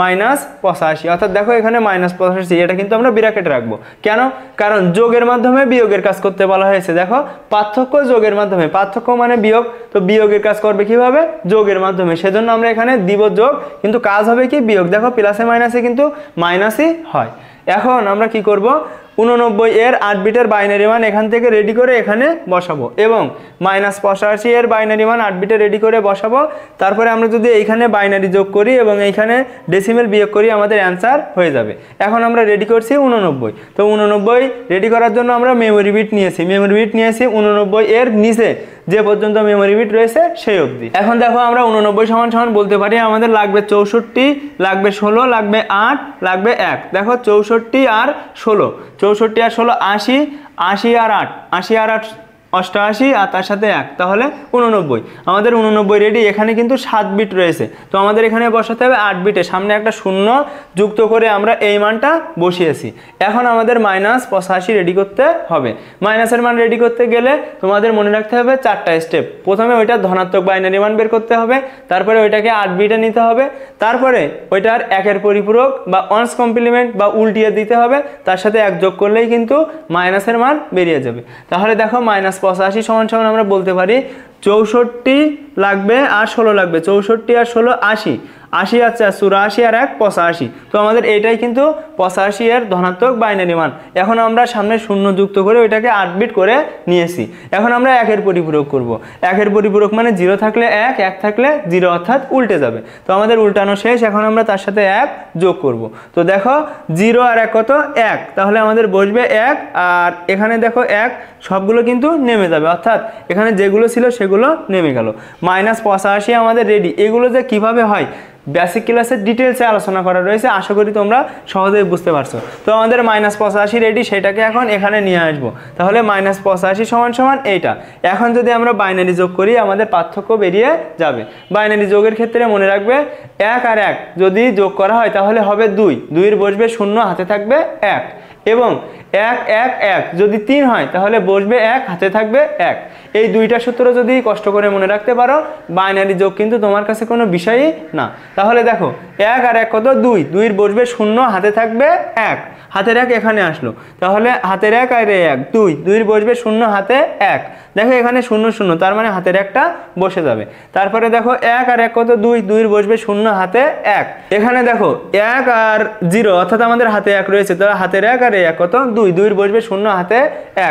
মাইনাস পঁচাশি অর্থাৎ দেখো এখানে মাইনাস পঁচাশি এটা কিন্তু আমরা বিরাকেটে রাখবো কেন কারণ যোগের মাধ্যমে বিয়োগের কাজ করতে বলা হয়েছে দেখো পার্থক্য যোগের মাধ্যমে পার্থক্য মানে বিয়োগ তো বিয়োগের কাজ করবে কিভাবে যোগের মাধ্যমে সেজন্য আমরা এখানে দিব যোগ কিন্তু কাজ হবে কি বিয়োগ দেখো প্লাসে মাইনাসে কিন্তু মাইনাসই হয় এখন আমরা কি করব উননব্বই এর আট বিটের বাইনারি মান এখান থেকে রেডি করে এখানে বসাবো এবং মাইনাস পঁচাশি এর বাইনারি মান আট বিটে রেডি করে বসাবো তারপরে আমরা যদি এইখানে বাইনারি যোগ করি এবং এইখানে ডেসিমেল বিয়োগ করি আমাদের অ্যান্সার হয়ে যাবে এখন আমরা রেডি করছি উননব্বই তো উননব্বই রেডি করার জন্য আমরা মেমোরি বিট নিয়েছি মেমোরি বিট নিয়েছি উননব্বই এর নিচে যে পর্যন্ত মেমোরি বিট রয়েছে সেই অবধি এখন দেখো আমরা উননব্বই সমান সমান বলতে পারি আমাদের লাগবে চৌষট্টি লাগবে ষোলো লাগবে আট লাগবে এক দেখো চৌষট্টি আর ষোলো চৌষট্টি আর ষোলো আশি আশি আর আট আশি আর আট অষ্টআশি আর তার সাথে এক তাহলে উননব্বই আমাদের উননব্বই রেডি এখানে কিন্তু সাত বিট রয়েছে তো আমাদের এখানে বসাতে হবে আট বিটে সামনে একটা শূন্য যুক্ত করে আমরা এই মানটা বসিয়েছি এখন আমাদের মাইনাস পঁচাশি রেডি করতে হবে মাইনাসের মান রেডি করতে গেলে তোমাদের মনে রাখতে হবে চারটা স্টেপ প্রথমে ওইটা ধনাত্মক বাইনারি মান বের করতে হবে তারপরে ওইটাকে আট বিটে নিতে হবে তারপরে ওইটার একের পরিপূরক বা অনস কমপ্লিমেন্ট বা উল্টিয়ে দিতে হবে তার সাথে এক যোগ করলেই কিন্তু মাইনাসের মান বেরিয়ে যাবে তাহলে দেখো মাইনাস পঁচাশি সমান সমান আমরা বলতে পারি চৌষট্টি লাগবে আর ষোলো লাগবে চৌষট্টি আর ষোলো আশি আশি আচ্ছা আর চুরাশি আর এক পঁচাশি তো আমাদের এটাই কিন্তু পঁচাশি এর ধনাত্মক বাইনারি মান এখন আমরা সামনে শূন্য যুক্ত করে ওইটাকে আটবিট করে নিয়েছি এখন আমরা একের পরিপূরক করব। একের পরিপূরক মানে জিরো থাকলে এক এক থাকলে জিরো অর্থাৎ উল্টে যাবে তো আমাদের উল্টানো শেষ এখন আমরা তার সাথে এক যোগ করব। তো দেখো জিরো আর এক কত এক তাহলে আমাদের বসবে এক আর এখানে দেখো এক সবগুলো কিন্তু নেমে যাবে অর্থাৎ এখানে যেগুলো ছিল সেগুলো সেগুলো নেমে গেল মাইনাস পঁচাশি আমাদের রেডি এগুলো যে কিভাবে হয় বেসিক ক্লাসের ডিটেলসে আলোচনা করা রয়েছে আশা করি তোমরা সহজেই বুঝতে পারছো তো আমাদের মাইনাস পঁচাশি রেডি সেটাকে এখন এখানে নিয়ে আসবো তাহলে মাইনাস পঁচাশি সমান সমান এইটা এখন যদি আমরা বাইনারি যোগ করি আমাদের পার্থক্য বেরিয়ে যাবে বাইনারি যোগের ক্ষেত্রে মনে রাখবে এক আর এক যদি যোগ করা হয় তাহলে হবে দুই দুইয়ের বসবে শূন্য হাতে থাকবে এক এবং এক এক এক যদি তিন হয় তাহলে বসবে এক হাতে থাকবে এক এই দুইটা সূত্র যদি কষ্ট করে মনে রাখতে পারো বাইনারি যোগ কিন্তু তোমার কাছে কোনো বিষয়ই না তাহলে দেখো এক আর এক কত দুই দুইয়ের বসবে শূন্য হাতে থাকবে এক হাতের এক এখানে আসলো তাহলে হাতের এক আর এক দুই দুইয়ের বসবে শূন্য হাতে এক দেখো এখানে শূন্য শূন্য তার মানে হাতের একটা বসে যাবে তারপরে দেখো এক আর এক কত দুই দুইয়ের বসবে শূন্য হাতে এক এখানে দেখো এক আর জিরো অর্থাৎ আমাদের হাতে এক রয়েছে তাহলে হাতের এক আর এক কত দুই দুই দুইয়ের বসবে শূন্য হাতে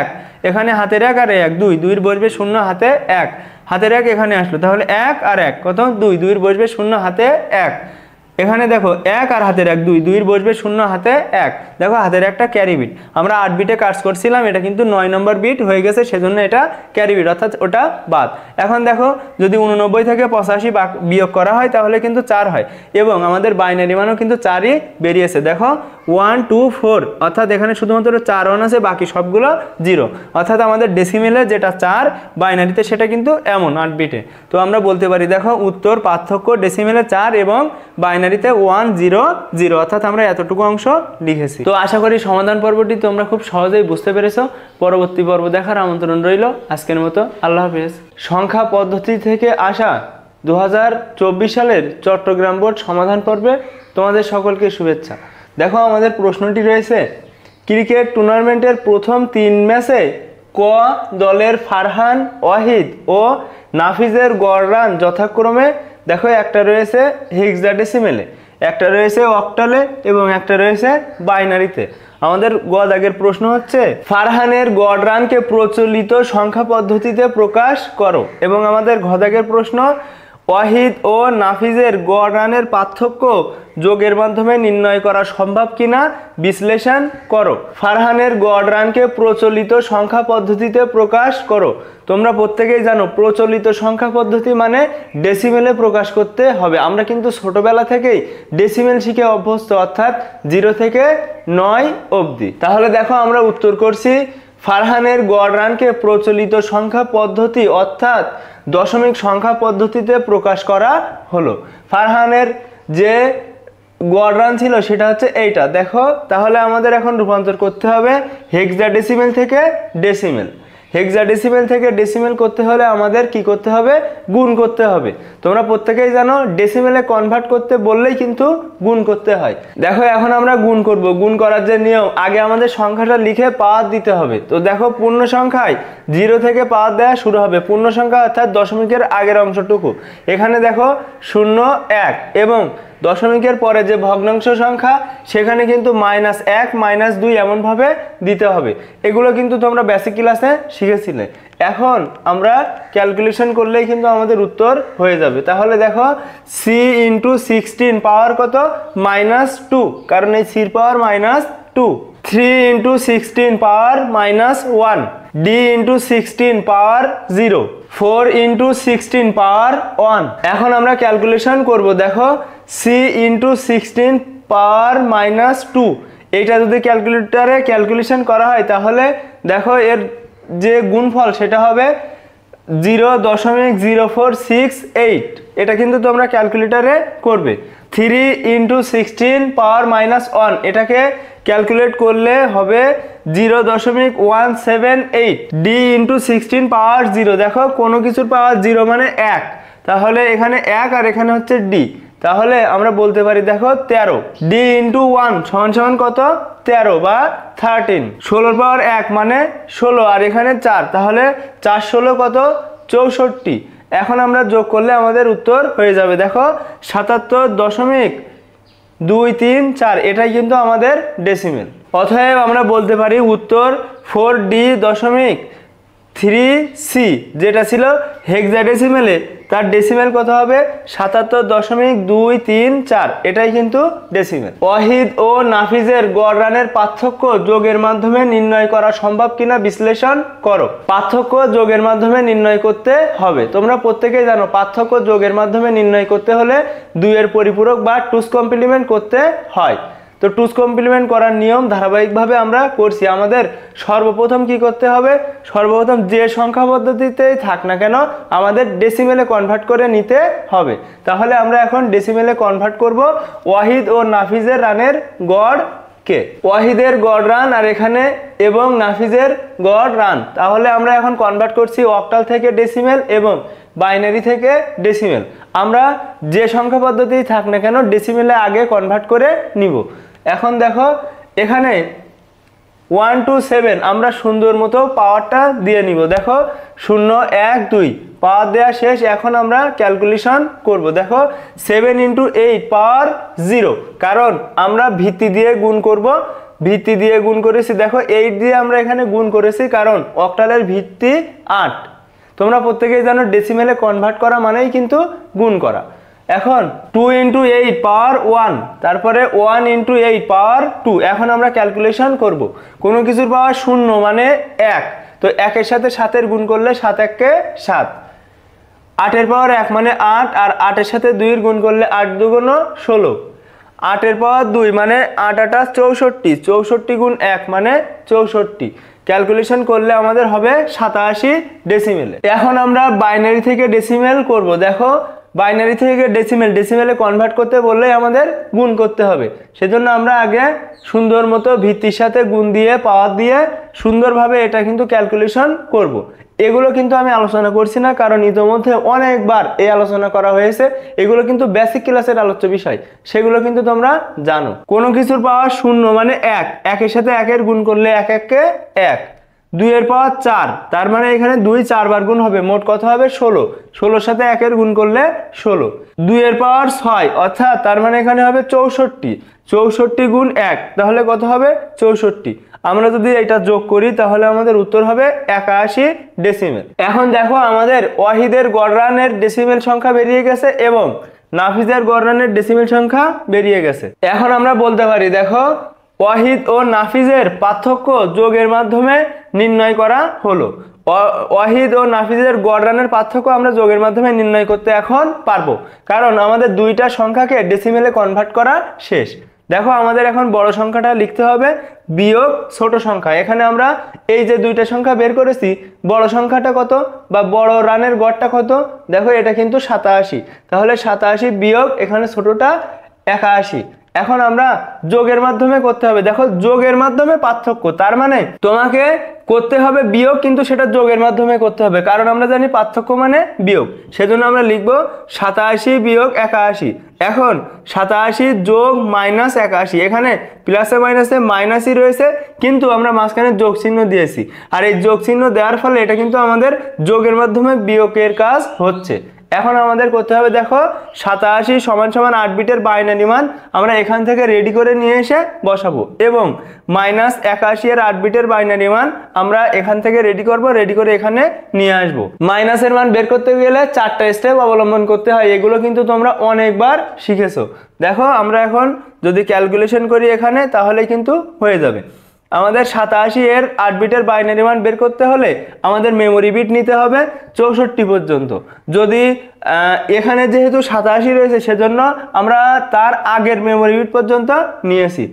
এক এখানে হাতের এক আর এক দুই দুইয়ের বসবে শূন্য হাতে এক হাতের এক এখানে আসলো তাহলে এক আর এক কত দুই দুইয়ের বসবে শূন্য হাতে এক এখানে দেখো এক আর হাতের এক দুই দুইয়ের বসবে শূন্য হাতে এক দেখো হাতের একটা ক্যারি বিট আমরা আট বিটে কাজ করছিলাম এটা কিন্তু নয় নম্বর বিট হয়ে গেছে সেজন্য এটা ক্যারি বিট অর্থাৎ ওটা বাদ এখন দেখো যদি উননব্বই থেকে পঁচাশি বিয়োগ করা হয় তাহলে কিন্তু চার হয় এবং আমাদের বাইনারি মানও কিন্তু চারই বেরিয়েছে দেখো ওয়ান টু ফোর অর্থাৎ এখানে শুধুমাত্র চার ওয়ান আছে বাকি সবগুলো জিরো অর্থাৎ আমাদের ডেসিমেলে যেটা চার বাইনারিতে সেটা কিন্তু এমন আট বিটে তো আমরা বলতে পারি দেখো উত্তর পার্থক্য ডেসিমেলে চার এবং বাইনারিতে ওয়ান জিরো জিরো অর্থাৎ আমরা এতটুকু অংশ লিখেছি তো আশা করি সমাধান পর্বটি তোমরা খুব সহজেই বুঝতে পেরেছ পরবর্তী পর্ব দেখার আমন্ত্রণ রইল আজকের মতো আল্লাহ হাফেজ সংখ্যা পদ্ধতি থেকে আসা দু সালের চট্টগ্রাম বোর্ড সমাধান পর্বে তোমাদের সকলকে শুভেচ্ছা দেখো আমাদের প্রশ্নটি রয়েছে ক্রিকেট টুর্নামেন্টের প্রথম তিন ম্যাচে ক দলের ফারহান ওয়াহিদ ও নাফিজের গড় রান যথাক্রমে দেখো একটা রয়েছে হিক্সা ডেসিমেলে একটা রয়েছে অক্টালে এবং একটা রয়েছে বাইনারিতে আমাদের গদ আগের প্রশ্ন হচ্ছে ফারহানের গড় রানকে প্রচলিত সংখ্যা পদ্ধতিতে প্রকাশ করো এবং আমাদের ঘদাগের প্রশ্ন ওয়াহিদ ও নাফিজের গড় রানের পার্থক্য যোগের মাধ্যমে নির্ণয় করা সম্ভব কিনা বিশ্লেষণ করো ফারহানের গড় রানকে প্রচলিত সংখ্যা পদ্ধতিতে প্রকাশ করো তোমরা প্রত্যেকেই জানো প্রচলিত সংখ্যা পদ্ধতি মানে ডেসিমেলে প্রকাশ করতে হবে আমরা কিন্তু ছোটোবেলা থেকেই ডেসিমেল শিখে অভ্যস্ত অর্থাৎ জিরো থেকে নয় অবধি তাহলে দেখো আমরা উত্তর করছি ফারহানের গড় রানকে প্রচলিত সংখ্যা পদ্ধতি অর্থাৎ দশমিক সংখ্যা পদ্ধতিতে প্রকাশ করা হলো ফারহানের যে গড় রান ছিল সেটা হচ্ছে এইটা দেখো তাহলে আমাদের এখন রূপান্তর করতে হবে হেক্সা ডেসিমেল থেকে ডেসিমেল হেক্সা ডেসিমেল থেকে ডেসিমেল করতে হলে আমাদের কি করতে হবে গুণ করতে হবে তোমরা প্রত্যেকেই জানো ডেসিমেলে কনভার্ট করতে বললেই কিন্তু গুণ করতে হয় দেখো এখন আমরা গুণ করব গুণ করার যে নিয়ম আগে আমাদের সংখ্যাটা লিখে পাওয়ার দিতে হবে তো দেখো পূর্ণ সংখ্যায় জিরো থেকে পাওয়ার দেওয়া শুরু হবে পূর্ণ সংখ্যা অর্থাৎ দশমিকের আগের অংশটুকু এখানে দেখো শূন্য এক এবং দশমিকের পরে যে ভগ্নাংশ সংখ্যা সেখানে কিন্তু মাইনাস এক মাইনাস দুই এমনভাবে দিতে হবে এগুলো কিন্তু তোমরা বেসিক ক্লাসে শিখেছিলে এখন আমরা ক্যালকুলেশন করলেই কিন্তু আমাদের উত্তর হয়ে যাবে তাহলে দেখো সি ইন্টু সিক্সটিন পাওয়ার কত মাইনাস টু কারণ এই সির power minus two three into sixteen power minus one D into sixteen power zero four into sixteen power one এখন আমরা ক্যালকুলেশন করব দেখো C into sixteen power minus two এটা যদি ক্যালকুলেটারে ক্যালকুলেশন করা হয় তাহলে দেখো এর যে গুণফল সেটা হবে জিরো দশমিক জিরো ফোর সিক্স এইট এটা কিন্তু তোমরা ক্যালকুলেটারে করবে three into sixteen power minus one এটাকে ক্যালকুলেট করলে হবে জিরো দশমিক one seven eight D into sixteen power zero দেখো কোনো কিছুর পাওয়ার জিরো মানে এক তাহলে এখানে এক আর এখানে হচ্ছে ডি তাহলে আমরা বলতে পারি দেখো তেরো ডি ইন্টু ওয়ান সমান সমান কত তেরো বা থার্টিন ষোলোর পাওয়ার এক মানে ষোলো আর এখানে চার তাহলে চার ষোলো কত চৌষট্টি এখন আমরা যোগ করলে আমাদের উত্তর হয়ে যাবে দেখো সাতাত্তর দশমিক দুই তিন চার এটাই কিন্তু আমাদের ডেসিমেল অতএব আমরা বলতে পারি উত্তর ফোর ডি দশমিক থ্রি সি যেটা ছিল হেক্সা ডেসিমেলে তার ডেসিমেল কত হবে সাতাত্তর দশমিক দুই তিন চার এটাই কিন্তু ডেসিমেল ওয়াহিদ ও নাফিজের গড় রানের পার্থক্য যোগের মাধ্যমে নির্ণয় করা সম্ভব কিনা বিশ্লেষণ করো পার্থক্য যোগের মাধ্যমে নির্ণয় করতে হবে তোমরা প্রত্যেকেই জানো পার্থক্য যোগের মাধ্যমে নির্ণয় করতে হলে দুইয়ের পরিপূরক বা টুস কমপ্লিমেন্ট করতে হয় তো টুস কমপ্লিমেন্ট করার নিয়ম ধারাবাহিকভাবে আমরা করছি আমাদের সর্বপ্রথম কি করতে হবে সর্বপ্রথম যে সংখ্যা পদ্ধতিতেই থাক না কেন আমাদের ডেসিমেলে কনভার্ট করে নিতে হবে তাহলে আমরা এখন ডেসিমেলে কনভার্ট করব ওয়াহিদ ও নাফিজের রানের গড় কে ওয়াহিদের গড় রান আর এখানে এবং নাফিজের গড় রান তাহলে আমরা এখন কনভার্ট করছি অকটাল থেকে ডেসিমেল এবং বাইনারি থেকে ডেসিমেল আমরা যে সংখ্যা পদ্ধতিই থাক না কেন ডেসিমেলে আগে কনভার্ট করে নিব এখন দেখো এখানে ওয়ান টু সেভেন আমরা সুন্দর মতো পাওয়ারটা দিয়ে নিব দেখো শূন্য এক দুই পাওয়ার দেওয়া শেষ এখন আমরা ক্যালকুলেশন করব দেখো seven into eight power zero কারণ আমরা ভিত্তি দিয়ে গুণ করব ভিত্তি দিয়ে গুণ করেছি দেখো এইট দিয়ে আমরা এখানে গুণ করেছি কারণ অক্টালের ভিত্তি আট তোমরা প্রত্যেকেই জানো ডেসিমেলে কনভার্ট করা মানেই কিন্তু গুণ করা এখন two into eight power one তারপরে one into eight power two এখন আমরা ক্যালকুলেশন করব। কোনো কিছুর পাওয়ার শূন্য মানে এক তো একের সাথে সাতের গুণ করলে সাত এককে সাত আটের পাওয়ার এক মানে আট আর আটের সাথে দুইয়ের গুণ করলে আট দুগুণ ষোলো আটের পাওয়ার দুই মানে আট আটা চৌষট্টি চৌষট্টি গুণ এক মানে চৌষট্টি ক্যালকুলেশন করলে আমাদের হবে সাতাশি ডেসিমেলে এখন আমরা বাইনারি থেকে ডেসিমেল করব দেখো বাইনারি থেকে ডেসিমেল ডেসিমেলে কনভার্ট করতে বললেই আমাদের গুণ করতে হবে সেজন্য আমরা আগে সুন্দর মতো ভিত্তির সাথে গুণ দিয়ে পাওয়ার দিয়ে সুন্দরভাবে এটা কিন্তু ক্যালকুলেশন করব। এগুলো কিন্তু আমি আলোচনা করছি না কারণ ইতিমধ্যে অনেকবার এই আলোচনা করা হয়েছে এগুলো কিন্তু বেসিক ক্লাসের আলোচ্য বিষয় সেগুলো কিন্তু তোমরা জানো কোনো কিছুর পাওয়ার শূন্য মানে এক একের সাথে একের গুণ করলে এক এককে এক দুইয়ের পাওয়ার চার তার মানে এখানে দুই চারবার গুণ হবে মোট কত হবে ষোলো ষোলোর সাথে একের গুণ করলে ষোলো দুইয়ের পাওয়ার ছয় অর্থাৎ তার মানে এখানে হবে চৌষট্টি চৌষট্টি গুণ এক তাহলে কত হবে চৌষট্টি আমরা যদি এটা যোগ করি তাহলে আমাদের উত্তর হবে একাশি ডেসিমেল এখন দেখো আমাদের ওয়াহিদের গড়রানের ডেসিমেল সংখ্যা বেরিয়ে গেছে এবং নাফিজের গড়রানের ডেসিমেল সংখ্যা বেরিয়ে গেছে এখন আমরা বলতে পারি দেখো ওয়াহিদ ও নাফিজের পার্থক্য যোগের মাধ্যমে নির্ণয় করা হলো ওয়াহিদ ও নাফিজের গড় রানের পার্থক্য আমরা যোগের মাধ্যমে নির্ণয় করতে এখন পারবো কারণ আমাদের দুইটা সংখ্যাকে ডেসিমেলে কনভার্ট করা শেষ দেখো আমাদের এখন বড় সংখ্যাটা লিখতে হবে বিয়োগ ছোট সংখ্যা এখানে আমরা এই যে দুইটা সংখ্যা বের করেছি বড় সংখ্যাটা কত বা বড় রানের গড়টা কত দেখো এটা কিন্তু সাতাশি তাহলে সাতাশি বিয়োগ এখানে ছোটটা একাশি এখন আমরা যোগের মাধ্যমে করতে হবে দেখো যোগের মাধ্যমে পার্থক্য তার মানে তোমাকে করতে হবে বিয়োগ কিন্তু সেটা যোগের মাধ্যমে করতে হবে কারণ আমরা জানি পার্থক্য মানে বিয়োগ সেজন্য আমরা লিখব সাতাশি বিয়োগ একাশি এখন সাতাশি যোগ মাইনাস একাশি এখানে প্লাসে মাইনাসে মাইনাসই রয়েছে কিন্তু আমরা মাঝখানে যোগ চিহ্ন দিয়েছি আর এই যোগ চিহ্ন দেওয়ার ফলে এটা কিন্তু আমাদের যোগের মাধ্যমে বিয়োগের কাজ হচ্ছে এখন আমাদের করতে হবে দেখো সাতাশি সমান সমান আট বিটের বাইনারি মান আমরা এখান থেকে রেডি করে নিয়ে এসে বসাবো এবং মাইনাস একাশি এর আট বিটের বাইনারি মান আমরা এখান থেকে রেডি করব রেডি করে এখানে নিয়ে আসবো মাইনাসের মান বের করতে গেলে চারটা স্টেপ অবলম্বন করতে হয় এগুলো কিন্তু তোমরা অনেকবার শিখেছো দেখো আমরা এখন যদি ক্যালকুলেশন করি এখানে তাহলে কিন্তু হয়ে যাবে আমাদের সাতাশি এর আট বিটের বাইনারি মান বের করতে হলে আমাদের মেমোরি বিট নিতে হবে চৌষট্টি পর্যন্ত যদি এখানে যেহেতু সাতাশি রয়েছে সেজন্য আমরা তার আগের মেমোরি বিট পর্যন্ত নিয়েছি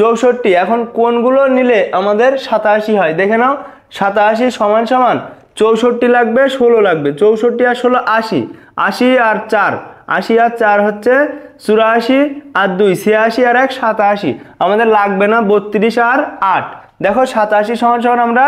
চৌষট্টি এখন কোনগুলো নিলে আমাদের সাতাশি হয় দেখে নাও সাতাশি সমান সমান চৌষট্টি লাগবে ষোলো লাগবে চৌষট্টি আর ষোলো আশি আশি আর চার আশি আর চার হচ্ছে চুরাশি আর দুই ছিয়াশি আর এক সাতাশি আমাদের লাগবে না বত্রিশ আর আট দেখো সাতাশি সমান সমান আমরা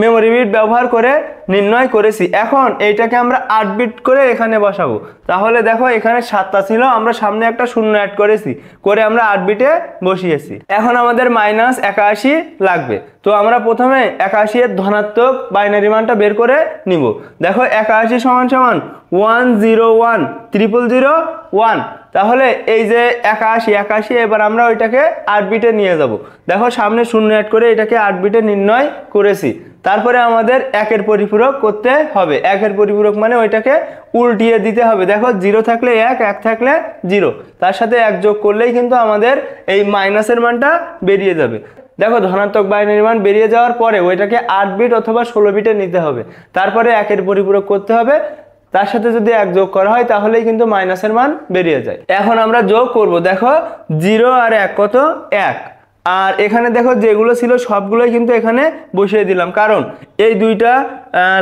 মেমোরি বিট ব্যবহার করে নির্ণয় করেছি এখন এইটাকে আমরা আট বিট করে এখানে বসাবো তাহলে দেখো এখানে সাতটা ছিল আমরা সামনে একটা শূন্য অ্যাড করেছি করে আমরা আট বিটে বসিয়েছি এখন আমাদের মাইনাস একাশি লাগবে তো আমরা প্রথমে একাশি এর ধনাত্মক বাইনারি মানটা বের করে নিব দেখো একাশি সমান সমান one zero one triple zero one তাহলে এই যে একাশি একাশি এবার আমরা ওইটাকে আট বিটে নিয়ে যাব দেখো সামনে শূন্য অ্যাড করে এটাকে আট বিটে নির্ণয় করেছি তারপরে আমাদের একের পরিপূরক পরিপূরক করতে হবে একের পরিপূরক মানে ওইটাকে উল্টিয়ে দিতে হবে দেখো জিরো থাকলে এক এক থাকলে জিরো তার সাথে এক যোগ করলেই কিন্তু আমাদের এই মাইনাসের মানটা বেরিয়ে যাবে দেখো ধনাত্মক বাইনারি মান বেরিয়ে যাওয়ার পরে ওইটাকে আট বিট অথবা ষোলো বিটে নিতে হবে তারপরে একের পরিপূরক করতে হবে তার সাথে যদি এক যোগ করা হয় তাহলেই কিন্তু মাইনাসের মান বেরিয়ে যায় এখন আমরা যোগ করব দেখো জিরো আর এক কত এক আর এখানে দেখো যেগুলো ছিল সবগুলোই কিন্তু এখানে বসিয়ে দিলাম কারণ এই দুইটা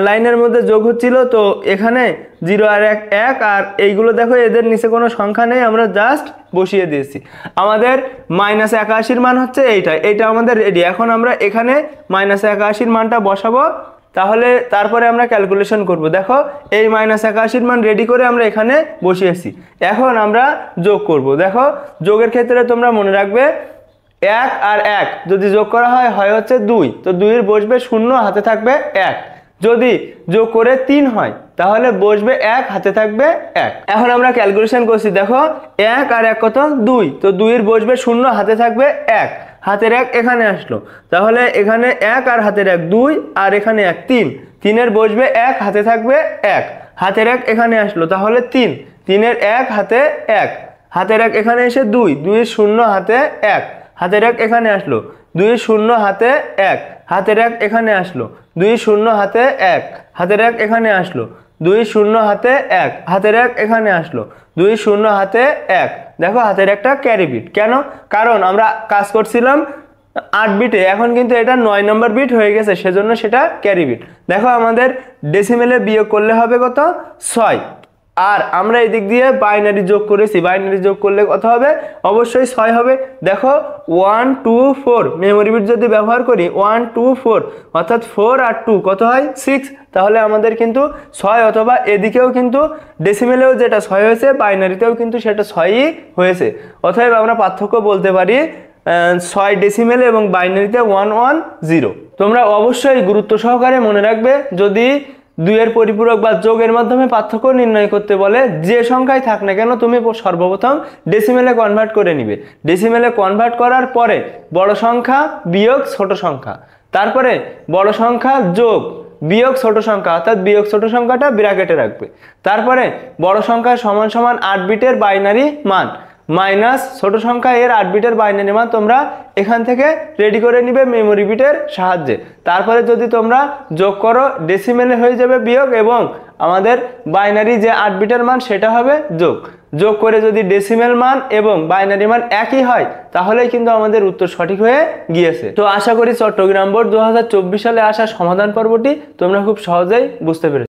লাইনের মধ্যে যোগ হচ্ছিল তো এখানে জিরো আর এক এক আর এইগুলো দেখো এদের নিচে কোনো সংখ্যা নেই আমরা জাস্ট বসিয়ে দিয়েছি আমাদের মাইনাস একাশির মান হচ্ছে এইটা এইটা আমাদের রেডি এখন আমরা এখানে মাইনাস একাশির মানটা বসাবো তাহলে তারপরে আমরা ক্যালকুলেশন করব দেখো এই মাইনাস একাশির মান রেডি করে আমরা এখানে বসিয়েছি এখন আমরা যোগ করব দেখো যোগের ক্ষেত্রে তোমরা মনে রাখবে এক আর এক যদি যোগ করা হয় হয় হচ্ছে দুই তো দুইয়ের বসবে শূন্য হাতে থাকবে এক যদি যোগ করে তিন হয় তাহলে বসবে এক হাতে থাকবে এক এখন আমরা ক্যালকুলেশন করছি দেখো এক আর এক কত দুই তো দুইয়ের বসবে শূন্য হাতে থাকবে এক হাতের এক এখানে আসলো তাহলে এখানে এক আর হাতের এক দুই আর এখানে এক তিন তিনের বসবে এক হাতে থাকবে এক হাতের এক এখানে আসলো তাহলে তিন তিনের এক হাতে এক হাতের এক এখানে এসে দুই দুইয়ের শূন্য হাতে এক হাতের এক এখানে আসলো দুই শূন্য হাতে এক হাতের এক এখানে আসলো দুই শূন্য হাতে এক হাতের এক এখানে আসলো দুই শূন্য হাতে এক হাতের এক এখানে আসলো দুই শূন্য হাতে এক দেখো হাতের একটা ক্যারি বিট কেন কারণ আমরা কাজ করছিলাম আট বিটে এখন কিন্তু এটা নয় নম্বর বিট হয়ে গেছে সেজন্য সেটা ক্যারি বিট দেখো আমাদের ডেসিমেলে বিয়োগ করলে হবে কত ছয় আর আমরা এদিক দিয়ে বাইনারি যোগ করেছি বাইনারি যোগ করলে কত হবে অবশ্যই ছয় হবে দেখো one two four memory bit যদি ব্যবহার করি ওয়ান টু ফোর অর্থাৎ ফোর আর টু কত হয় সিক্স তাহলে আমাদের কিন্তু ছয় অথবা এদিকেও কিন্তু ডেসিমেলেও যেটা ছয় হয়েছে বাইনারিতেও কিন্তু সেটা ছয়ই হয়েছে অথবা আমরা পার্থক্য বলতে পারি ছয় ডেসিমেলে এবং বাইনারিতে ওয়ান ওয়ান জিরো তোমরা অবশ্যই গুরুত্ব সহকারে মনে রাখবে যদি দুইয়ের পরিপূরক বা যোগের মাধ্যমে পার্থক্য নির্ণয় করতে বলে যে সংখ্যায় থাক না কেন তুমি সর্বপ্রথম ডেসিমেলে কনভার্ট করে নিবে ডেসিমেলে কনভার্ট করার পরে বড় সংখ্যা বিয়োগ ছোট সংখ্যা তারপরে বড় সংখ্যা যোগ বিয়োগ ছোট সংখ্যা অর্থাৎ বিয়োগ ছোট সংখ্যাটা বিরাকেটে রাখবে তারপরে বড় সংখ্যা সমান সমান আট বিটের বাইনারি মান মাইনাস ছোট সংখ্যা এর আট বিটের বাইনারি মান তোমরা এখান থেকে রেডি করে নিবে মেমোরি বিটের সাহায্যে তারপরে যদি তোমরা যোগ করো ডেসিমেলে হয়ে যাবে বিয়োগ এবং আমাদের বাইনারি যে আট বিটের মান সেটা হবে যোগ যোগ করে যদি ডেসিমেল মান এবং বাইনারি মান একই হয় তাহলে কিন্তু আমাদের উত্তর সঠিক হয়ে গিয়েছে তো আশা করি চট্টগ্রাম বোর্ড দু সালে আসা সমাধান পর্বটি তোমরা খুব সহজেই বুঝতে পেরেছ